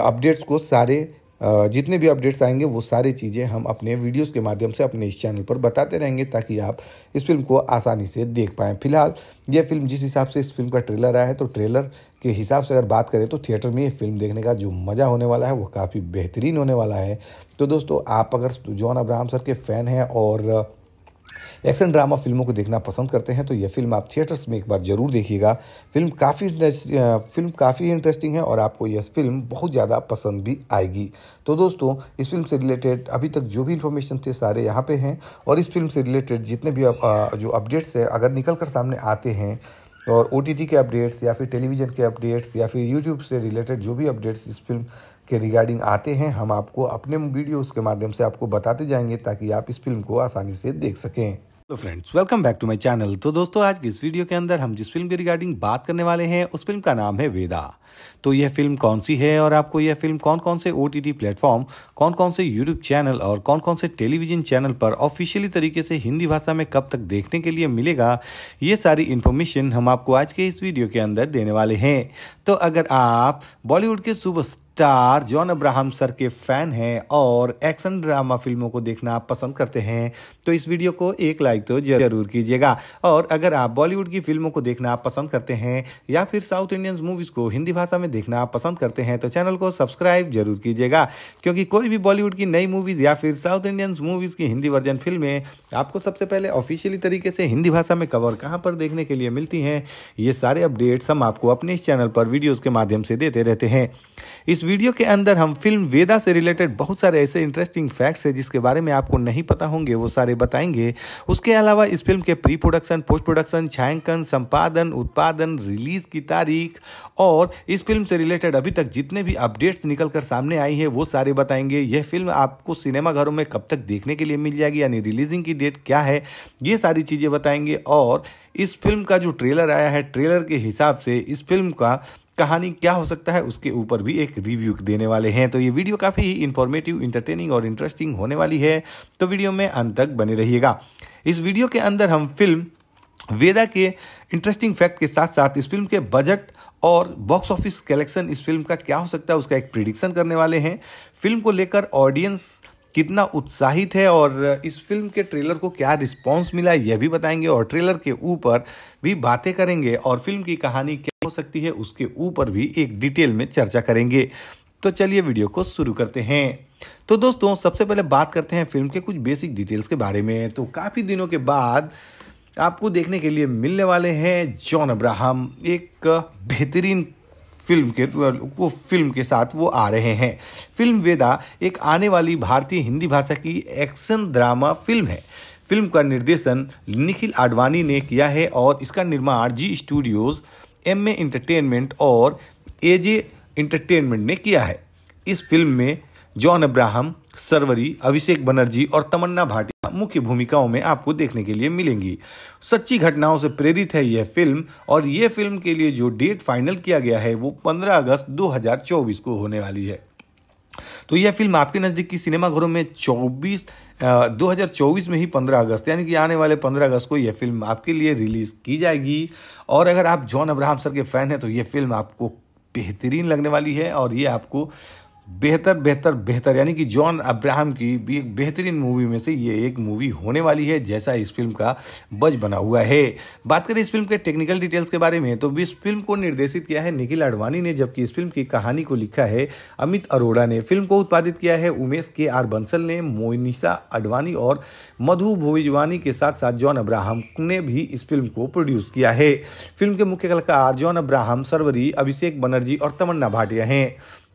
अपडेट्स को सारे जितने भी अपडेट्स आएंगे वो सारी चीज़ें हम अपने वीडियोस के माध्यम से अपने इस चैनल पर बताते रहेंगे ताकि आप इस फिल्म को आसानी से देख पाएँ फिलहाल ये फिल्म जिस हिसाब से इस फिल्म का ट्रेलर आया है तो ट्रेलर के हिसाब से अगर बात करें तो थिएटर में ये फिल्म देखने का जो मज़ा होने वाला है वो काफ़ी बेहतरीन होने वाला है तो दोस्तों आप अगर जॉन अब्राहम सर के फ़ैन हैं और एक्शन ड्रामा फिल्मों को देखना पसंद करते हैं तो यह फिल्म आप थिएटर्स में एक बार जरूर देखिएगा फिल्म काफ़ी फिल्म काफ़ी इंटरेस्टिंग है और आपको यह फिल्म बहुत ज़्यादा पसंद भी आएगी तो दोस्तों इस फिल्म से रिलेटेड अभी तक जो भी इन्फॉर्मेशन थे सारे यहाँ पे हैं और इस फिल्म से रिलेटेड जितने भी जो अपडेट्स हैं अगर निकल कर सामने आते हैं और ओ के अपडेट्स या फिर टेलीविज़न के अपडेट्स या फिर यूट्यूब से रिलेटेड जो भी अपडेट्स इस फिल्म के रिगार्डिंग आते हैं हम आपको अपने वीडियोस के माध्यम से आपको बताते जाएंगे ताकि आप इस फिल्म को आसानी से देख सकें hello friends welcome back to my channel तो दोस्तों आज की इस वीडियो के अंदर हम जिस फिल्म के रिगार्डिंग बात करने वाले हैं उस फिल्म का नाम है वेदा तो यह फिल्म कौन सी है और आपको यह फिल्म कौन कौन से ओ टी प्लेटफॉर्म कौन कौन से यूट्यूब चैनल और कौन कौन से टेलीविजन चैनल पर ऑफिशियली तरीके से हिंदी भाषा में कब तक देखने के लिए मिलेगा ये सारी इन्फॉर्मेशन हम आपको आज के इस वीडियो के अंदर देने वाले हैं तो अगर आप बॉलीवुड के super star John Abraham sir के फ़ैन हैं और एक्शन ड्रामा फिल्मों को देखना पसंद करते हैं तो इस वीडियो को एक लाइक तो ज़रूर कीजिएगा और अगर आप बॉलीवुड की फिल्मों को देखना पसंद करते हैं या फिर साउथ इंडियन मूवीज़ को हिंदी भाषा में देखना पसंद करते हैं तो चैनल को सब्सक्राइब जरूर कीजिएगा क्योंकि कोई भी बॉलीवुड की नई मूवीज़ या फिर साउथ इंडियन मूवीज़ की हिंदी वर्जन फिल्में आपको सबसे पहले ऑफिशियली तरीके से हिंदी भाषा में कवर कहाँ पर देखने के लिए मिलती हैं ये सारे अपडेट्स हम आपको अपने इस चैनल पर वीडियोज़ के माध्यम से देते रहते हैं इस वीडियो के अंदर हम फिल्म वेदा से रिलेटेड बहुत सारे ऐसे इंटरेस्टिंग फैक्ट्स हैं जिसके बारे में आपको नहीं पता होंगे वो सारे बताएंगे उसके अलावा इस फिल्म के प्री प्रोडक्शन पोस्ट प्रोडक्शन छायांकन संपादन उत्पादन रिलीज की तारीख और इस फिल्म से रिलेटेड अभी तक जितने भी अपडेट्स निकल कर सामने आई है वो सारे बताएंगे यह फिल्म आपको सिनेमाघरों में कब तक देखने के लिए मिल जाएगी यानी रिलीजिंग की डेट क्या है ये सारी चीज़ें बताएंगे और इस फिल्म का जो ट्रेलर आया है ट्रेलर के हिसाब से इस फिल्म का कहानी क्या हो सकता है उसके ऊपर भी एक रिव्यू देने वाले हैं तो ये वीडियो काफ़ी ही इन्फॉर्मेटिव इंटरटेनिंग और इंटरेस्टिंग होने वाली है तो वीडियो में अंत तक बने रहिएगा इस वीडियो के अंदर हम फिल्म वेदा के इंटरेस्टिंग फैक्ट के साथ साथ इस फिल्म के बजट और बॉक्स ऑफिस कलेक्शन इस फिल्म का क्या हो सकता है उसका एक प्रिडिक्शन करने वाले हैं फिल्म को लेकर ऑडियंस कितना उत्साहित है और इस फिल्म के ट्रेलर को क्या रिस्पॉन्स मिला है यह भी बताएंगे और ट्रेलर के ऊपर भी बातें करेंगे और फिल्म की कहानी क्या हो सकती है उसके ऊपर भी एक डिटेल में चर्चा करेंगे तो चलिए वीडियो को शुरू करते हैं तो दोस्तों सबसे पहले बात करते हैं फिल्म के कुछ बेसिक डिटेल्स के बारे में तो काफ़ी दिनों के बाद आपको देखने के लिए मिलने वाले हैं जॉन अब्राहम एक बेहतरीन फिल्म के वो फिल्म के साथ वो आ रहे हैं फिल्म वेदा एक आने वाली भारतीय हिंदी भाषा की एक्शन ड्रामा फिल्म है फिल्म का निर्देशन निखिल आडवाणी ने किया है और इसका निर्माण Zee studios M A entertainment और जे इंटरटेनमेंट ने किया है इस फिल्म में जॉन अब्राहम सरवरी अभिषेक बनर्जी और तमन्ना भाटिया मुख्य भूमिकाओं में आपको देखने के लिए मिलेंगी सच्ची घटनाओं से प्रेरित है यह फिल्म और ये फिल्म के लिए जो डेट फाइनल किया गया है वो 15 अगस्त 2024 को होने वाली है तो यह फिल्म आपके नज़दीकी सिनेमाघरों में 24 2024 में ही 15 अगस्त यानी कि आने वाले 15 अगस्त को यह फिल्म आपके लिए रिलीज़ की जाएगी और अगर आप जॉन अब्राहम सर के फ़ैन हैं तो यह फिल्म आपको बेहतरीन लगने वाली है और ये आपको बेहतर बेहतर बेहतर यानी कि जॉन अब्राहम की भी एक बेहतरीन मूवी में से ये एक मूवी होने वाली है जैसा इस फिल्म का बज बना हुआ है बात करें इस फिल्म के टेक्निकल डिटेल्स के बारे में तो इस फिल्म को निर्देशित किया है निखिल आडवाणी ने जबकि इस फिल्म की कहानी को लिखा है अमित अरोड़ा ने फिल्म को उत्पादित किया है उमेश के आर बंसल ने मोनिशा अडवाणी और मधु भोजवानी के साथ साथ जॉन अब्राहम ने भी इस फिल्म को प्रोड्यूस किया है फिल्म के मुख्य कलाकार जॉन अब्राहम सरवरी अभिषेक बनर्जी और तमन्ना भाटिया हैं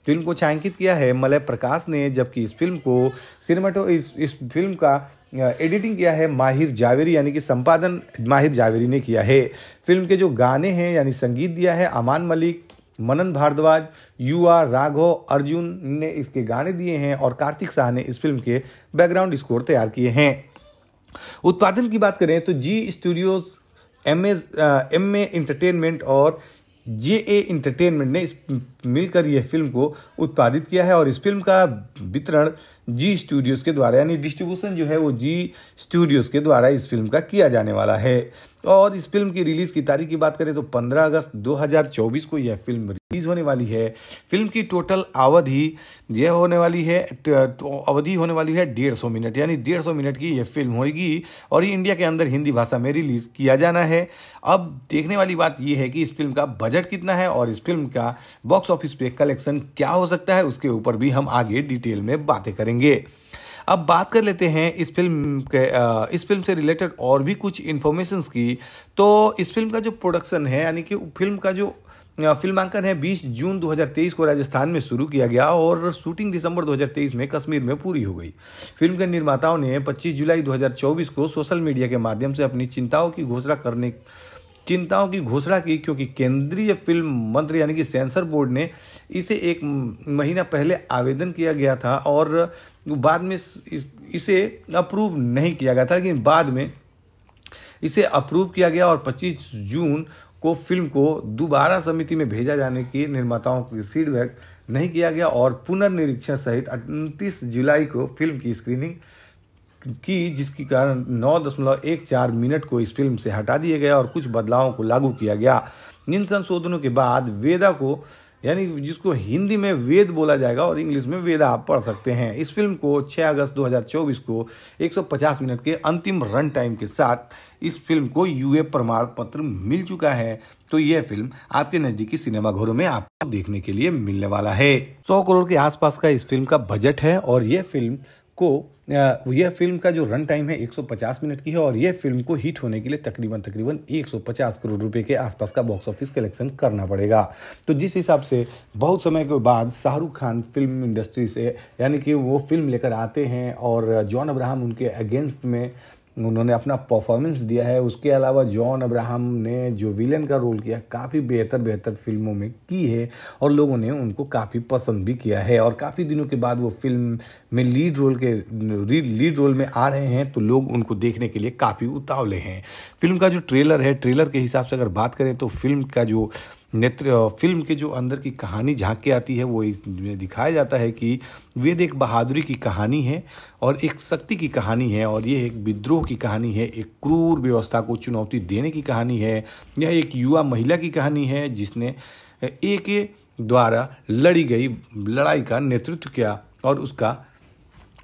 फिल्म को छायांकित किया है मलय प्रकाश ने जबकि इस फिल्म को सिनेमाटो इस इस फिल्म का एडिटिंग किया है माहिर जावेरी यानी कि संपादन माहिर जावेरी ने किया है फिल्म के जो गाने हैं यानी संगीत दिया है अमान मलिक मनन भारद्वाज युवा राघव अर्जुन ने इसके गाने दिए हैं और कार्तिक शाह ने इस फिल्म के बैकग्राउंड स्कोर तैयार किए हैं उत्पादन की बात करें तो Zee studios M M A entertainment और जे ए इंटरटेनमेंट ने मिलकर यह फिल्म को उत्पादित किया है और इस फिल्म का वितरण जी स्टूडियोज़ के द्वारा यानी डिस्ट्रीब्यूशन जो है वो जी स्टूडियोज़ के द्वारा इस फिल्म का किया जाने वाला है और इस फिल्म की रिलीज़ की तारीख की बात करें तो 15 अगस्त 2024 को यह फिल्म रिलीज़ होने वाली है फिल्म की टोटल अवधि यह होने वाली है तो अवधि होने वाली है डेढ़ सौ मिनट यानी डेढ़ सौ मिनट की यह फिल्म होगी और ये इंडिया के अंदर हिंदी भाषा में रिलीज़ किया जाना है अब देखने वाली बात यह है कि इस फिल्म का बजट कितना है और इस फिल्म का बॉक्स ऑफिस पे कलेक्शन क्या हो सकता है उसके ऊपर भी हम आगे डिटेल में बातें करेंगे अब बात कर लेते हैं इस फिल्म के इस फिल्म से रिलेटेड और भी कुछ इन्फॉर्मेशन की तो इस फिल्म का जो प्रोडक्शन है यानी कि फिल्म का जो फिल्मांकन है 20 जून 2023 को राजस्थान में शुरू किया गया और शूटिंग दिसंबर 2023 में कश्मीर में पूरी हो गई फिल्म के निर्माताओं ने 25 जुलाई 2024 को सोशल मीडिया के माध्यम से अपनी चिंताओं की घोषणा करने चिंताओं की घोषणा की क्योंकि केंद्रीय फिल्म मंत्री यानी कि सेंसर बोर्ड ने इसे एक महीना पहले आवेदन किया गया था और बाद में इसे अप्रूव नहीं किया गया था लेकिन बाद में इसे अप्रूव किया गया और 25 जून को फिल्म को दोबारा समिति में भेजा जाने की निर्माताओं की फीडबैक नहीं किया गया और पुनर्निरीक्षण सहित 29 जुलाई को फिल्म की स्क्रीनिंग की जिसके कारण नौ दशमलव एक चार मिनट को इस फिल्म से हटा दिया गया और कुछ बदलावों को लागू किया गया इन संशोधनों के बाद वेदा को यानी जिसको हिंदी में वेद बोला जाएगा और इंग्लिश में वेदा आप पढ़ सकते हैं इस फिल्म को 6 अगस्त 2024 को 150 मिनट के अंतिम रन टाइम के साथ इस फिल्म को यूए प्रमाण पत्र मिल चुका है तो यह फिल्म आपके नजदीकी सिनेमा घरों में आपको देखने के लिए मिलने वाला है सौ करोड़ के आसपास का इस फिल्म का बजट है और यह फिल्म को यह फिल्म का जो रन टाइम है 150 मिनट की है और यह फिल्म को हिट होने के लिए तकरीबन तकरीबन 150 करोड़ रुपए के आसपास का बॉक्स ऑफिस कलेक्शन करना पड़ेगा तो जिस हिसाब से बहुत समय के बाद शाहरुख खान फिल्म इंडस्ट्री से यानी कि वो फिल्म लेकर आते हैं और जॉन अब्राहम उनके अगेंस्ट में उन्होंने अपना परफॉर्मेंस दिया है उसके अलावा जॉन अब्राहम ने जो विलेन का रोल किया काफ़ी बेहतर बेहतर फिल्मों में की है और लोगों ने उनको काफ़ी पसंद भी किया है और काफ़ी दिनों के बाद वो फिल्म में लीड रोल के लीड रोल में आ रहे हैं तो लोग उनको देखने के लिए काफ़ी उतावले हैं फिल्म का जो ट्रेलर है ट्रेलर के हिसाब से अगर बात करें तो फिल्म का जो नेत्र फिल्म के जो अंदर की कहानी झांक के आती है वो इसमें दिखाया जाता है कि वेद एक बहादुरी की कहानी है और एक शक्ति की कहानी है और ये एक विद्रोह की कहानी है एक क्रूर व्यवस्था को चुनौती देने की कहानी है यह एक युवा महिला की कहानी है जिसने एक द्वारा लड़ी गई लड़ाई का नेतृत्व किया और उसका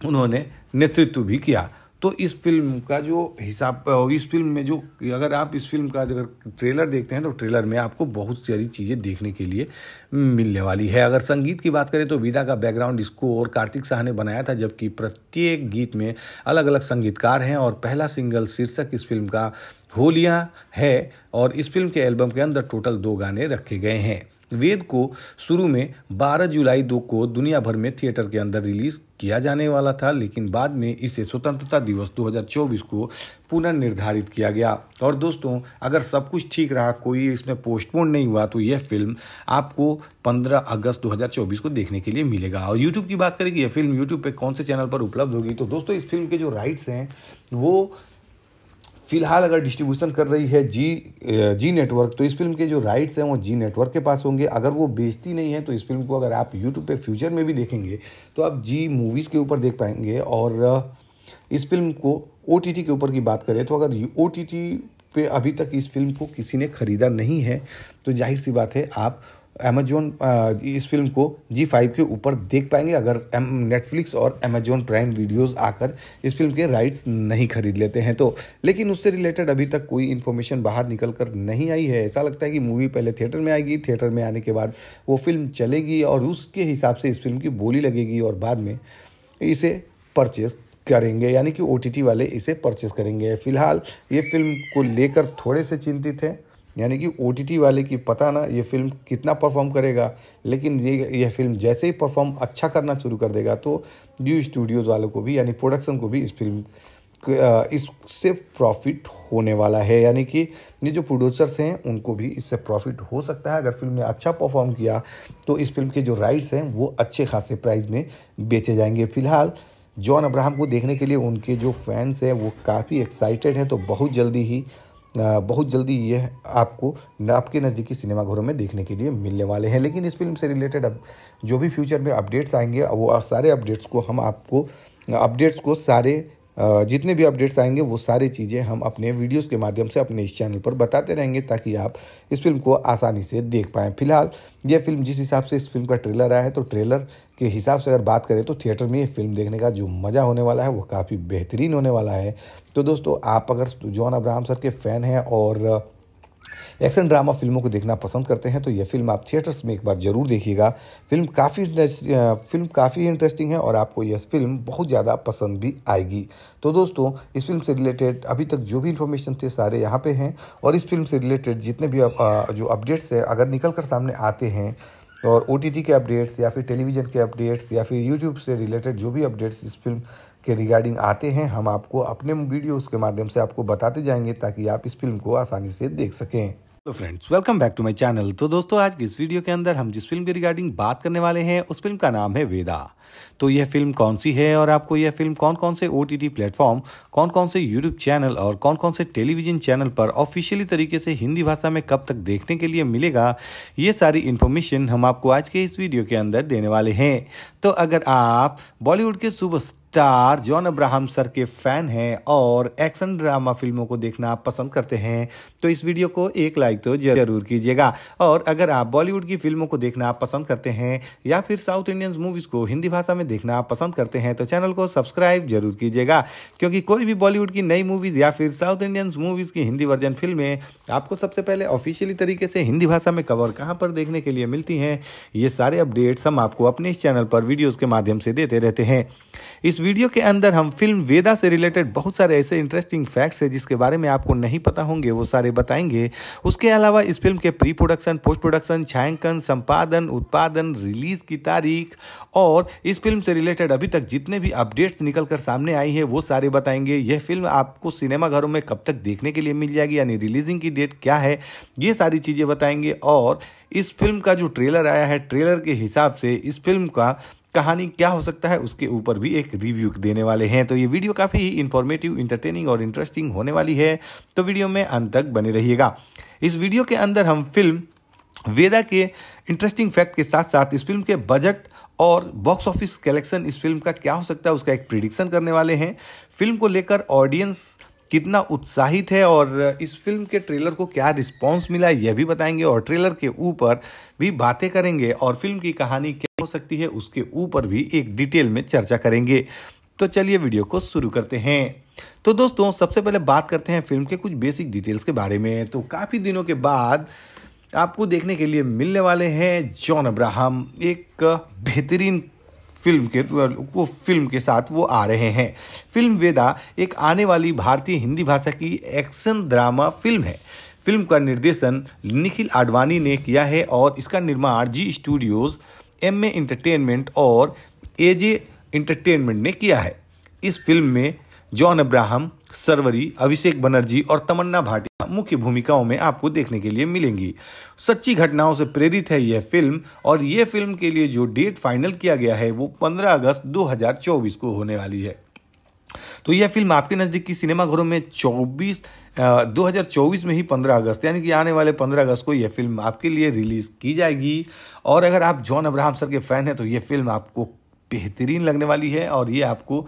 उन्होंने नेतृत्व भी किया तो इस फिल्म का जो हिसाब इस फिल्म में जो अगर आप इस फिल्म का अगर ट्रेलर देखते हैं तो ट्रेलर में आपको बहुत सारी चीज़ें देखने के लिए मिलने वाली है अगर संगीत की बात करें तो विदा का बैकग्राउंड इसको और कार्तिक शाह ने बनाया था जबकि प्रत्येक गीत में अलग अलग संगीतकार हैं और पहला सिंगल शीर्षक इस फिल्म का होलिया है और इस फिल्म के एल्बम के अंदर टोटल दो गाने रखे गए हैं वेद को शुरू में 12 जुलाई दो को दुनिया भर में थिएटर के अंदर रिलीज किया जाने वाला था लेकिन बाद में इसे स्वतंत्रता दिवस 2024 को पुनर्निर्धारित किया गया और दोस्तों अगर सब कुछ ठीक रहा कोई इसमें पोस्टपोन नहीं हुआ तो यह फिल्म आपको 15 अगस्त 2024 को देखने के लिए मिलेगा और यूट्यूब की बात करें कि यह फिल्म यूट्यूब पर कौन से चैनल पर उपलब्ध होगी तो दोस्तों इस फिल्म के जो राइट्स हैं वो फिलहाल अगर डिस्ट्रीब्यूशन कर रही है जी जी नेटवर्क तो इस फिल्म के जो राइट्स हैं वो जी नेटवर्क के पास होंगे अगर वो बेचती नहीं है तो इस फिल्म को अगर आप यूट्यूब पे फ्यूचर में भी देखेंगे तो आप जी मूवीज़ के ऊपर देख पाएंगे और इस फिल्म को ओ के ऊपर की बात करें तो अगर ओ पे अभी तक इस फिल्म को किसी ने ख़रीदा नहीं है तो जाहिर सी बात है आप अमेजोन इस फिल्म को जी फाइव के ऊपर देख पाएंगे अगर नेटफ्लिक्स और अमेजोन प्राइम वीडियोस आकर इस फिल्म के राइट्स नहीं खरीद लेते हैं तो लेकिन उससे रिलेटेड अभी तक कोई इन्फॉर्मेशन बाहर निकल कर नहीं आई है ऐसा लगता है कि मूवी पहले थिएटर में आएगी थिएटर में आने के बाद वो फिल्म चलेगी और उसके हिसाब से इस फिल्म की बोली लगेगी और बाद में इसे परचेज करेंगे यानी कि ओ वाले इसे परचेज करेंगे फिलहाल ये फिल्म को लेकर थोड़े से चिंतित हैं यानी कि ओ वाले की पता ना ये फिल्म कितना परफॉर्म करेगा लेकिन ये ये फिल्म जैसे ही परफॉर्म अच्छा करना शुरू कर देगा तो न्यू स्टूडियोज़ वालों को भी यानी प्रोडक्शन को भी इस फिल्म इससे प्रॉफिट होने वाला है यानी कि ये जो प्रोड्यूसर्स हैं उनको भी इससे प्रॉफिट हो सकता है अगर फिल्म ने अच्छा परफॉर्म किया तो इस फिल्म के जो राइट्स हैं वो अच्छे खासे प्राइस में बेचे जाएंगे फिलहाल जॉन अब्राहम को देखने के लिए उनके जो फैंस हैं वो काफ़ी एक्साइटेड हैं तो बहुत जल्दी ही बहुत जल्दी ये आपको आपके नज़दीकी सिनेमाघरों में देखने के लिए मिलने वाले हैं लेकिन इस फिल्म से रिलेटेड अब जो भी फ्यूचर में अपडेट्स आएंगे वो सारे अपडेट्स को हम आपको अपडेट्स को सारे जितने भी अपडेट्स आएंगे वो सारी चीज़ें हम अपने वीडियोस के माध्यम से अपने इस चैनल पर बताते रहेंगे ताकि आप इस फिल्म को आसानी से देख पाएँ फिलहाल ये फिल्म जिस हिसाब से इस फिल्म का ट्रेलर आया है तो ट्रेलर के हिसाब से अगर बात करें तो थिएटर में ये फिल्म देखने का जो मज़ा होने वाला है वो काफ़ी बेहतरीन होने वाला है तो दोस्तों आप अगर जॉन अब्राहम सर के फ़ैन हैं और एक्शन ड्रामा फिल्मों को देखना पसंद करते हैं तो यह फिल्म आप थिएटर्स में एक बार ज़रूर देखिएगा फिल्म काफ़ी फिल्म काफ़ी इंटरेस्टिंग है और आपको यह फिल्म बहुत ज़्यादा पसंद भी आएगी तो दोस्तों इस फिल्म से रिलेटेड अभी तक जो भी इन्फॉर्मेशन थे सारे यहाँ पे हैं और इस फिल्म से रिलेटेड जितने भी जो अपडेट्स हैं अगर निकल कर सामने आते हैं और ओ के अपडेट्स या फिर टेलीविज़न के अपडेट्स या फिर यूट्यूब से रिलेटेड जो भी अपडेट्स इस फिल्म के रिगार्डिंग आते हैं हम आपको अपने वीडियोस के माध्यम से आपको बताते जाएंगे ताकि आप इस फिल्म को आसानी से देख सकें तो friends welcome back to my channel तो दोस्तों आज की इस वीडियो के अंदर हम जिस फिल्म के रिगार्डिंग बात करने वाले हैं उस फिल्म का नाम है वेदा तो यह फिल्म कौन सी है और आपको यह फिल्म कौन कौन से ओ टी प्लेटफॉर्म कौन कौन से यूट्यूब चैनल और कौन कौन से टेलीविजन चैनल पर ऑफिशियली तरीके से हिंदी भाषा में कब तक देखने के लिए मिलेगा ये सारी इन्फॉर्मेशन हम आपको आज के इस वीडियो के अंदर देने वाले हैं तो अगर आप बॉलीवुड के super star John Abraham sir के फैन हैं और एक्शन ड्रामा फिल्मों को देखना पसंद करते हैं तो इस वीडियो को एक लाइक तो जरूर कीजिएगा और अगर आप बॉलीवुड की फिल्मों को देखना पसंद करते हैं या फिर साउथ इंडियन मूवीज़ को हिंदी भाषा में देखना पसंद करते हैं तो चैनल को सब्सक्राइब जरूर कीजिएगा क्योंकि कोई भी बॉलीवुड की नई मूवीज़ या फिर साउथ इंडियंस मूवीज़ की हिंदी वर्जन फिल्में आपको सबसे पहले ऑफिशियली तरीके से हिंदी भाषा में कवर कहाँ पर देखने के लिए मिलती हैं ये सारे अपडेट्स हम आपको अपने इस चैनल पर वीडियोज़ के माध्यम से देते रहते हैं इस वीडियो के अंदर हम फिल्म वेदा से रिलेटेड बहुत सारे ऐसे इंटरेस्टिंग फैक्ट्स है जिसके बारे में आपको नहीं पता होंगे वो सारे बताएंगे उसके अलावा इस फिल्म के प्री प्रोडक्शन पोस्ट प्रोडक्शन छायांकन संपादन उत्पादन रिलीज की तारीख और इस फिल्म से रिलेटेड अभी तक जितने भी अपडेट्स निकल कर सामने आई है वो सारे बताएंगे यह फिल्म आपको सिनेमाघरों में कब तक देखने के लिए मिल जाएगी यानी रिलीजिंग की डेट क्या है ये सारी चीज़ें बताएंगे और इस फिल्म का जो ट्रेलर आया है ट्रेलर के हिसाब से इस फिल्म का कहानी क्या हो सकता है उसके ऊपर भी एक रिव्यू देने वाले हैं तो ये वीडियो काफ़ी ही इन्फॉर्मेटिव इंटरटेनिंग और इंटरेस्टिंग होने वाली है तो वीडियो में अंत तक बने रहिएगा इस वीडियो के अंदर हम फिल्म वेदा के इंटरेस्टिंग फैक्ट के साथ साथ इस फिल्म के बजट और बॉक्स ऑफिस कलेक्शन इस फिल्म का क्या हो सकता है उसका एक प्रिडिक्शन करने वाले हैं फिल्म को लेकर ऑडियंस कितना उत्साहित है और इस फिल्म के ट्रेलर को क्या रिस्पॉन्स मिला यह भी बताएंगे और ट्रेलर के ऊपर भी बातें करेंगे और फिल्म की कहानी क्या हो सकती है उसके ऊपर भी एक डिटेल में चर्चा करेंगे तो चलिए वीडियो को शुरू करते हैं तो दोस्तों सबसे पहले बात करते हैं फिल्म के कुछ बेसिक डिटेल्स के बारे में तो काफ़ी दिनों के बाद आपको देखने के लिए मिलने वाले हैं जॉन अब्राहम एक बेहतरीन फिल्म के वो फिल्म के साथ वो आ रहे हैं फिल्म वेदा एक आने वाली भारतीय हिंदी भाषा की एक्शन ड्रामा फिल्म है फिल्म का निर्देशन निखिल आडवाणी ने किया है और इसका निर्माण Zee studios M A entertainment और एजे इंटरटेनमेंट ने किया है इस फिल्म में जॉन अब्राहम सरवरी अभिषेक बनर्जी और तमन्ना भाटिया मुख्य भूमिकाओं में आपको देखने के लिए मिलेंगी सच्ची घटनाओं से प्रेरित है यह फिल्म और ये फिल्म के लिए जो डेट फाइनल किया गया है वो 15 अगस्त 2024 को होने वाली है तो यह फिल्म आपके नजदीक की सिनेमाघरों में 24 2024 में ही 15 अगस्त यानी कि आने वाले 15 अगस्त को यह फिल्म आपके लिए रिलीज़ की जाएगी और अगर आप जॉन अब्राहम सर के फ़ैन हैं तो यह फिल्म आपको बेहतरीन लगने वाली है और ये आपको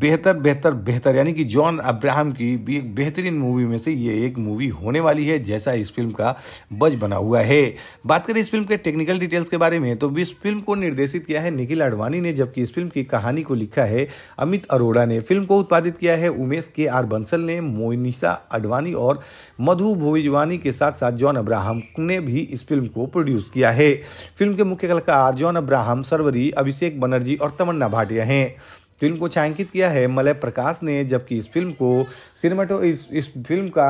बेहतर बेहतर बेहतर यानी कि जॉन अब्राहम की भी एक बेहतरीन मूवी में से ये एक मूवी होने वाली है जैसा इस फिल्म का बज बना हुआ है बात करें इस फिल्म के टेक्निकल डिटेल्स के बारे में तो इस फिल्म को निर्देशित किया है निखिल आडवाणी ने जबकि इस फिल्म की कहानी को लिखा है अमित अरोड़ा ने फिल्म को उत्पादित किया है उमेश के आर बंसल ने मोनिशा अडवाणी और मधु भोजवानी के साथ साथ जॉन अब्राहम ने भी इस फिल्म को प्रोड्यूस किया है फिल्म के मुख्य कलाकार जॉन अब्राहम सरवरी अभिषेक बनर्जी और तमन्ना भाटिया हैं फिल्म को छायांकित किया है मलय प्रकाश ने जबकि इस फिल्म को सिनेमाटो इस, इस फिल्म का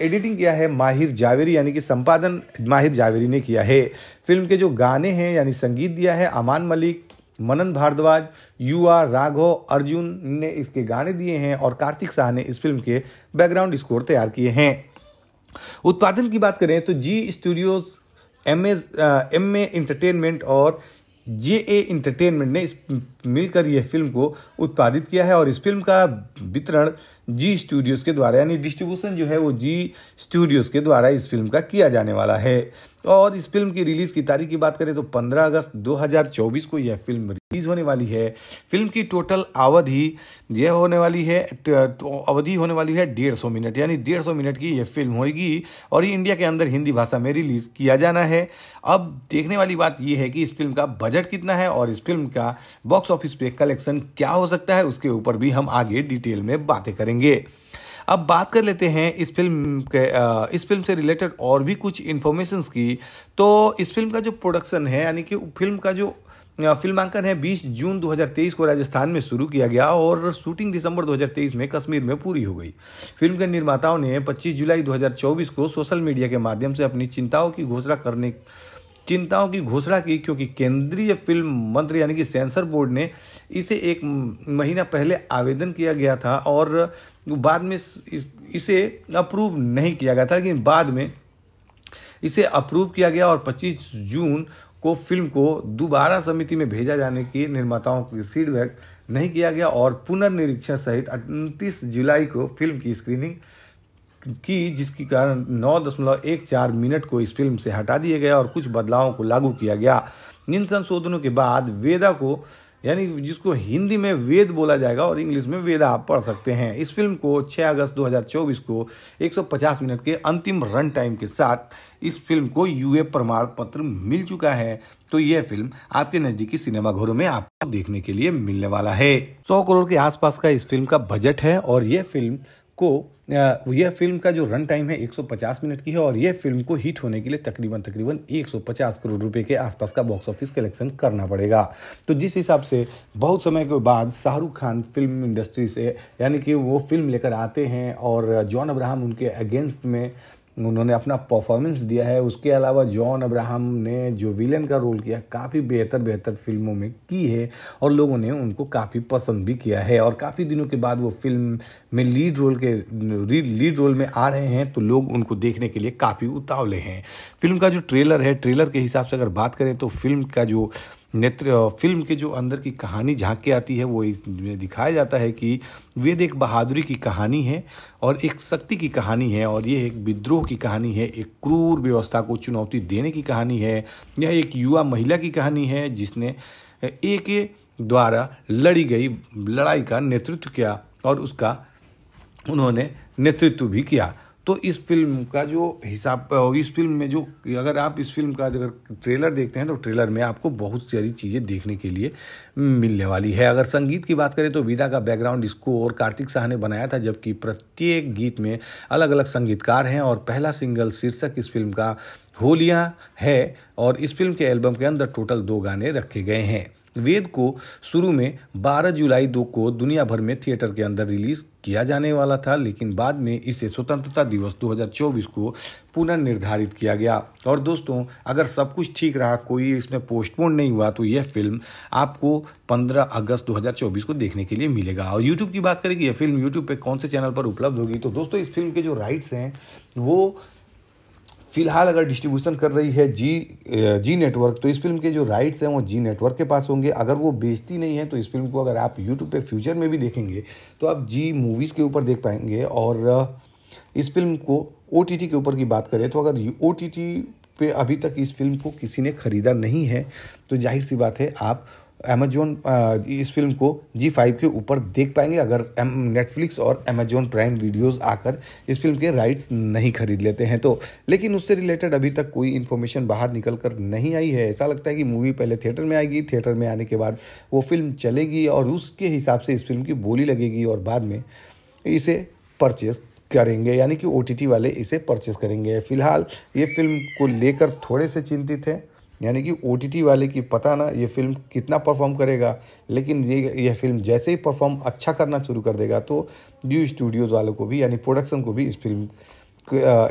एडिटिंग किया है माहिर जावेरी यानी कि संपादन माहिर जावेरी ने किया है फिल्म के जो गाने हैं यानी संगीत दिया है अमान मलिक मनन भारद्वाज युवा राघव अर्जुन ने इसके गाने दिए हैं और कार्तिक शाह ने इस फिल्म के बैकग्राउंड स्कोर तैयार किए हैं उत्पादन की बात करें तो Zee studios M M A entertainment और जे ए इंटरटेनमेंट ने मिलकर यह फिल्म को उत्पादित किया है और इस फिल्म का वितरण जी स्टूडियोज़ के द्वारा यानी डिस्ट्रीब्यूशन जो है वो जी स्टूडियोज़ के द्वारा इस फिल्म का किया जाने वाला है और इस फिल्म की रिलीज की तारीख की बात करें तो 15 अगस्त 2024 को यह फिल्म रिलीज होने वाली है फिल्म की टोटल अवधि यह होने वाली है तो अवधि होने वाली है डेढ़ सौ मिनट यानी डेढ़ सौ मिनट की यह फिल्म होगी और ये इंडिया के अंदर हिंदी भाषा में रिलीज किया जाना है अब देखने वाली बात यह है कि इस फिल्म का बजट कितना है और इस फिल्म का बॉक्स ऑफिस पे कलेक्शन क्या हो सकता है उसके ऊपर भी हम आगे डिटेल में बातें करेंगे अब बात कर लेते हैं इस फिल्म के इस फिल्म से रिलेटेड और भी कुछ इन्फॉर्मेशन की तो इस फिल्म का जो प्रोडक्शन है यानी कि फिल्म का जो फिल्मांकन है 20 जून 2023 को राजस्थान में शुरू किया गया और शूटिंग दिसंबर 2023 में कश्मीर में पूरी हो गई फिल्म के निर्माताओं ने 25 जुलाई 2024 को सोशल मीडिया के माध्यम से अपनी चिंताओं की घोषणा करने चिंताओं की घोषणा की क्योंकि केंद्रीय फिल्म मंत्री यानी कि सेंसर बोर्ड ने इसे एक महीना पहले आवेदन किया गया था और बाद में इसे अप्रूव नहीं किया गया था लेकिन बाद में इसे अप्रूव किया गया और 25 जून को फिल्म को दोबारा समिति में भेजा जाने की निर्माताओं की फीडबैक नहीं किया गया और पुनर्निरीक्षण सहित 29 जुलाई को फिल्म की स्क्रीनिंग की जिसके कारण नौ दशमलव एक चार मिनट को इस फिल्म से हटा दिया गया और कुछ बदलावों को लागू किया गया इन संशोधनों के बाद वेदा को यानी जिसको हिंदी में वेद बोला जाएगा और इंग्लिश में वेदा आप पढ़ सकते हैं इस फिल्म को 6 अगस्त 2024 को 150 मिनट के अंतिम रन टाइम के साथ इस फिल्म को यूए प्रमाण पत्र मिल चुका है तो यह फिल्म आपके नजदीकी सिनेमाघरों में आपको देखने के लिए मिलने वाला है सौ करोड़ के आसपास का इस फिल्म का बजट है और यह फिल्म को यह फिल्म का जो रन टाइम है 150 मिनट की है और यह फिल्म को हिट होने के लिए तकरीबन तकरीबन 150 करोड़ रुपए के आसपास का बॉक्स ऑफिस कलेक्शन करना पड़ेगा तो जिस हिसाब से बहुत समय के बाद शाहरुख खान फिल्म इंडस्ट्री से यानी कि वो फिल्म लेकर आते हैं और जॉन अब्राहम उनके अगेंस्ट में उन्होंने अपना परफॉर्मेंस दिया है उसके अलावा जॉन अब्राहम ने जो विलेन का रोल किया काफ़ी बेहतर बेहतर फिल्मों में की है और लोगों ने उनको काफ़ी पसंद भी किया है और काफ़ी दिनों के बाद वो फिल्म में लीड रोल के लीड रोल में आ रहे हैं तो लोग उनको देखने के लिए काफ़ी उतावले हैं फिल्म का जो ट्रेलर है ट्रेलर के हिसाब से अगर बात करें तो फिल्म का जो नेत्र फिल्म के जो अंदर की कहानी झाँक के आती है वो इसमें दिखाया जाता है कि वेद एक बहादुरी की कहानी है और एक शक्ति की कहानी है और ये एक विद्रोह की कहानी है एक क्रूर व्यवस्था को चुनौती देने की कहानी है यह एक युवा महिला की कहानी है जिसने एक द्वारा लड़ी गई लड़ाई का नेतृत्व किया और उसका उन्होंने नेतृत्व भी किया तो इस फिल्म का जो हिसाब इस फिल्म में जो अगर आप इस फिल्म का अगर ट्रेलर देखते हैं तो ट्रेलर में आपको बहुत सारी चीज़ें देखने के लिए मिलने वाली है अगर संगीत की बात करें तो विदा का बैकग्राउंड इसको और कार्तिक शाह ने बनाया था जबकि प्रत्येक गीत में अलग अलग संगीतकार हैं और पहला सिंगल शीर्षक इस फिल्म का होलियाँ है और इस फिल्म के एल्बम के अंदर टोटल दो गाने रखे गए हैं वेद को शुरू में 12 जुलाई दो को दुनिया भर में थिएटर के अंदर रिलीज किया जाने वाला था लेकिन बाद में इसे स्वतंत्रता दिवस 2024 को पुनर्निर्धारित किया गया और दोस्तों अगर सब कुछ ठीक रहा कोई इसमें पोस्टपोन नहीं हुआ तो यह फिल्म आपको 15 अगस्त 2024 को देखने के लिए मिलेगा और यूट्यूब की बात करें कि यह फिल्म यूट्यूब पर कौन से चैनल पर उपलब्ध होगी तो दोस्तों इस फिल्म के जो राइट्स हैं वो फिलहाल अगर डिस्ट्रीब्यूशन कर रही है जी जी नेटवर्क तो इस फिल्म के जो राइट्स हैं वो जी नेटवर्क के पास होंगे अगर वो बेचती नहीं है तो इस फिल्म को अगर आप यूट्यूब पे फ्यूचर में भी देखेंगे तो आप जी मूवीज़ के ऊपर देख पाएंगे और इस फिल्म को ओ के ऊपर की बात करें तो अगर ओ पे अभी तक इस फिल्म को किसी ने ख़रीदा नहीं है तो जाहिर सी बात है आप अमेजोन इस फिल्म को जी फाइव के ऊपर देख पाएंगे अगर नेटफ्लिक्स और अमेजोन प्राइम वीडियोज़ आकर इस फिल्म के राइट्स नहीं खरीद लेते हैं तो लेकिन उससे रिलेटेड अभी तक कोई इन्फॉर्मेशन बाहर निकल कर नहीं आई है ऐसा लगता है कि मूवी पहले थिएटर में आएगी थिएटर में आने के बाद वो फिल्म चलेगी और उसके हिसाब से इस फिल्म की बोली लगेगी और बाद में इसे परचेस करेंगे यानी कि ओ वाले इसे परचेस करेंगे फिलहाल ये फिल्म को लेकर थोड़े से चिंतित हैं यानी कि ओ वाले की पता ना ये फिल्म कितना परफॉर्म करेगा लेकिन ये यह फिल्म जैसे ही परफॉर्म अच्छा करना शुरू कर देगा तो न्यू स्टूडियोज़ वालों को भी यानी प्रोडक्शन को भी इस फिल्म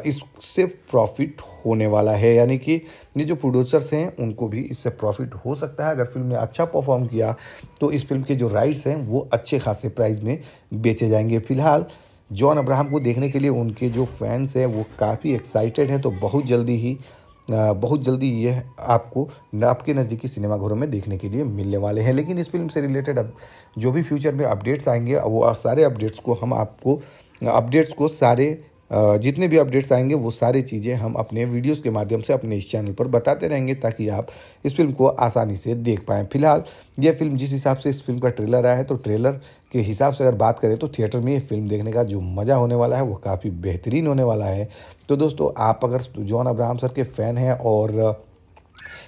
इससे प्रॉफिट होने वाला है यानी कि ये जो प्रोड्यूसर्स हैं उनको भी इससे प्रॉफिट हो सकता है अगर फिल्म ने अच्छा परफॉर्म किया तो इस फिल्म के जो राइट्स हैं वो अच्छे खासे प्राइस में बेचे जाएंगे फिलहाल जॉन अब्राहम को देखने के लिए उनके जो फैंस हैं वो काफ़ी एक्साइटेड हैं तो बहुत जल्दी ही बहुत जल्दी ये आपको आपके नज़दीकी सिनेमाघरों में देखने के लिए मिलने वाले हैं लेकिन इस फिल्म से रिलेटेड अब जो भी फ्यूचर में अपडेट्स आएंगे वो सारे अपडेट्स को हम आपको अपडेट्स को सारे जितने भी अपडेट्स आएंगे वो सारी चीज़ें हम अपने वीडियोस के माध्यम से अपने इस चैनल पर बताते रहेंगे ताकि आप इस फिल्म को आसानी से देख पाएँ फिलहाल ये फिल्म जिस हिसाब से इस फिल्म का ट्रेलर आया है तो ट्रेलर के हिसाब से अगर बात करें तो थिएटर में ये फिल्म देखने का जो मज़ा होने वाला है वो काफ़ी बेहतरीन होने वाला है तो दोस्तों आप अगर जॉन अब्राहम सर के फ़ैन हैं और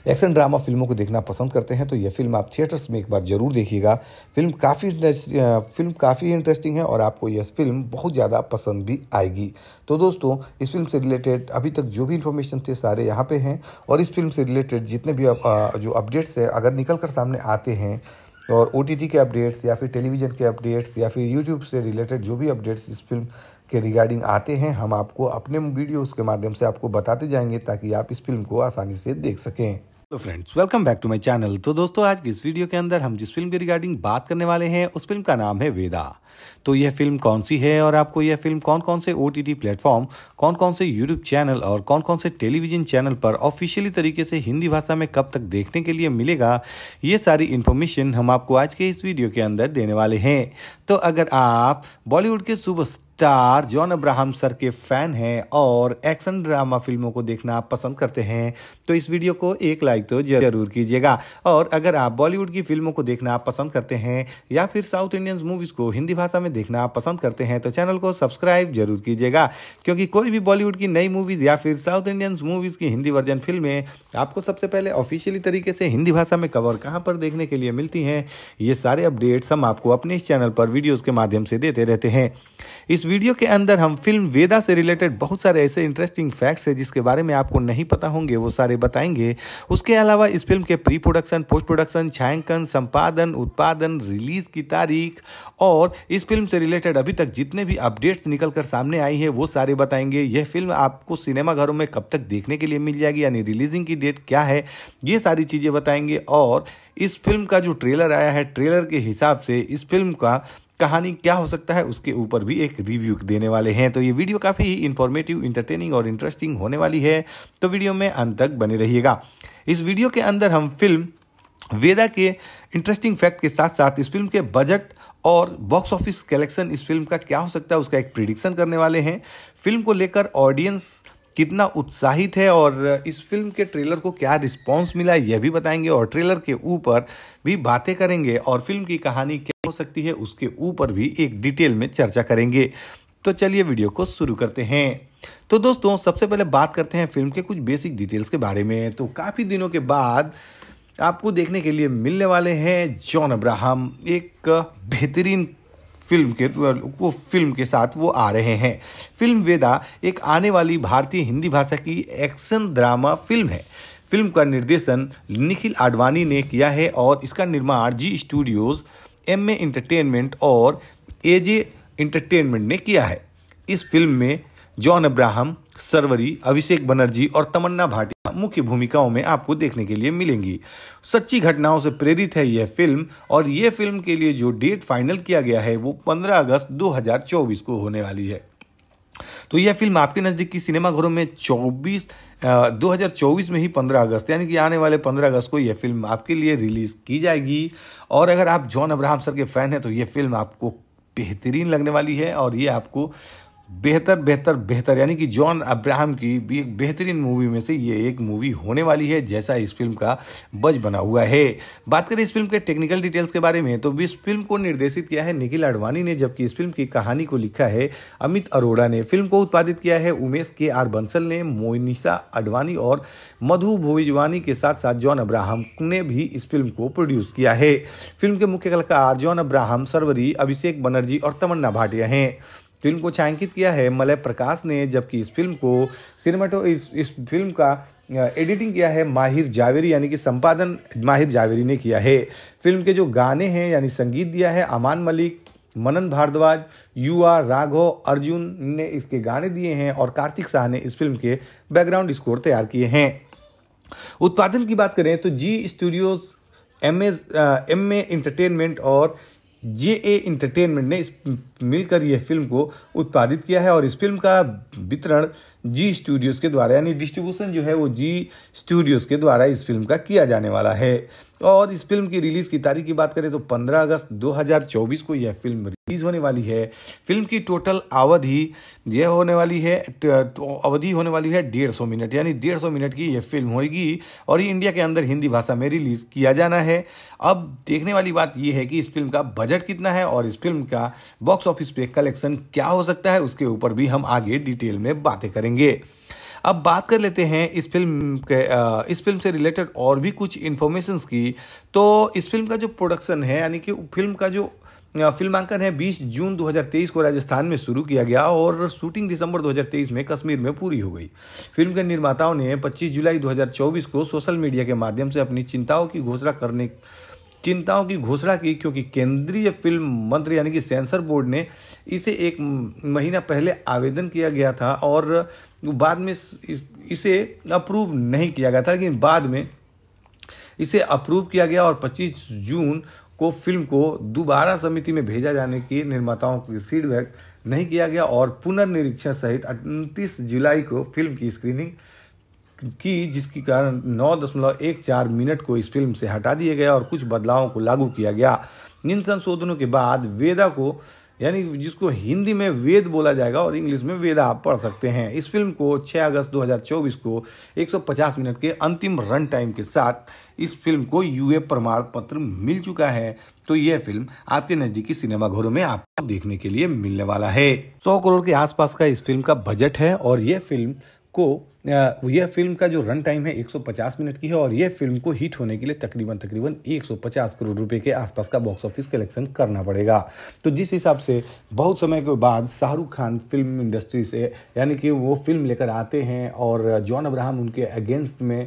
एक्शन ड्रामा फिल्मों को देखना पसंद करते हैं तो यह फिल्म आप थिएटर्स में एक बार ज़रूर देखिएगा फिल्म काफ़ी फिल्म काफ़ी इंटरेस्टिंग है और आपको यह फिल्म बहुत ज़्यादा पसंद भी आएगी तो दोस्तों इस फिल्म से रिलेटेड अभी तक जो भी इन्फॉर्मेशन थे सारे यहाँ पे हैं और इस फिल्म से रिलेटेड जितने भी जो अपडेट्स है अगर निकल कर सामने आते हैं और ओ के अपडेट्स या फिर टेलीविज़न के अपडेट्स या फिर यूट्यूब से रिलेटेड जो भी अपडेट्स इस फिल्म के रिगार्डिंग आते हैं हम आपको अपने वीडियोस के माध्यम से आपको बताते जाएंगे ताकि आप इस फिल्म को आसानी से देख सकें hello friends welcome back to my channel तो दोस्तों आज की इस वीडियो के अंदर हम जिस फिल्म के रिगार्डिंग बात करने वाले हैं उस फिल्म का नाम है वेदा तो यह फिल्म कौन सी है और आपको यह फिल्म कौन कौन से ओ टी प्लेटफॉर्म कौन कौन से यूट्यूब चैनल और कौन कौन से टेलीविजन चैनल पर ऑफिशियली तरीके से हिंदी भाषा में कब तक देखने के लिए मिलेगा ये सारी इन्फॉर्मेशन हम आपको आज के इस वीडियो के अंदर देने वाले हैं तो अगर आप बॉलीवुड के super star John Abraham sir के फ़ैन हैं और एक्शन ड्रामा फिल्मों को देखना पसंद करते हैं तो इस वीडियो को एक लाइक तो ज़रूर कीजिएगा और अगर आप बॉलीवुड की फिल्मों को देखना पसंद करते हैं या फिर साउथ इंडियन मूवीज़ को हिंदी भाषा में देखना पसंद करते हैं तो चैनल को सब्सक्राइब जरूर कीजिएगा क्योंकि कोई भी बॉलीवुड की नई मूवीज़ या फिर साउथ इंडियन मूवीज़ की हिंदी वर्जन फिल्में आपको सबसे पहले ऑफिशियली तरीके से हिंदी भाषा में कवर कहाँ पर देखने के लिए मिलती हैं ये सारे अपडेट्स हम आपको अपने इस चैनल पर वीडियोज़ के माध्यम से देते रहते हैं इस वीडियो के अंदर हम फिल्म वेदा से रिलेटेड बहुत सारे ऐसे इंटरेस्टिंग फैक्ट्स हैं जिसके बारे में आपको नहीं पता होंगे वो सारे बताएंगे उसके अलावा इस फिल्म के प्री प्रोडक्शन पोस्ट प्रोडक्शन छायांकन संपादन उत्पादन रिलीज की तारीख और इस फिल्म से रिलेटेड अभी तक जितने भी अपडेट्स निकल कर सामने आई है वो सारे बताएंगे यह फिल्म आपको सिनेमाघरों में कब तक देखने के लिए मिल जाएगी यानी रिलीजिंग की डेट क्या है ये सारी चीज़ें बताएंगे और इस फिल्म का जो ट्रेलर आया है ट्रेलर के हिसाब से इस फिल्म का कहानी क्या हो सकता है उसके ऊपर भी एक रिव्यू देने वाले हैं तो ये वीडियो काफ़ी ही इन्फॉर्मेटिव इंटरटेनिंग और इंटरेस्टिंग होने वाली है तो वीडियो में अंत तक बने रहिएगा इस वीडियो के अंदर हम फिल्म वेदा के इंटरेस्टिंग फैक्ट के साथ साथ इस फिल्म के बजट और बॉक्स ऑफिस कलेक्शन इस फिल्म का क्या हो सकता है उसका एक प्रिडिक्शन करने वाले हैं फिल्म को लेकर ऑडियंस कितना उत्साहित है और इस फिल्म के ट्रेलर को क्या रिस्पॉन्स मिला है यह भी बताएंगे और ट्रेलर के ऊपर भी बातें करेंगे और फिल्म की कहानी क्या हो सकती है उसके ऊपर भी एक डिटेल में चर्चा करेंगे तो चलिए वीडियो को शुरू करते हैं तो दोस्तों सबसे पहले बात करते हैं फिल्म के कुछ बेसिक डिटेल्स के बारे में तो काफ़ी दिनों के बाद आपको देखने के लिए मिलने वाले हैं जॉन अब्राहम एक बेहतरीन फिल्म के वो फिल्म के साथ वो आ रहे हैं फिल्म वेदा एक आने वाली भारतीय हिंदी भाषा की एक्शन ड्रामा फिल्म है फिल्म का निर्देशन निखिल आडवाणी ने किया है और इसका निर्माण Zee Studios M A entertainment और जे इंटरटेनमेंट ने किया है इस फिल्म में जॉन अब्राहम सरवरी अभिषेक बनर्जी और तमन्ना भाटिया मुख्य भूमिकाओं में आपको देखने के लिए मिलेंगी सच्ची घटनाओं से प्रेरित है यह फिल्म और यह फिल्म के लिए जो डेट फाइनल किया गया है वो 15 अगस्त 2024 को होने वाली है तो यह फिल्म आपके नज़दीकी सिनेमाघरों में 24 2024 में ही 15 अगस्त यानी कि आने वाले 15 अगस्त को यह फिल्म आपके लिए रिलीज़ की जाएगी और अगर आप जॉन अब्राहम सर के फ़ैन हैं तो यह फिल्म आपको बेहतरीन लगने वाली है और ये आपको बेहतर बेहतर बेहतर यानी कि जॉन अब्राहम की भी एक बेहतरीन मूवी में से ये एक मूवी होने वाली है जैसा इस फिल्म का बज बना हुआ है बात करें इस फिल्म के टेक्निकल डिटेल्स के बारे में तो इस फिल्म को निर्देशित किया है निखिल आडवाणी ने जबकि इस फिल्म की कहानी को लिखा है अमित अरोड़ा ने फिल्म को उत्पादित किया है उमेश के आर बंसल ने मोनिशा अडवाणी और मधु भोजवानी के साथ साथ जॉन अब्राहम ने भी इस फिल्म को प्रोड्यूस किया है फिल्म के मुख्य कलाकार जॉन अब्राहम सरवरी अभिषेक बनर्जी और तमन्ना भाटिया हैं फिल्म को छायांकित किया है मलय प्रकाश ने जबकि इस फिल्म को सिनेमाटो इस, इस फिल्म का एडिटिंग किया है माहिर जावेरी यानी कि संपादन माहिर जावेरी ने किया है फिल्म के जो गाने हैं यानी संगीत दिया है अमान मलिक मनन भारद्वाज युवा राघव अर्जुन ने इसके गाने दिए हैं और कार्तिक शाह ने इस फिल्म के बैकग्राउंड स्कोर तैयार किए हैं उत्पादन की बात करें तो Zee studios M M A entertainment और जे ए इंटरटेनमेंट ने मिलकर यह फिल्म को उत्पादित किया है और इस फिल्म का वितरण जी स्टूडियोज़ के द्वारा यानी डिस्ट्रीब्यूशन जो है वो जी स्टूडियोज़ के द्वारा इस फिल्म का किया जाने वाला है और इस फिल्म की रिलीज़ की तारीख की बात करें तो 15 अगस्त 2024 को यह फिल्म रिलीज़ होने वाली है फिल्म की टोटल अवधि यह होने वाली है तो अवधि होने वाली है डेढ़ सौ मिनट यानी डेढ़ सौ मिनट की यह फिल्म होगी और ये इंडिया के अंदर हिंदी भाषा में रिलीज़ किया जाना है अब देखने वाली बात यह है कि इस फिल्म का बजट कितना है और इस फिल्म का बॉक्स ऑफिस पे कलेक्शन क्या हो सकता है उसके ऊपर भी हम आगे डिटेल में बातें करेंगे अब बात कर लेते हैं इस फिल्म के इस फिल्म से रिलेटेड और भी कुछ इन्फॉर्मेशन की तो इस फिल्म का जो प्रोडक्शन है यानी कि फिल्म का जो फिल्मांकन है 20 जून 2023 को राजस्थान में शुरू किया गया और शूटिंग दिसंबर 2023 में कश्मीर में पूरी हो गई फिल्म के निर्माताओं ने 25 जुलाई 2024 को सोशल मीडिया के माध्यम से अपनी चिंताओं की घोषणा करने चिंताओं की घोषणा की क्योंकि केंद्रीय फिल्म मंत्री यानी कि सेंसर बोर्ड ने इसे एक महीना पहले आवेदन किया गया था और बाद में इसे अप्रूव नहीं किया गया था लेकिन बाद में इसे अप्रूव किया गया और 25 जून को फिल्म को दोबारा समिति में भेजा जाने की निर्माताओं की फीडबैक नहीं किया गया और पुनर्निरीक्षण सहित 29 जुलाई को फिल्म की स्क्रीनिंग की जिसके कारण नौ दशमलव एक चार मिनट को इस फिल्म से हटा दिया गया और कुछ बदलावों को लागू किया गया इन संशोधनों के बाद वेदा को यानी जिसको हिंदी में वेद बोला जाएगा और इंग्लिश में वेदा आप पढ़ सकते हैं इस फिल्म को 6 अगस्त 2024 को 150 मिनट के अंतिम रन टाइम के साथ इस फिल्म को यूए प्रमाण पत्र मिल चुका है तो यह फिल्म आपके नजदीकी सिनेमा घरों में आपको देखने के लिए मिलने वाला है सौ करोड़ के आसपास का इस फिल्म का बजट है और यह फिल्म को यह फिल्म का जो रन टाइम है 150 मिनट की है और यह फिल्म को हिट होने के लिए तकरीबन तकरीबन 150 करोड़ रुपए के आसपास का बॉक्स ऑफिस कलेक्शन करना पड़ेगा तो जिस हिसाब से बहुत समय के बाद शाहरुख खान फिल्म इंडस्ट्री से यानी कि वो फिल्म लेकर आते हैं और जॉन अब्राहम उनके अगेंस्ट में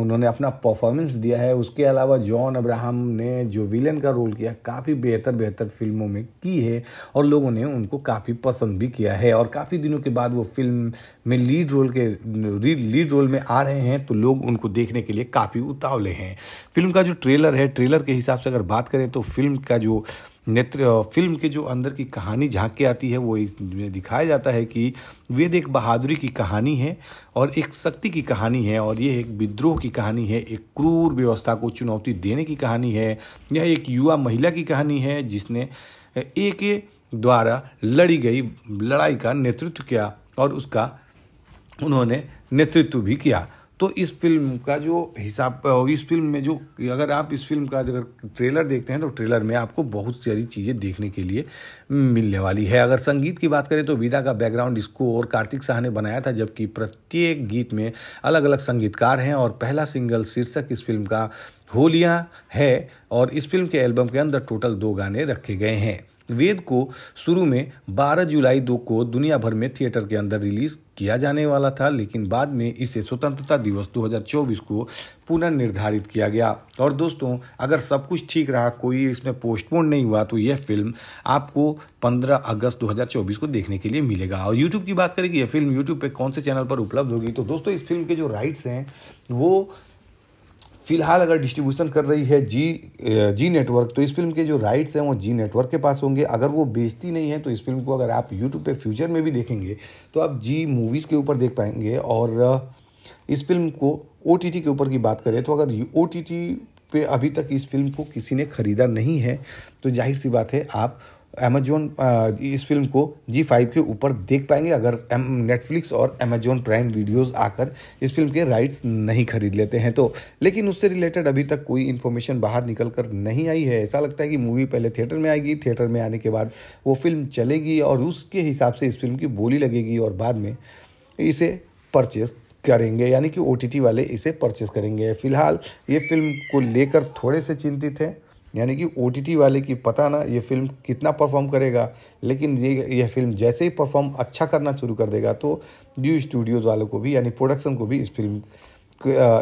उन्होंने अपना परफॉर्मेंस दिया है उसके अलावा जॉन अब्राहम ने जो विलेन का रोल किया काफ़ी बेहतर बेहतर फिल्मों में की है और लोगों ने उनको काफ़ी पसंद भी किया है और काफ़ी दिनों के बाद वो फिल्म में लीड रोल के लीड रोल में आ रहे हैं तो लोग उनको देखने के लिए काफ़ी उतावले हैं फिल्म का जो ट्रेलर है ट्रेलर के हिसाब से अगर बात करें तो फिल्म का जो नेत्र फिल्म के जो अंदर की कहानी झांक के आती है वो इसमें दिखाया जाता है कि वेद एक बहादुरी की कहानी है और एक शक्ति की कहानी है और ये एक विद्रोह की कहानी है एक क्रूर व्यवस्था को चुनौती देने की कहानी है यह एक युवा महिला की कहानी है जिसने एक द्वारा लड़ी गई लड़ाई का नेतृत्व किया और उसका उन्होंने नेतृत्व भी किया तो इस फिल्म का जो हिसाब इस फिल्म में जो अगर आप इस फिल्म का अगर ट्रेलर देखते हैं तो ट्रेलर में आपको बहुत सारी चीज़ें देखने के लिए मिलने वाली है अगर संगीत की बात करें तो विदा का बैकग्राउंड इसको और कार्तिक शाह ने बनाया था जबकि प्रत्येक गीत में अलग अलग संगीतकार हैं और पहला सिंगल शीर्षक इस फिल्म का होलियाँ है और इस फिल्म के एल्बम के अंदर टोटल दो गाने रखे गए हैं वेद को शुरू में 12 जुलाई दो को दुनिया भर में थिएटर के अंदर रिलीज किया जाने वाला था लेकिन बाद में इसे स्वतंत्रता दिवस 2024 को पुनर्निर्धारित किया गया और दोस्तों अगर सब कुछ ठीक रहा कोई इसमें पोस्टपोन नहीं हुआ तो यह फिल्म आपको 15 अगस्त 2024 को देखने के लिए मिलेगा और यूट्यूब की बात करें कि यह फिल्म यूट्यूब पर कौन से चैनल पर उपलब्ध होगी तो दोस्तों इस फिल्म के जो राइट्स हैं वो फिलहाल अगर डिस्ट्रीब्यूशन कर रही है जी जी नेटवर्क तो इस फिल्म के जो राइट्स हैं वो जी नेटवर्क के पास होंगे अगर वो बेचती नहीं है तो इस फिल्म को अगर आप यूट्यूब पे फ्यूचर में भी देखेंगे तो आप जी मूवीज़ के ऊपर देख पाएंगे और इस फिल्म को ओ के ऊपर की बात करें तो अगर ओ पे अभी तक इस फिल्म को किसी ने ख़रीदा नहीं है तो जाहिर सी बात है आप अमेजोन इस फिल्म को जी फाइव के ऊपर देख पाएंगे अगर नेटफ्लिक्स और अमेजोन प्राइम वीडियोस आकर इस फिल्म के राइट्स नहीं खरीद लेते हैं तो लेकिन उससे रिलेटेड अभी तक कोई इन्फॉर्मेशन बाहर निकल कर नहीं आई है ऐसा लगता है कि मूवी पहले थिएटर में आएगी थिएटर में आने के बाद वो फिल्म चलेगी और उसके हिसाब से इस फिल्म की बोली लगेगी और बाद में इसे परचेस करेंगे यानी कि ओ वाले इसे परचेस करेंगे फिलहाल ये फिल्म को लेकर थोड़े से चिंतित हैं यानी कि ओ वाले की पता ना ये फिल्म कितना परफॉर्म करेगा लेकिन ये यह फिल्म जैसे ही परफॉर्म अच्छा करना शुरू कर देगा तो न्यू स्टूडियोज़ वालों को भी यानी प्रोडक्शन को भी इस फिल्म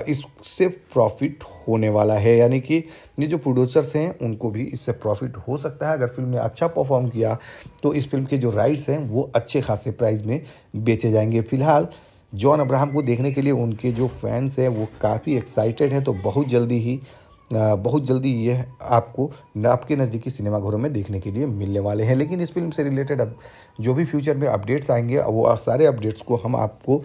इससे प्रॉफिट होने वाला है यानी कि ये जो प्रोड्यूसर्स हैं उनको भी इससे प्रॉफिट हो सकता है अगर फिल्म ने अच्छा परफॉर्म किया तो इस फिल्म के जो राइट्स हैं वो अच्छे खासे प्राइस में बेचे जाएंगे फिलहाल जॉन अब्राहम को देखने के लिए उनके जो फैंस हैं वो काफ़ी एक्साइटेड हैं तो बहुत जल्दी ही बहुत जल्दी ये आपको आपके नज़दीकी सिनेमाघरों में देखने के लिए मिलने वाले हैं लेकिन इस फिल्म से रिलेटेड अब जो भी फ्यूचर में अपडेट्स आएंगे वो सारे अपडेट्स को हम आपको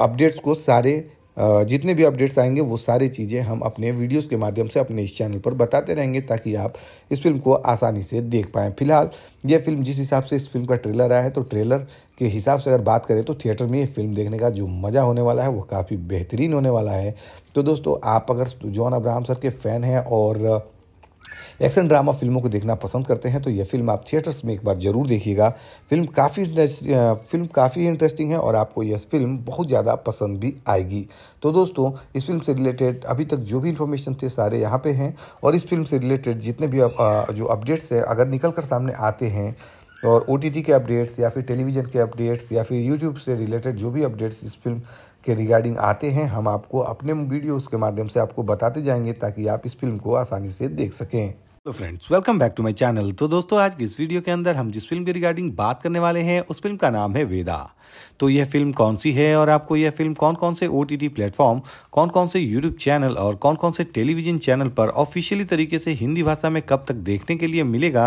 अपडेट्स को सारे जितने भी अपडेट्स आएंगे वो सारी चीज़ें हम अपने वीडियोस के माध्यम से अपने इस चैनल पर बताते रहेंगे ताकि आप इस फिल्म को आसानी से देख पाएँ फिलहाल ये फिल्म जिस हिसाब से इस फिल्म का ट्रेलर आया है तो ट्रेलर के हिसाब से अगर बात करें तो थिएटर में ये फिल्म देखने का जो मज़ा होने वाला है वो काफ़ी बेहतरीन होने वाला है तो दोस्तों आप अगर जॉन अब्राहम सर के फ़ैन हैं और एक्शन ड्रामा फिल्मों को देखना पसंद करते हैं तो यह फिल्म आप थिएटर्स में एक बार ज़रूर देखिएगा फिल्म काफ़ी फिल्म काफ़ी इंटरेस्टिंग है और आपको यह फिल्म बहुत ज़्यादा पसंद भी आएगी तो दोस्तों इस फिल्म से रिलेटेड अभी तक जो भी इन्फॉर्मेशन थे सारे यहाँ पे हैं और इस फिल्म से रिलेटेड जितने भी जो अपडेट्स हैं अगर निकल कर सामने आते हैं और ओ के अपडेट्स या फिर टेलीविज़न के अपडेट्स या फिर यूट्यूब से रिलेटेड जो भी अपडेट्स इस फिल्म के रिगार्डिंग आते हैं हम आपको अपने वीडियोस के माध्यम से आपको बताते जाएंगे ताकि आप इस फिल्म को आसानी से देख सकें तो friends welcome back to my channel तो दोस्तों आज की इस वीडियो के अंदर हम जिस फिल्म के रिगार्डिंग बात करने वाले हैं उस फिल्म का नाम है वेदा तो यह फिल्म कौन सी है और आपको यह फिल्म कौन कौन से ओ टी प्लेटफॉर्म कौन कौन से यूट्यूब चैनल और कौन कौन से टेलीविजन चैनल पर ऑफिशियली तरीके से हिंदी भाषा में कब तक देखने के लिए मिलेगा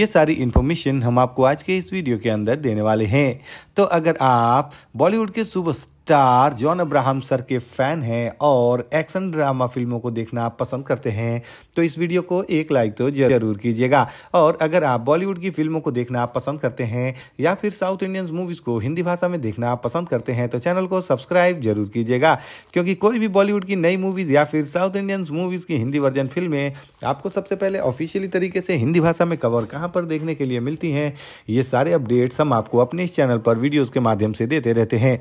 ये सारी इन्फॉर्मेशन हम आपको आज के इस वीडियो के अंदर देने वाले हैं तो अगर आप बॉलीवुड के super star John Abraham sir के फैन हैं और एक्शन ड्रामा फिल्मों को देखना पसंद करते हैं तो इस वीडियो को एक लाइक तो जरूर कीजिएगा और अगर आप बॉलीवुड की फिल्मों को देखना पसंद करते हैं या फिर साउथ इंडियन मूवीज़ को हिंदी भाषा में देखना पसंद करते हैं तो चैनल को सब्सक्राइब जरूर कीजिएगा क्योंकि कोई भी बॉलीवुड की नई मूवीज़ या फिर साउथ इंडियंस मूवीज़ की हिंदी वर्जन फिल्में आपको सबसे पहले ऑफिशियली तरीके से हिंदी भाषा में कवर कहाँ पर देखने के लिए मिलती हैं ये सारे अपडेट्स हम आपको अपने इस चैनल पर वीडियोज़ के माध्यम से देते रहते हैं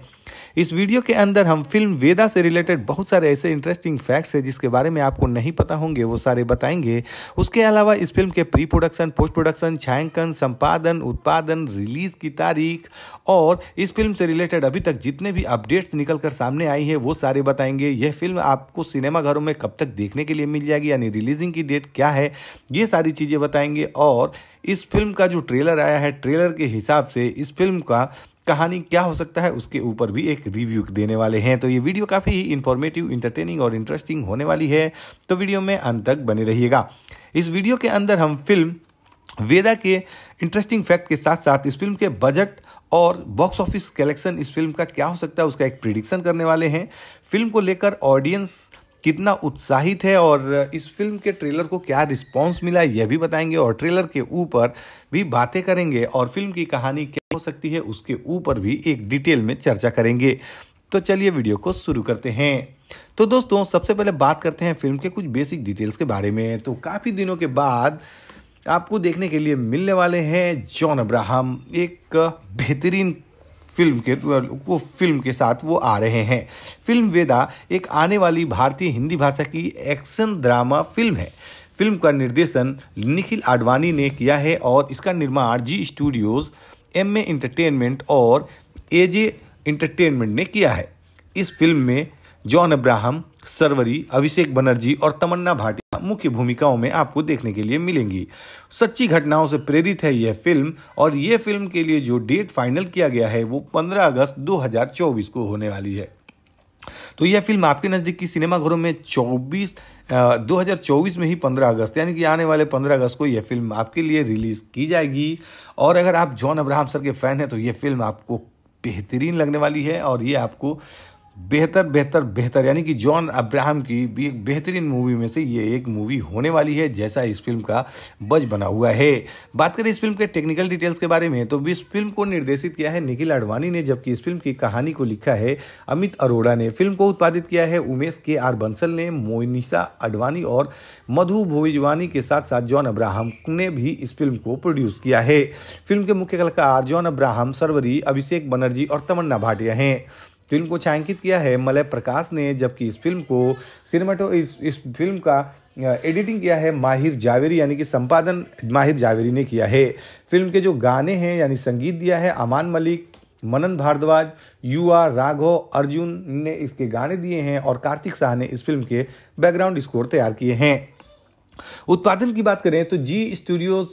इस वीडियो के अंदर हम फिल्म वेदा से रिलेटेड बहुत सारे ऐसे इंटरेस्टिंग फैक्ट्स है जिसके बारे में आपको नहीं पता होंगे वो सारे बताएंगे उसके अलावा इस फिल्म के प्री प्रोडक्शन पोस्ट प्रोडक्शन छायांकन संपादन उत्पादन रिलीज की तारीख और इस फिल्म से रिलेटेड अभी तक जितने भी अपडेट्स निकल कर सामने आई है वो सारे बताएंगे यह फिल्म आपको सिनेमाघरों में कब तक देखने के लिए मिल जाएगी यानी रिलीजिंग की डेट क्या है ये सारी चीज़ें बताएंगे और इस फिल्म का जो ट्रेलर आया है ट्रेलर के हिसाब से इस फिल्म का कहानी क्या हो सकता है उसके ऊपर भी एक रिव्यू देने वाले हैं तो ये वीडियो काफ़ी ही इंफॉर्मेटिव इंटरटेनिंग और इंटरेस्टिंग होने वाली है तो वीडियो में अंत तक बने रहिएगा इस वीडियो के अंदर हम फिल्म वेदा के इंटरेस्टिंग फैक्ट के साथ साथ इस फिल्म के बजट और बॉक्स ऑफिस कलेक्शन इस फिल्म का क्या हो सकता है उसका एक प्रिडिक्शन करने वाले हैं फिल्म को लेकर ऑडियंस कितना उत्साहित है और इस फिल्म के ट्रेलर को क्या रिस्पॉन्स मिला यह भी बताएंगे और ट्रेलर के ऊपर भी बातें करेंगे और फिल्म की कहानी क्या हो सकती है उसके ऊपर भी एक डिटेल में चर्चा करेंगे तो चलिए वीडियो को शुरू करते हैं तो दोस्तों सबसे पहले बात करते हैं फिल्म के कुछ बेसिक डिटेल्स के बारे में तो काफ़ी दिनों के बाद आपको देखने के लिए मिलने वाले हैं जॉन अब्राहम एक बेहतरीन फिल्म के वो फिल्म के साथ वो आ रहे हैं फिल्म वेदा एक आने वाली भारतीय हिंदी भाषा की एक्शन ड्रामा फिल्म है फिल्म का निर्देशन निखिल आडवाणी ने किया है और इसका निर्माण Zee studios M A entertainment और जे इंटरटेनमेंट ने किया है इस फिल्म में जॉन अब्राहम सरवरी अभिषेक बनर्जी और तमन्ना भाटिया मुख्य भूमिकाओं में आपको देखने के लिए मिलेंगी सच्ची घटनाओं से प्रेरित है यह फिल्म और ये फिल्म के लिए जो डेट फाइनल किया गया है वो 15 अगस्त 2024 को होने वाली है तो यह फिल्म आपके नजदीक की सिनेमाघरों में 24 2024 में ही 15 अगस्त यानी कि आने वाले 15 अगस्त को यह फिल्म आपके लिए रिलीज़ की जाएगी और अगर आप जॉन अब्राहम सर के फ़ैन हैं तो यह फिल्म आपको बेहतरीन लगने वाली है और ये आपको बेहतर बेहतर बेहतर यानी कि जॉन अब्राहम की भी एक बेहतरीन मूवी में से ये एक मूवी होने वाली है जैसा इस फिल्म का बज बना हुआ है बात करें इस फिल्म के टेक्निकल डिटेल्स के बारे में तो इस फिल्म को निर्देशित किया है निखिल आडवाणी ने जबकि इस फिल्म की कहानी को लिखा है अमित अरोड़ा ने फिल्म को उत्पादित किया है उमेश के आर बंसल ने मोनिशा अडवाणी और मधु भोजवानी के साथ साथ जॉन अब्राहम ने भी इस फिल्म को प्रोड्यूस किया है फिल्म के मुख्य कलाकार जॉन अब्राहम सरवरी अभिषेक बनर्जी और तमन्ना भाटिया हैं फिल्म को छायांकित किया है मलय प्रकाश ने जबकि इस फिल्म को सिनेमाटो इस इस फिल्म का एडिटिंग किया है माहिर जावेरी यानी कि संपादन माहिर जावेरी ने किया है फिल्म के जो गाने हैं यानी संगीत दिया है अमान मलिक मनन भारद्वाज युवा राघव अर्जुन ने इसके गाने दिए हैं और कार्तिक शाह ने इस फिल्म के बैकग्राउंड स्कोर तैयार किए हैं उत्पादन की बात करें तो Zee studios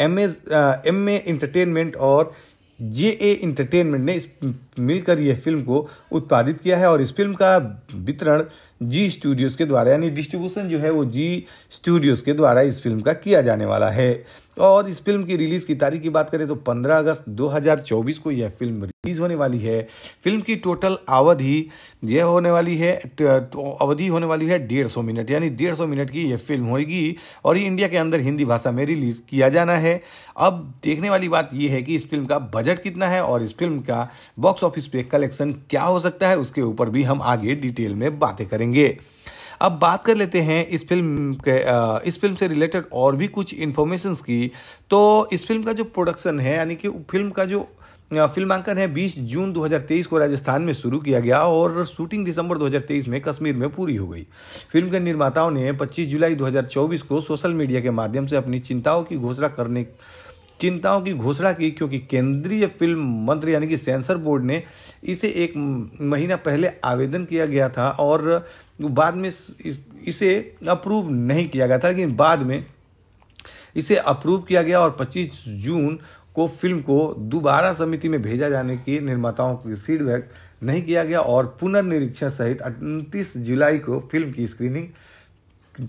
M M A entertainment और जे ए इंटरटेनमेंट ने मिलकर यह फिल्म को उत्पादित किया है और इस फिल्म का वितरण जी स्टूडियोज़ के द्वारा यानी डिस्ट्रीब्यूशन जो है वो जी स्टूडियोज़ के द्वारा इस फिल्म का किया जाने वाला है और इस फिल्म की रिलीज़ की तारीख की बात करें तो 15 अगस्त 2024 को यह फिल्म रिलीज़ होने वाली है फिल्म की टोटल अवधि यह होने वाली है तो अवधि होने वाली है डेढ़ सौ मिनट यानी डेढ़ सौ मिनट की यह फिल्म होगी और ये इंडिया के अंदर हिंदी भाषा में रिलीज़ किया जाना है अब देखने वाली बात यह है कि इस फिल्म का बजट कितना है और इस फिल्म का बॉक्स ऑफिस पे कलेक्शन क्या हो सकता है उसके ऊपर भी हम आगे डिटेल में बातें करेंगे अब बात कर लेते हैं इस फिल्म के इस फिल्म से रिलेटेड और भी कुछ इन्फॉर्मेशन की तो इस फिल्म का जो प्रोडक्शन है यानी कि फिल्म का जो फिल्मांकन है 20 जून 2023 को राजस्थान में शुरू किया गया और शूटिंग दिसंबर 2023 में कश्मीर में पूरी हो गई फिल्म के निर्माताओं ने 25 जुलाई 2024 को सोशल मीडिया के माध्यम से अपनी चिंताओं की घोषणा करने चिंताओं की घोषणा की क्योंकि केंद्रीय फिल्म मंत्री यानी कि सेंसर बोर्ड ने इसे एक महीना पहले आवेदन किया गया था और बाद में इसे अप्रूव नहीं किया गया था लेकिन बाद में इसे अप्रूव किया गया और 25 जून को फिल्म को दोबारा समिति में भेजा जाने की निर्माताओं की फीडबैक नहीं किया गया और पुनर्निरीक्षण सहित 29 जुलाई को फिल्म की स्क्रीनिंग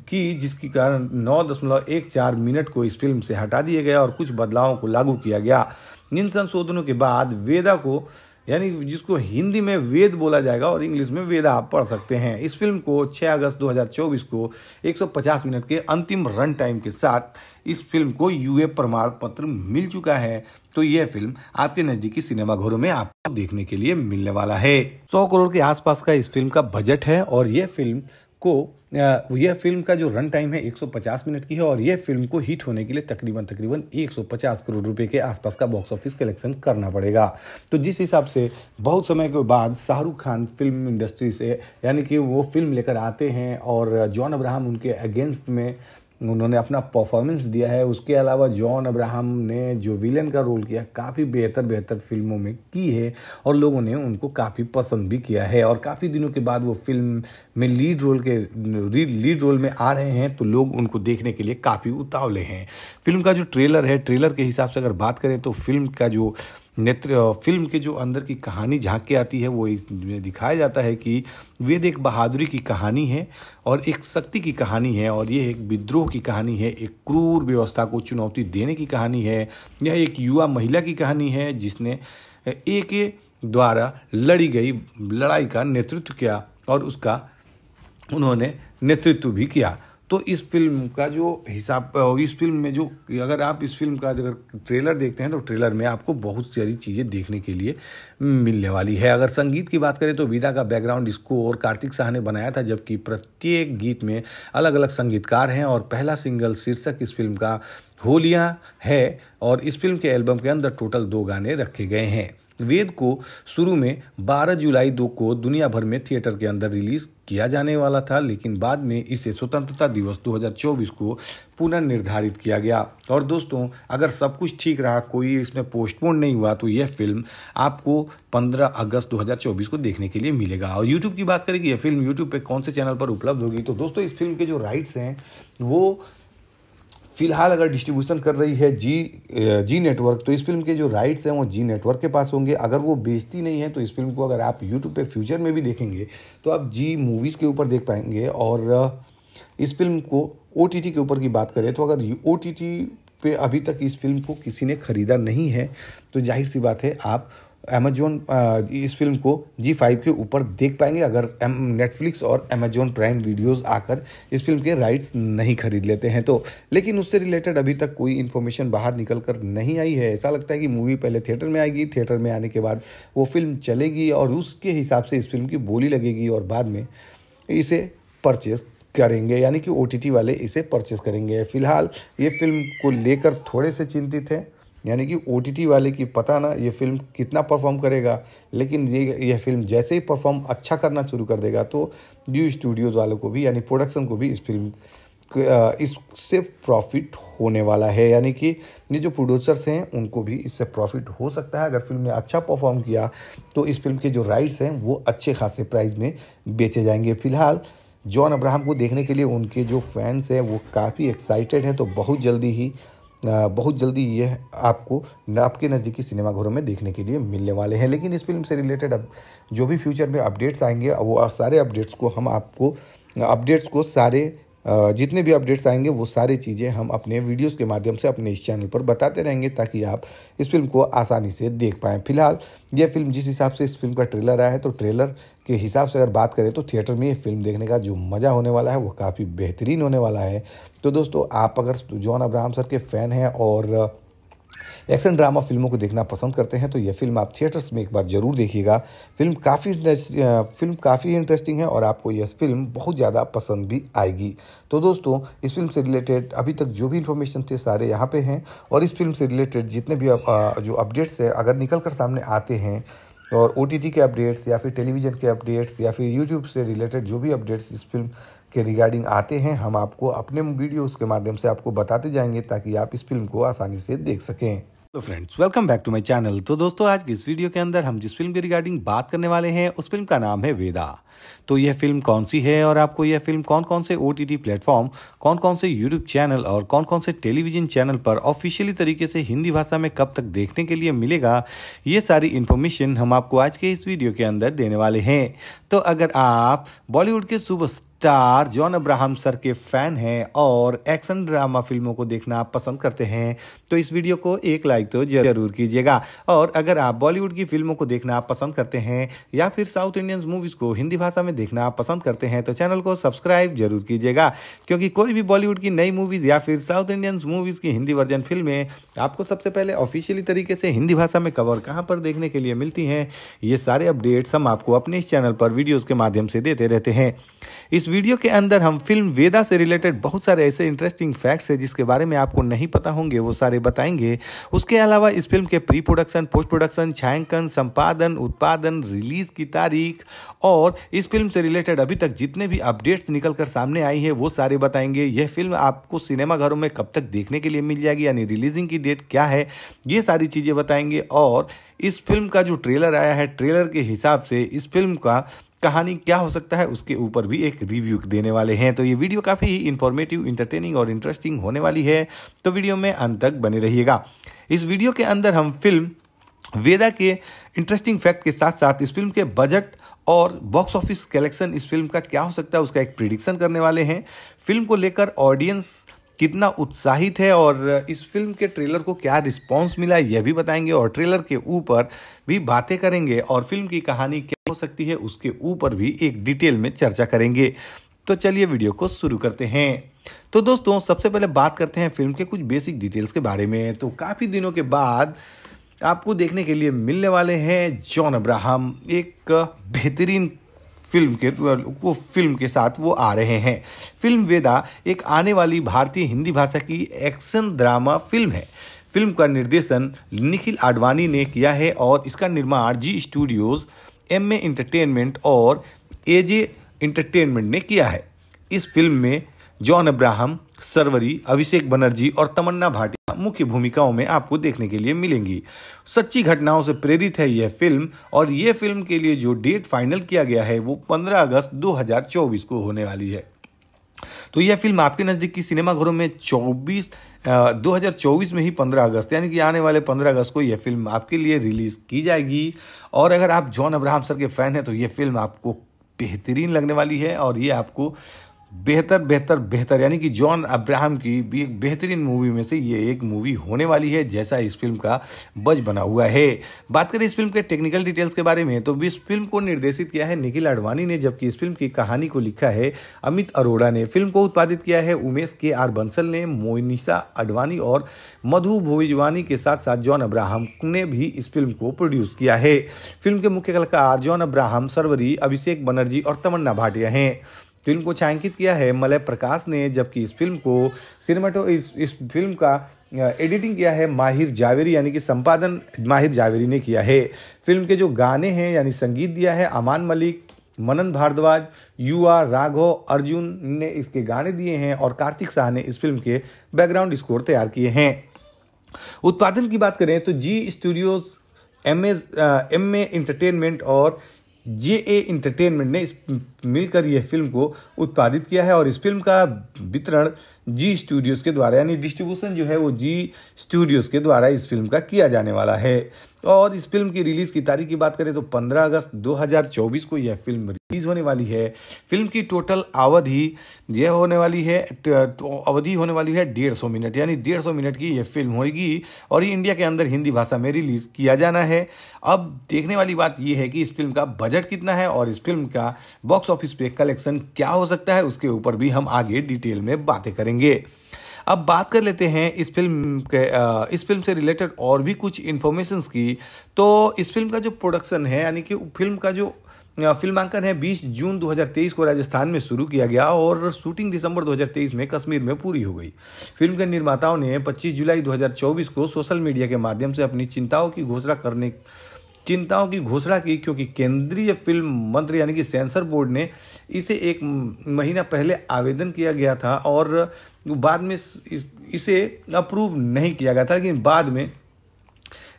की जिसके कारण नौ दशमलव एक चार मिनट को इस फिल्म से हटा दिया गया और कुछ बदलावों को लागू किया गया इन संशोधनों के बाद वेदा को यानी जिसको हिंदी में वेद बोला जाएगा और इंग्लिश में वेदा आप पढ़ सकते हैं इस फिल्म को 6 अगस्त 2024 को 150 मिनट के अंतिम रन टाइम के साथ इस फिल्म को यूए प्रमाण पत्र मिल चुका है तो यह फिल्म आपके नजदीकी सिनेमाघरों में आपको देखने के लिए मिलने वाला है सौ करोड़ के आसपास का इस फिल्म का बजट है और यह फिल्म को यह फिल्म का जो रन टाइम है 150 मिनट की है और यह फिल्म को हिट होने के लिए तकरीबन तकरीबन 150 करोड़ रुपए के आसपास का बॉक्स ऑफिस कलेक्शन करना पड़ेगा तो जिस हिसाब से बहुत समय के बाद शाहरुख खान फिल्म इंडस्ट्री से यानी कि वो फिल्म लेकर आते हैं और जॉन अब्राहम उनके अगेंस्ट में उन्होंने अपना परफॉर्मेंस दिया है उसके अलावा जॉन अब्राहम ने जो विलेन का रोल किया काफ़ी बेहतर बेहतर फिल्मों में की है और लोगों ने उनको काफ़ी पसंद भी किया है और काफ़ी दिनों के बाद वो फिल्म में लीड रोल के लीड रोल में आ रहे हैं तो लोग उनको देखने के लिए काफ़ी उतावले हैं फिल्म का जो ट्रेलर है ट्रेलर के हिसाब से अगर बात करें तो फिल्म का जो नेत्र फिल्म के जो अंदर की कहानी झांक के आती है वो इसमें दिखाया जाता है कि वेद एक बहादुरी की कहानी है और एक शक्ति की कहानी है और ये एक विद्रोह की कहानी है एक क्रूर व्यवस्था को चुनौती देने की कहानी है यह एक युवा महिला की कहानी है जिसने एक द्वारा लड़ी गई लड़ाई का नेतृत्व किया और उसका उन्होंने नेतृत्व भी किया तो इस फिल्म का जो हिसाब इस फिल्म में जो अगर आप इस फिल्म का अगर ट्रेलर देखते हैं तो ट्रेलर में आपको बहुत सारी चीज़ें देखने के लिए मिलने वाली है अगर संगीत की बात करें तो विदा का बैकग्राउंड इसको और कार्तिक शाह ने बनाया था जबकि प्रत्येक गीत में अलग अलग संगीतकार हैं और पहला सिंगल शीर्षक इस फिल्म का होलिया है और इस फिल्म के एल्बम के अंदर टोटल दो गाने रखे गए हैं वेद को शुरू में 12 जुलाई दो को दुनिया भर में थिएटर के अंदर रिलीज किया जाने वाला था लेकिन बाद में इसे स्वतंत्रता दिवस 2024 को पुनर्निर्धारित किया गया और दोस्तों अगर सब कुछ ठीक रहा कोई इसमें पोस्टपोन नहीं हुआ तो यह फिल्म आपको 15 अगस्त 2024 को देखने के लिए मिलेगा और यूट्यूब की बात करें कि यह फिल्म यूट्यूब पर कौन से चैनल पर उपलब्ध होगी तो दोस्तों इस फिल्म के जो राइट्स हैं वो फिलहाल अगर डिस्ट्रीब्यूशन कर रही है जी जी नेटवर्क तो इस फिल्म के जो राइट्स हैं वो जी नेटवर्क के पास होंगे अगर वो बेचती नहीं है तो इस फिल्म को अगर आप यूट्यूब पे फ्यूचर में भी देखेंगे तो आप जी मूवीज़ के ऊपर देख पाएंगे और इस फिल्म को ओ के ऊपर की बात करें तो अगर ओ पे अभी तक इस फिल्म को किसी ने ख़रीदा नहीं है तो जाहिर सी बात है आप अमेजोन इस फिल्म को जी फाइव के ऊपर देख पाएंगे अगर नेटफ्लिक्स और अमेजोन प्राइम वीडियोज़ आकर इस फिल्म के राइट्स नहीं खरीद लेते हैं तो लेकिन उससे रिलेटेड अभी तक कोई इन्फॉर्मेशन बाहर निकल कर नहीं आई है ऐसा लगता है कि मूवी पहले थिएटर में आएगी थिएटर में आने के बाद वो फिल्म चलेगी और उसके हिसाब से इस फिल्म की बोली लगेगी और बाद में इसे परचेज करेंगे यानी कि ओ वाले इसे परचेस करेंगे फिलहाल ये फिल्म को लेकर थोड़े से चिंतित हैं यानी कि ओ वाले की पता ना ये फिल्म कितना परफॉर्म करेगा लेकिन ये यह फिल्म जैसे ही परफॉर्म अच्छा करना शुरू कर देगा तो न्यू स्टूडियोज़ वालों को भी यानी प्रोडक्शन को भी इस फिल्म इससे प्रॉफिट होने वाला है यानी कि ये जो प्रोड्यूसर्स हैं उनको भी इससे प्रॉफिट हो सकता है अगर फिल्म ने अच्छा परफॉर्म किया तो इस फिल्म के जो राइट्स हैं वो अच्छे खासे प्राइस में बेचे जाएंगे फिलहाल जॉन अब्राहम को देखने के लिए उनके जो फैंस हैं वो काफ़ी एक्साइटेड हैं तो बहुत जल्दी ही बहुत जल्दी ये आपको आपके नज़दीकी सिनेमाघरों में देखने के लिए मिलने वाले हैं लेकिन इस फिल्म से रिलेटेड अब जो भी फ्यूचर में अपडेट्स आएंगे वो सारे अपडेट्स को हम आपको अपडेट्स को सारे जितने भी अपडेट्स आएंगे वो सारी चीज़ें हम अपने वीडियोस के माध्यम से अपने इस चैनल पर बताते रहेंगे ताकि आप इस फिल्म को आसानी से देख पाएँ फिलहाल ये फिल्म जिस हिसाब से इस फिल्म का ट्रेलर आया है तो ट्रेलर के हिसाब से अगर बात करें तो थिएटर में ये फिल्म देखने का जो मज़ा होने वाला है वो काफ़ी बेहतरीन होने वाला है तो दोस्तों आप अगर जॉन अब्राहम सर के फ़ैन हैं और एक्शन ड्रामा फिल्मों को देखना पसंद करते हैं तो यह फिल्म आप थिएटर्स में एक बार ज़रूर देखिएगा फिल्म काफ़ी फिल्म काफ़ी इंटरेस्टिंग है और आपको यह फिल्म बहुत ज़्यादा पसंद भी आएगी तो दोस्तों इस फिल्म से रिलेटेड अभी तक जो भी इन्फॉर्मेशन थे सारे यहाँ पे हैं और इस फिल्म से रिलेटेड जितने भी जो अपडेट्स हैं अगर निकल कर सामने आते हैं और ओ के अपडेट्स या फिर टेलीविज़न के अपडेट्स या फिर यूट्यूब से रिलेटेड जो भी अपडेट्स इस फिल्म के रिगार्डिंग आते हैं हम आपको अपने वीडियोस के माध्यम से आपको बताते जाएंगे ताकि आप इस फिल्म को आसानी से देख सकें hello friends welcome back to my channel तो दोस्तों आज की इस वीडियो के अंदर हम जिस फिल्म के रिगार्डिंग बात करने वाले हैं उस फिल्म का नाम है वेदा तो यह फिल्म कौन सी है और आपको यह फिल्म कौन कौन से ओ टी प्लेटफॉर्म कौन कौन से यूट्यूब चैनल और कौन कौन से टेलीविजन चैनल पर ऑफिशियली तरीके से हिंदी भाषा में कब तक देखने के लिए मिलेगा ये सारी इन्फॉर्मेशन हम आपको आज के इस वीडियो के अंदर देने वाले हैं तो अगर आप बॉलीवुड के super star John Abraham sir के फ़ैन हैं और एक्शन ड्रामा फिल्मों को देखना पसंद करते हैं तो इस वीडियो को एक लाइक तो ज़रूर कीजिएगा और अगर आप बॉलीवुड की फिल्मों को देखना पसंद करते हैं या फिर साउथ इंडियन मूवीज़ को हिंदी भाषा में देखना पसंद करते हैं तो चैनल को सब्सक्राइब जरूर कीजिएगा क्योंकि कोई भी बॉलीवुड की नई मूवीज़ या फिर साउथ इंडियन मूवीज़ की हिंदी वर्जन फिल्में आपको सबसे पहले ऑफिशियली तरीके से हिंदी भाषा में कवर कहाँ पर देखने के लिए मिलती हैं ये सारे अपडेट्स हम आपको अपने इस चैनल पर वीडियोज़ के माध्यम से देते रहते हैं इस वीडियो के अंदर हम फिल्म वेदा से रिलेटेड बहुत सारे ऐसे इंटरेस्टिंग फैक्ट्स है जिसके बारे में आपको नहीं पता होंगे वो सारे बताएंगे उसके अलावा इस फिल्म के प्री प्रोडक्शन पोस्ट प्रोडक्शन छायांकन संपादन उत्पादन रिलीज की तारीख और इस फिल्म से रिलेटेड अभी तक जितने भी अपडेट्स निकल कर सामने आई है वो सारे बताएंगे यह फिल्म आपको सिनेमाघरों में कब तक देखने के लिए मिल जाएगी यानी रिलीजिंग की डेट क्या है ये सारी चीज़ें बताएंगे और इस फिल्म का जो ट्रेलर आया है ट्रेलर के हिसाब से इस फिल्म का कहानी क्या हो सकता है उसके ऊपर भी एक रिव्यू देने वाले हैं तो ये वीडियो काफ़ी ही इन्फॉर्मेटिव इंटरटेनिंग और इंटरेस्टिंग होने वाली है तो वीडियो में अंत तक बने रहिएगा इस वीडियो के अंदर हम फिल्म वेदा के इंटरेस्टिंग फैक्ट के साथ साथ इस फिल्म के बजट और बॉक्स ऑफिस कलेक्शन इस फिल्म का क्या हो सकता है उसका एक प्रिडिक्शन करने वाले हैं फिल्म को लेकर ऑडियंस कितना उत्साहित है और इस फिल्म के ट्रेलर को क्या रिस्पॉन्स मिला यह भी बताएंगे और ट्रेलर के ऊपर भी बातें करेंगे और फिल्म की कहानी क्या हो सकती है उसके ऊपर भी एक डिटेल में चर्चा करेंगे तो चलिए वीडियो को शुरू करते हैं तो दोस्तों सबसे पहले बात करते हैं फिल्म के कुछ बेसिक डिटेल्स के बारे में तो काफ़ी दिनों के बाद आपको देखने के लिए मिलने वाले हैं जॉन अब्राहम एक बेहतरीन फिल्म के वो फिल्म के साथ वो आ रहे हैं फिल्म वेदा एक आने वाली भारतीय हिंदी भाषा की एक्शन ड्रामा फिल्म है फिल्म का निर्देशन निखिल आडवाणी ने किया है और इसका निर्माण Zee studios M A entertainment और जे इंटरटेनमेंट ने किया है इस फिल्म में जॉन अब्राहम सरवरी अभिषेक बनर्जी और तमन्ना भाटिया मुख्य भूमिकाओं में आपको देखने के लिए मिलेंगी सच्ची घटनाओं से प्रेरित है यह फिल्म और यह फिल्म के लिए जो डेट फाइनल किया गया है वो 15 अगस्त 2024 को होने वाली है तो यह फिल्म आपके की सिनेमाघरों में 24 2024 में ही 15 अगस्त यानी कि आने वाले 15 अगस्त को यह फिल्म आपके लिए रिलीज़ की जाएगी और अगर आप जॉन अब्राहम सर के फ़ैन हैं तो यह फिल्म आपको बेहतरीन लगने वाली है और ये आपको बेहतर बेहतर बेहतर यानी कि जॉन अब्राहम की भी एक बेहतरीन मूवी में से ये एक मूवी होने वाली है जैसा इस फिल्म का बज बना हुआ है बात करें इस फिल्म के टेक्निकल डिटेल्स के बारे में तो इस फिल्म को निर्देशित किया है निखिल आडवाणी ने जबकि इस फिल्म की कहानी को लिखा है अमित अरोड़ा ने फिल्म को उत्पादित किया है उमेश के आर बंसल ने मोनिशा अडवाणी और मधु भोजवानी के साथ साथ जॉन अब्राहम ने भी इस फिल्म को प्रोड्यूस किया है फिल्म के मुख्य कलाकार जॉन अब्राहम सरवरी अभिषेक बनर्जी और तमन्ना भाटिया हैं फिल्म को छायांकित किया है मलय प्रकाश ने जबकि इस फिल्म को सिनेमाटो इस, इस फिल्म का एडिटिंग किया है माहिर जावेरी यानी कि संपादन माहिर जावेरी ने किया है फिल्म के जो गाने हैं यानी संगीत दिया है अमान मलिक मनन भारद्वाज युवा राघव अर्जुन ने इसके गाने दिए हैं और कार्तिक शाह ने इस फिल्म के बैकग्राउंड स्कोर तैयार किए हैं उत्पादन की बात करें तो Zee studios M M A entertainment और जे ए इंटरटेनमेंट ने मिलकर यह फिल्म को उत्पादित किया है और इस फिल्म का वितरण जी स्टूडियोज़ के द्वारा यानी डिस्ट्रीब्यूशन जो है वो जी स्टूडियोज़ के द्वारा इस फिल्म का किया जाने वाला है और इस फिल्म की रिलीज़ की तारीख की बात करें तो 15 अगस्त 2024 को यह फिल्म रिलीज़ होने वाली है फिल्म की टोटल अवधि यह होने वाली है तो अवधि होने वाली है डेढ़ सौ मिनट यानी डेढ़ सौ मिनट की यह फिल्म होगी और ये इंडिया के अंदर हिंदी भाषा में रिलीज़ किया जाना है अब देखने वाली बात यह है कि इस फिल्म का बजट कितना है और इस फिल्म का बॉक्स ऑफिस पे कलेक्शन क्या हो सकता है उसके ऊपर भी हम आगे डिटेल में बातें करेंगे अब बात कर लेते हैं इस फिल्म के इस फिल्म से रिलेटेड और भी कुछ इन्फॉर्मेशन की तो इस फिल्म का जो प्रोडक्शन है यानी कि फिल्म का जो फिल्मांकन है 20 जून 2023 को राजस्थान में शुरू किया गया और शूटिंग दिसंबर 2023 में कश्मीर में पूरी हो गई फिल्म के निर्माताओं ने 25 जुलाई 2024 को सोशल मीडिया के माध्यम से अपनी चिंताओं की घोषणा करने चिंताओं की घोषणा की क्योंकि केंद्रीय फिल्म मंत्री यानी कि सेंसर बोर्ड ने इसे एक महीना पहले आवेदन किया गया था और बाद में इसे अप्रूव नहीं किया गया था लेकिन बाद में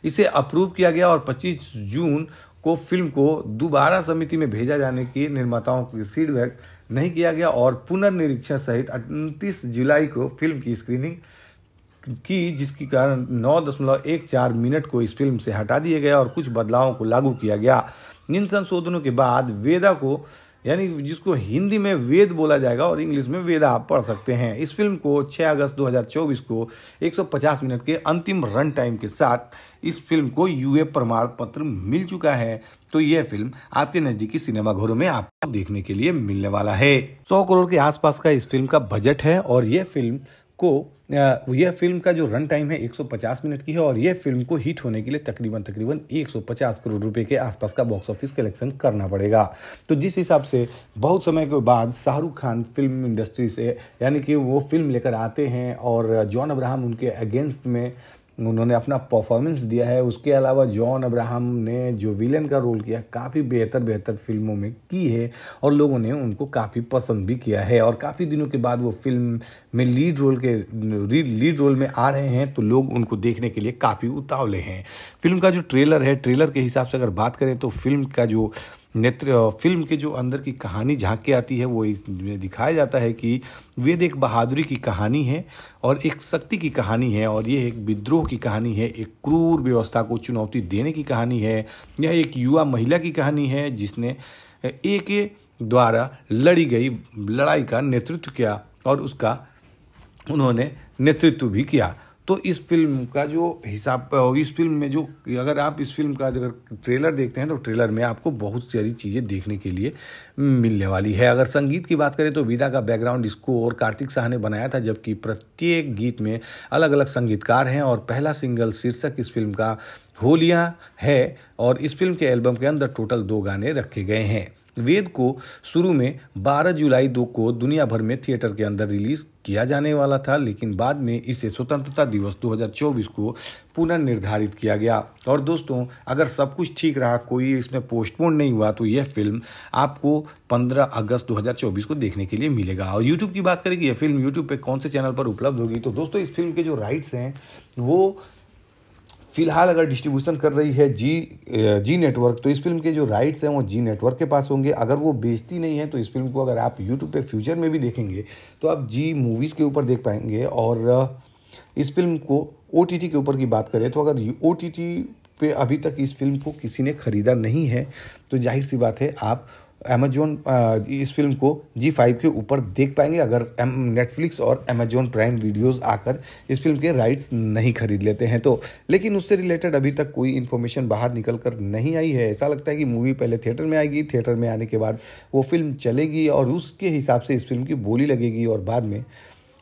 इसे अप्रूव किया गया और 25 जून को फिल्म को दोबारा समिति में भेजा जाने की निर्माताओं की फीडबैक नहीं किया गया और पुनर्निरीक्षण सहित 29 जुलाई को फिल्म की स्क्रीनिंग की जिसके कारण नौ दशमलव एक चार मिनट को इस फिल्म से हटा दिया गया और कुछ बदलावों को लागू किया गया इन संशोधनों के बाद वेदा को यानी जिसको हिंदी में वेद बोला जाएगा और इंग्लिश में वेदा आप पढ़ सकते हैं इस फिल्म को 6 अगस्त 2024 को 150 मिनट के अंतिम रन टाइम के साथ इस फिल्म को यूए प्रमाण पत्र मिल चुका है तो यह फिल्म आपके नजदीकी सिनेमाघरों में आपको देखने के लिए मिलने वाला है सौ करोड़ के आसपास का इस फिल्म का बजट है और यह फिल्म को यह फिल्म का जो रन टाइम है 150 मिनट की है और यह फिल्म को हिट होने के लिए तकरीबन तकरीबन 150 करोड़ रुपए के आसपास का बॉक्स ऑफिस कलेक्शन करना पड़ेगा तो जिस हिसाब से बहुत समय के बाद शाहरुख खान फिल्म इंडस्ट्री से यानी कि वो फिल्म लेकर आते हैं और जॉन अब्राहम उनके अगेंस्ट में उन्होंने अपना परफॉर्मेंस दिया है उसके अलावा जॉन अब्राहम ने जो विलन का रोल किया काफ़ी बेहतर बेहतर फिल्मों में की है और लोगों ने उनको काफ़ी पसंद भी किया है और काफ़ी दिनों के बाद वो फिल्म में लीड रोल के लीड रोल में आ रहे हैं तो लोग उनको देखने के लिए काफ़ी उतावले हैं फिल्म का जो ट्रेलर है ट्रेलर के हिसाब से अगर बात करें तो फिल्म का जो नेत्र फिल्म के जो अंदर की कहानी झांक के आती है वो इसमें दिखाया जाता है कि वेद एक बहादुरी की कहानी है और एक शक्ति की कहानी है और ये एक विद्रोह की कहानी है एक क्रूर व्यवस्था को चुनौती देने की कहानी है यह एक युवा महिला की कहानी है जिसने एक द्वारा लड़ी गई लड़ाई का नेतृत्व किया और उसका उन्होंने नेतृत्व भी किया तो इस फिल्म का जो हिसाब इस फिल्म में जो अगर आप इस फिल्म का अगर ट्रेलर देखते हैं तो ट्रेलर में आपको बहुत सारी चीज़ें देखने के लिए मिलने वाली है अगर संगीत की बात करें तो विदा का बैकग्राउंड इसको और कार्तिक शाह ने बनाया था जबकि प्रत्येक गीत में अलग अलग संगीतकार हैं और पहला सिंगल शीर्षक इस फिल्म का होलियाँ है और इस फिल्म के एल्बम के अंदर टोटल दो गाने रखे गए हैं वेद को शुरू में 12 जुलाई दो को दुनिया भर में थिएटर के अंदर रिलीज किया जाने वाला था लेकिन बाद में इसे स्वतंत्रता दिवस 2024 को पुनर्निर्धारित किया गया और दोस्तों अगर सब कुछ ठीक रहा कोई इसमें पोस्टपोन नहीं हुआ तो यह फिल्म आपको 15 अगस्त 2024 को देखने के लिए मिलेगा और यूट्यूब की बात करें कि यह फिल्म यूट्यूब पर कौन से चैनल पर उपलब्ध होगी तो दोस्तों इस फिल्म के जो राइट्स हैं वो फिलहाल अगर डिस्ट्रीब्यूशन कर रही है जी जी नेटवर्क तो इस फिल्म के जो राइट्स हैं वो जी नेटवर्क के पास होंगे अगर वो बेचती नहीं है तो इस फिल्म को अगर आप यूट्यूब पे फ्यूचर में भी देखेंगे तो आप जी मूवीज़ के ऊपर देख पाएंगे और इस फिल्म को ओ के ऊपर की बात करें तो अगर ओ पे अभी तक इस फिल्म को किसी ने ख़रीदा नहीं है तो जाहिर सी बात है आप अमेजोन इस फिल्म को जी फाइव के ऊपर देख पाएंगे अगर नेटफ्लिक्स और अमेजोन प्राइम वीडियोस आकर इस फिल्म के राइट्स नहीं खरीद लेते हैं तो लेकिन उससे रिलेटेड अभी तक कोई इन्फॉर्मेशन बाहर निकल कर नहीं आई है ऐसा लगता है कि मूवी पहले थिएटर में आएगी थिएटर में आने के बाद वो फिल्म चलेगी और उसके हिसाब से इस फिल्म की बोली लगेगी और बाद में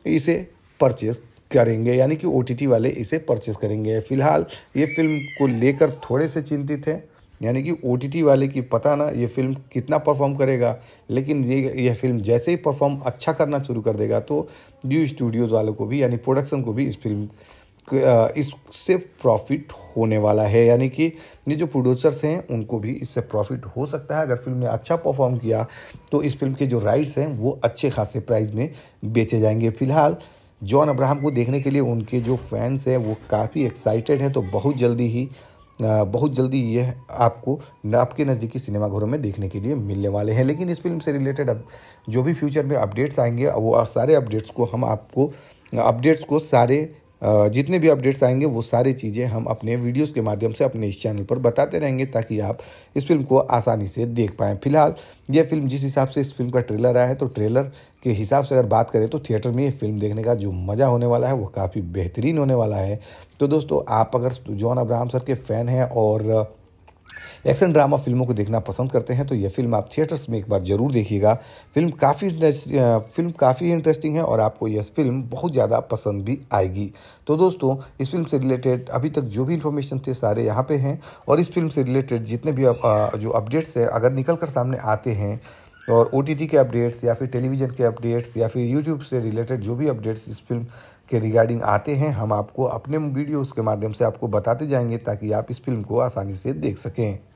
इसे परचेस करेंगे यानी कि ओ वाले इसे परचेस करेंगे फिलहाल ये फिल्म को लेकर थोड़े से चिंतित हैं यानी कि ओ वाले की पता ना ये फिल्म कितना परफॉर्म करेगा लेकिन ये यह फिल्म जैसे ही परफॉर्म अच्छा करना शुरू कर देगा तो न्यू स्टूडियोज़ वालों को भी यानी प्रोडक्शन को भी इस फिल्म इससे प्रॉफिट होने वाला है यानी कि ये जो प्रोड्यूसर्स हैं उनको भी इससे प्रॉफिट हो सकता है अगर फिल्म ने अच्छा परफॉर्म किया तो इस फिल्म के जो राइट्स हैं वो अच्छे खासे प्राइस में बेचे जाएंगे फिलहाल जॉन अब्राहम को देखने के लिए उनके जो फैंस हैं वो काफ़ी एक्साइटेड हैं तो बहुत जल्दी ही बहुत जल्दी यह आपको आपके नज़दीकी सिनेमाघरों में देखने के लिए मिलने वाले हैं लेकिन इस फिल्म से रिलेटेड अब जो भी फ्यूचर में अपडेट्स आएंगे वो सारे अपडेट्स को हम आपको अपडेट्स को सारे जितने भी अपडेट्स आएंगे वो सारी चीज़ें हम अपने वीडियोस के माध्यम से अपने इस चैनल पर बताते रहेंगे ताकि आप इस फिल्म को आसानी से देख पाएँ फिलहाल ये फिल्म जिस हिसाब से इस फिल्म का ट्रेलर आया है तो ट्रेलर के हिसाब से अगर बात करें तो थिएटर में ये फिल्म देखने का जो मज़ा होने वाला है वो काफ़ी बेहतरीन होने वाला है तो दोस्तों आप अगर जॉन अब्राहम सर के फ़ैन हैं और एक्शन ड्रामा फिल्मों को देखना पसंद करते हैं तो यह फिल्म आप थिएटर्स में एक बार जरूर देखिएगा फिल्म काफ़ी फिल्म काफ़ी इंटरेस्टिंग है और आपको यह फिल्म बहुत ज़्यादा पसंद भी आएगी तो दोस्तों इस फिल्म से रिलेटेड अभी तक जो भी इन्फॉर्मेशन थे सारे यहाँ पे हैं और इस फिल्म से रिलेटेड जितने भी जो अपडेट्स है अगर निकल कर सामने आते हैं और ओ के अपडेट्स या फिर टेलीविज़न के अपडेट्स या फिर यूट्यूब से रिलेटेड जो भी अपडेट्स इस फिल्म के रिगार्डिंग आते हैं हम आपको अपने वीडियोस के माध्यम से आपको बताते जाएंगे ताकि आप इस फिल्म को आसानी से देख सकें